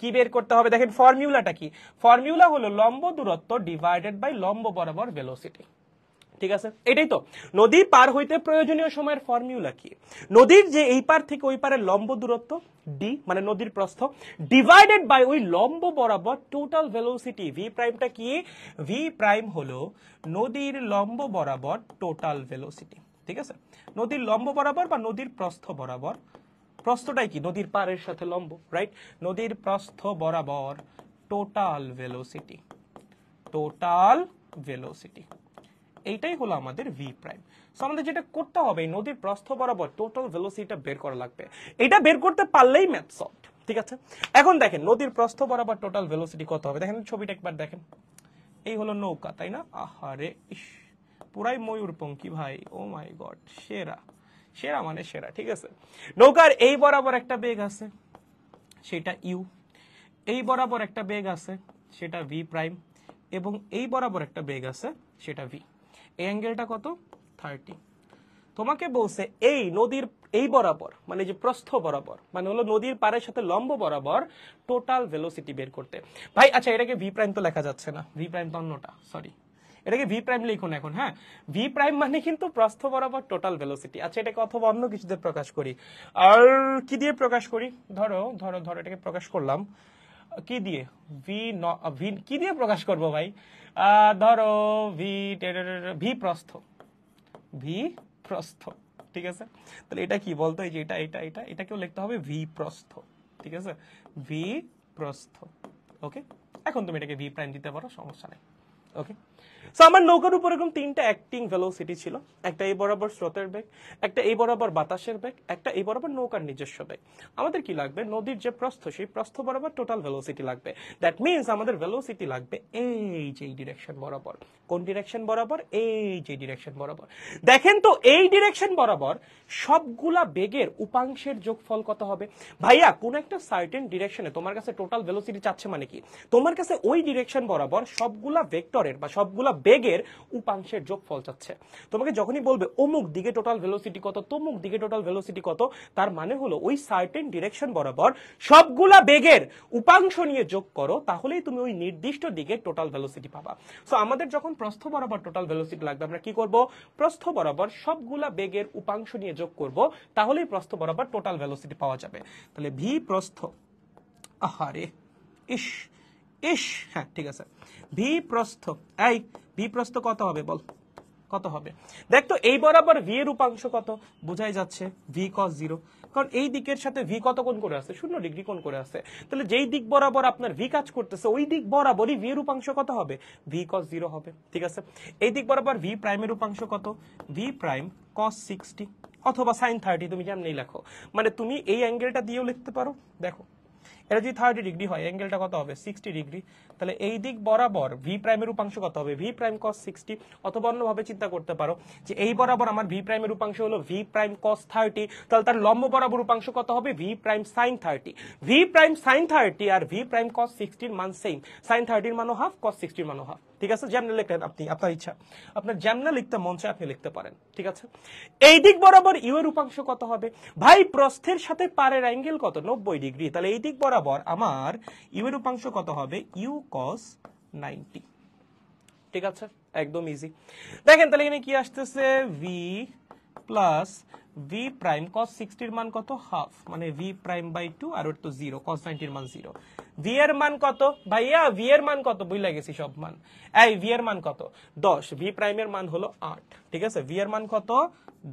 কি বের করতে হবে দেখেন ফর্মুলাটা কি ফর্মুলা হলো লম্ব দূরত্ব ডিভাইডেড বাই লম্ব বরাবর ভেলোসিটি ঠিক আছে এটাই তো নদী পার হইতে প্রয়োজনীয় সময়ের ফর্মুলা কি নদীর যে এই পার থেকে ওই পারের লম্ব দূরত্ব ডি মানে নদীর প্রস্থ ডিভাইডেড বাই ওই লম্ব বরাবর টোটাল ভেলোসিটি ভি প্রাইমটা কি ভি প্রাইম হলো নদীর লম্ব বরাবর টোটাল ভেলোসিটি ঠিক আছে নদীর লম্ব বরাবর বা নদীর প্রস্থ বরাবর প্রস্থটাই কি নদীর পারের সাথে লম্ব রাইট নদীর প্রস্থ বরাবর টোটাল ভেলোসিটি টোটাল ভেলোসিটি এইটাই হলো আমাদের ভি প্রাইম সো আমাদের যেটা করতে হবে নদীর প্রস্থ বরাবর টোটাল ভেলোসিটিটা বের করা লাগবে এটা বের করতে পারলেই ম্যাথ সলভ ঠিক আছে এখন দেখেন নদীর প্রস্থ বরাবর টোটাল ভেলোসিটি কত হবে দেখেন ছবিটা একবার দেখেন এই হলো নৌকা তাই না আহারে ইস পুরাই ময়ূরপঙ্কি ভাই ও মাই গড সেরা সেরা মানে সেরা ঠিক আছে নৌকার এই বরাবর একটা বেগ আছে সেটা ইউ এই বরাবর একটা বেগ আছে সেটা ভি প্রাইম এবং এই বরাবর একটা বেগ আছে সেটা ভি এই অ্যাঙ্গেলটা কত থার্টি তোমাকে বলছে এই নদীর এই বরাবর মানে যে প্রস্থ বরাবর মানে হলো নদীর পাড়ের সাথে লম্ব বরাবর টোটাল ভেলোসিটি বের করতে ভাই আচ্ছা এটাকে ভি প্রাইম তো লেখা যাচ্ছে না ভি প্রাইম তো অন্যটা সরি এটাকে ভি প্রাইম লিখুন এখন হ্যাঁ ভি প্রাইম মানে কিন্তু প্রস্থ বরাবর টোটাল ভেলোসিটি আচ্ছা এটাকে অথবা অন্য কিছু দিয়ে প্রকাশ করি আর কি দিয়ে প্রকাশ করি ধরো ধরো ধরো এটাকে প্রকাশ করলাম কি দিয়ে ভি ভি কি দিয়ে প্রকাশ করবো ভাই ধরো ভি ভি প্রস্থ ভি প্রস্থ ঠিক আছে তাহলে এটা কি বলতো এই যে এটা এটা এটা এটাকেও লিখতে হবে ভি প্রস্থ ঠিক আছে ভি প্রস্থ ওকে এখন তুমি এটাকে ভি প্রাইম দিতে পারো সমস্যা নেই ওকে সো আমার নৌকার উপর এরকম তিনটা অ্যাক্টিং ভেলোসিটি ছিল একটা এই বরাবর স্রোতের বেগ একটা এই বরাবর বাতাসের বেগ একটা এই বরাবর নৌকার নিজস্ব বেগ আমাদের কি লাগবে নদীর যে প্রস্থ সেই প্রস্থ বরাবর টোটাল ভেলোসিটি লাগবে দ্যাট মিনস আমাদের ভেলোসিটি লাগবে এই যে এই ডিরেকশন বরাবর কোন ডিরেকশন বরাবর এই যে ডিরেকশন বরাবর দেখেন তো এই ডিরেকশন বরাবর সবগুলা বেগের উপাংশের যোগফল কত হবে ভাইয়া কোন একটা সার্টেন ডিরেকশনে তোমার কাছে টোটাল ভেলোসিটি চাচ্ছে মানে কি তোমার কাছে ওই ডিরেকশন বরাবর সবগুলা ভেক্টরের বা সব সবগুলা বেগের উপাংশের যোগফল চাচ্ছে তোমাকে যখনই বলবে অমুক দিকে টোটাল ভেলোসিটি কত তমুক দিকে টোটাল ভেলোসিটি কত তার মানে হলো ওই সার্টেন ডিরেকশন বরাবর সবগুলা বেগের উপাংশ নিয়ে যোগ করো তাহলেই তুমি ওই নির্দিষ্ট দিকে টোটাল ভেলোসিটি পাবা সো আমাদের যখন প্রস্থ বরাবর টোটাল ভেলোসিটি লাগবে আমরা কি করব প্রস্থ বরাবর সবগুলা বেগের উপাংশ নিয়ে যোগ করব তাহলেই প্রস্থ বরাবর টোটাল ভেলোসিটি পাওয়া যাবে তাহলে ভি প্রস্থ আহারে ইস ইস হ্যাঁ ঠিক আছে ভি প্রস্থ এই ভি প্রস্থ কত হবে বল কত হবে দেখ তো এই বরাবর ভি এর উপাংশ কত বোঝাই যাচ্ছে ভি কস জিরো কারণ এই দিকের সাথে ভি কত কোন করে আছে শূন্য ডিগ্রি কোন করে আছে তাহলে যেই দিক বরাবর আপনার ভি কাজ করতেছে ওই দিক বরাবরই ভি এর উপাংশ কত হবে ভি কস জিরো হবে ঠিক আছে এই দিক বরাবর ভি প্রাইমের উপাংশ কত ভি প্রাইম কস সিক্সটি অথবা সাইন থার্টি তুমি যেমনি লেখো মানে তুমি এই অ্যাঙ্গেলটা দিয়েও লিখতে পারো দেখো এটা যদি থার্টি ডিগ্রি হয় অ্যাঙ্গেলটা কত হবে সিক্সটি ডিগ্রি তাহলে এই দিক বরাবর ভি প্রাইমের উপাংশ কত হবে ভি প্রাইম কস সিক্সটি অথবা অন্যভাবে চিন্তা করতে পারো যে এই বরাবর আমার ভি প্রাইমের উপাংশ হলো ভি প্রাইম কস থার্টি তাহলে তার লম্ব বরাবর উপাংশ কত হবে V prime sine thirty v prime sine thirty আর ভি প্রাইম কস সিক্সটির মান সেম সাইন থার্টির মানও হাফ কস সিক্সটির মানও হাফ ঠিক আছে যেমনি লিখলেন আপনি আপনার ইচ্ছা আপনার যেমনি লিখতে মন চায় আপনি লিখতে পারেন ঠিক আছে এই দিক বরাবর ইউ এর উপাংশ কত হবে ভাই প্রস্থের সাথে পারের অ্যাঙ্গেল কত নব্বই ডিগ্রি তাহলে এই দিক বরাবর আমার ইউ এর উপাংশ কত হবে ইউ কস নাইনটি ঠিক আছে একদম ইজি দেখেন তাহলে এখানে কি আসতেছে v plus v prime cos সিক্সটির মান কত হাফ মানে ভি প্রাইম বাই টু আর ওর তো জিরো কস নাইনটির মান জিরো ভি এর মান কত ভাইয়া ভি এর মান কত বুঝলে গেছি সব মান এই ভি এর মান কত দশ ভি প্রাইমের মান হলো আট ঠিক আছে ভি এর মান কত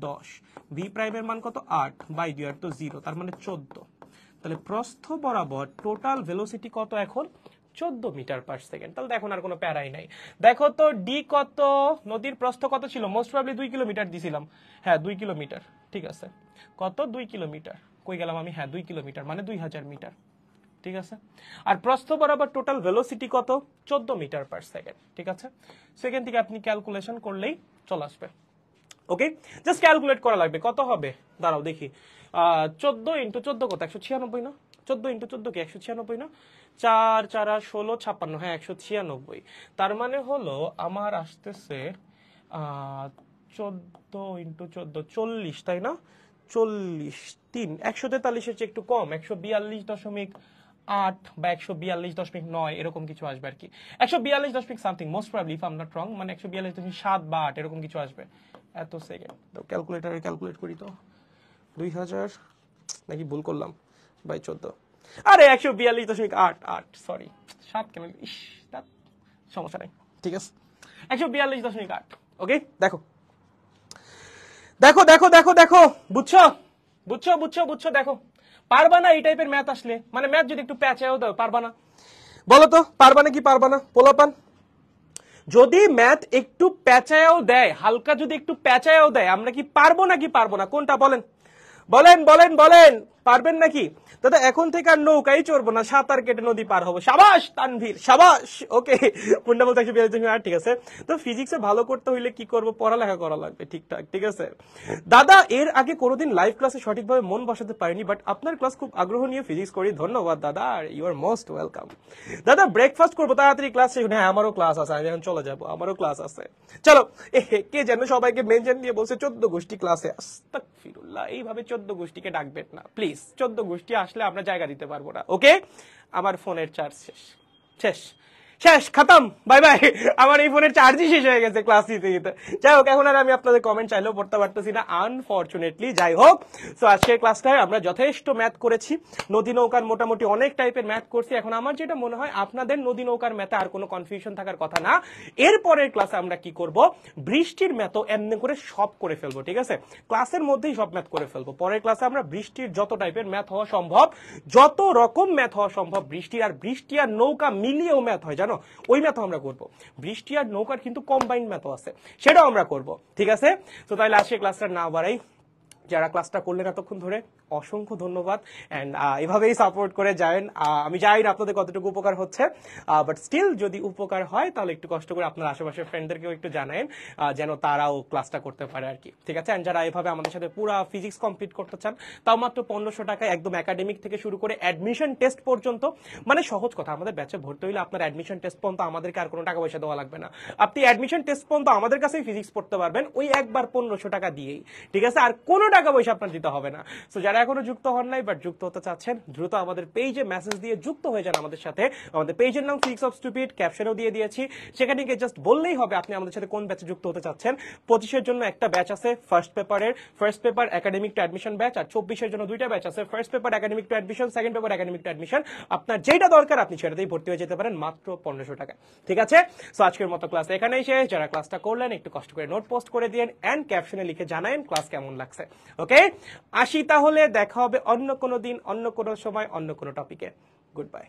দশ ভি প্রাইমের মান কত আট বাই দুই তো জিরো তার মানে চোদ্দ তাহলে প্রস্থ বরাবর টোটাল ভেলোসিটি কত এখন চোদ্দ মিটার পার সেকেন্ড তাহলে দেখো আর কোনো প্যারাই নাই দেখো তো ডি কত নদীর প্রস্থ কত ছিল মোস্ট প্রবলি দুই কিলোমিটার দিছিলাম হ্যাঁ দুই কিলোমিটার ঠিক আছে কত দুই কিলোমিটার কই গেলাম আমি হ্যাঁ দুই কিলোমিটার মানে দুই হাজার মিটার ঠিক আছে আর প্রস্থ বরাবর টোটাল ভেলোসিটি কত চোদ্দ মিটার পার সেকেন্ড ঠিক আছে সেকেন্ড থেকে আপনি ক্যালকুলেশন করলেই চলে আসবে ওকে জাস্ট ক্যালকুলেট করা লাগবে কত হবে দাঁড়াও দেখি চোদ্দ ইন্টু চোদ্দ কত একশো ছিয়ানব্বই না চোদ্দ ইন্টু চোদ্দ কি একশো ছিয়ানব্বই না চার চার আর ষোলো ছাপ্পান্ন হ্যাঁ একশো ছিয়ানব্বই তার মানে হলো আমার আসতেছে চোদ্দ ইন্টু চোদ্দ চল্লিশ তাই না চল্লিশ তিন একশো তেতাল্লিশের চেয়ে একটু কম একশো বিয়াল্লিশ দশমিক আট বা একশো বিয়াল্লিশ দশমিক নয় এরকম কিছু আসবে আর কি একশো বিয়াল্লিশ দশমিক something most probably if um not wrong মানে একশো বিয়াল্লিশ দশমিক সাত বা আট এরকম কিছু আসবে এত সেকেন্ড তো ক্যালকুলেটারে ক্যালকুলেট করি তো দুই হাজার নাকি ভুল করলাম বাই চোদ্দ আরে একশো বিয়াল্লিশ দশমিক আট আট সরি সাত কেন ইস সমস্যা নাই ঠিক আছে একশো বিয়াল্লিশ দশমিক আট ওকে দেখো দেখো দেখো দেখো দেখো বুঝছো বুঝছো বুঝছো বুঝছো দেখো পারবা না এই টাইপের ম্যাথ আসলে মানে ম্যাথ যদি একটু প্যাচেও দাও পারবা না বলো তো পারবা না কি পারবা না পোলাপান যদি ম্যাথ একটু প্যাচায়াও দেয় হালকা যদি একটু প্যাচায়াও দেয় আমরা কি পারবো নাকি পারবো না কোনটা বলেন বলেন বলেন বলেন পারবেন নাকি দাদা এখন থেকে আর নৌকাই চড়বো না সাঁতার কেটে নদী পার হবো সাবাস তানভীর সাবাস ওকে মুন্ডা বলতে একশো বিয়াল্লিশ আর ঠিক আছে তো ফিজিক্সে ভালো করতে হইলে কি করবো পড়ালেখা করা লাগবে ঠিকঠাক ঠিক আছে দাদা এর আগে কোনোদিন লাইভ ক্লাসে সঠিকভাবে মন বসাতে পারিনি বাট আপনার ক্লাস খুব আগ্রহ নিয়ে ফিজিক্স করি ধন্যবাদ দাদা আর ইউ আর মোস্ট ওয়েলকাম দাদা ব্রেকফাস্ট করবো তাড়াতাড়ি ক্লাস শেষ হ্যাঁ আমারও ক্লাস আছে আমি এখন চলে যাবো আমারও ক্লাস আছে চলো কে যেন সবাইকে মেনশন দিয়ে বলছে চোদ্দ গোষ্ঠী ক্লাসে আস্তাক ফিরুল্লাহ এইভাবে চোদ্দ গোষ্ঠীকে ডাকবেন না প্লিজ চোদ্দ গোষ্ঠী আসলে আমরা জায়গা দিতে পারবো না ওকে আমার ফোনের চার্জ শেষ শেষ শেষ খতম বাই বাই আমার এই ফোনের চার্জই শেষ হয়ে গেছে ক্লাস নিতে নিতে যাই হোক এখন আর আমি আপনাদের কমেন্ট চাইলেও পড়তে পারতেছি না আনফর্চুনেটলি যাই হোক সো আজকের ক্লাসটায় আমরা যথেষ্ট ম্যাথ করেছি নদী নৌকার মোটামুটি অনেক টাইপের ম্যাথ করছি এখন আমার যেটা মনে হয় আপনাদের নদী নৌকার ম্যাথে আর কোনো কনফিউশন থাকার কথা না এরপরের ক্লাসে আমরা কি করব বৃষ্টির ম্যাথও এমনি করে সব করে ফেলবো ঠিক আছে ক্লাসের মধ্যেই সব ম্যাথ করে ফেলবো পরের ক্লাসে আমরা বৃষ্টির যত টাইপের ম্যাথ হওয়া সম্ভব যত রকম ম্যাথ হওয়া সম্ভব বৃষ্টি আর বৃষ্টি আর নৌকা মিলিয়েও ম্যাথ হয় জানো জানো ওই ম্যাথও আমরা করব বৃষ্টি আর নৌকার কিন্তু কম্বাইন্ড ম্যাথও আছে সেটাও আমরা করব ঠিক আছে তো তাহলে আজকে ক্লাসটা না বাড়াই যারা ক্লাসটা করলেন এতক্ষণ ধরে অসংখ্য ধন্যবাদ অ্যান্ড এভাবেই সাপোর্ট করে যাবেন আমি যাই আপনাদের কতটুকু উপকার হচ্ছে বাট স্টিল যদি উপকার হয় তাহলে একটু কষ্ট করে আপনার আশেপাশের ফ্রেন্ডদেরকেও একটু জানায়েন যেন তারাও ক্লাসটা করতে পারে আর কি ঠিক আছে অ্যান্ড যারা এভাবে আমাদের সাথে পুরো ফিজিক্স কমপ্লিট করতে চান তাও মাত্র পনেরোশো টাকায় একদম একাডেমিক থেকে শুরু করে অ্যাডমিশন টেস্ট পর্যন্ত মানে সহজ কথা আমাদের ব্যাচে ভর্তি হইলে আপনার অ্যাডমিশন টেস্ট পর্যন্ত আমাদেরকে আর কোনো টাকা পয়সা দেওয়া লাগবে না আপনি অ্যাডমিশন টেস্ট পর্যন্ত আমাদের কাছেই ফিজিক্স পড়তে পারবেন ওই একবার পনেরোশো টাকা দিয়েই ঠিক আছে আর কোনো টাকা পয়সা আপনার দিতে হবে না তো যারা এখনো যুক্ত হন নাই বাট যুক্ত হতে চাচ্ছেন দ্রুত আমাদের পেজে মেসেজ দিয়ে যুক্ত হয়ে যান আমাদের সাথে আমাদের পেজের নাম সিক্স অফ স্টুপিড ক্যাপশনও দিয়ে দিয়েছি সেখানে গিয়ে জাস্ট বললেই হবে আপনি আমাদের সাথে কোন ব্যাচে যুক্ত হতে চাচ্ছেন পঁচিশের জন্য একটা ব্যাচ আছে ফার্স্ট পেপারের first paper academic to admission batch আর চব্বিশের জন্য দুইটা ব্যাচ আছে first paper academic to admission second paper academic to admission আপনার যেটা দরকার আপনি সেটাতেই ভর্তি হয়ে যেতে পারেন মাত্র পনেরোশো টাকা ঠিক আছে সো আজকের মতো ক্লাস এখানেই শেষ যারা ক্লাসটা করলেন একটু কষ্ট করে নোট পোস্ট করে দিয়ে অ্যান্ড ক্যাপশনে লিখে জানায় ক্লাস কেমন লাগছে ওকে আসি তাহলে দেখা হবে অন্য কোনো দিন অন্য কোনো সময় অন্য কোনো টপিকে গুড বাই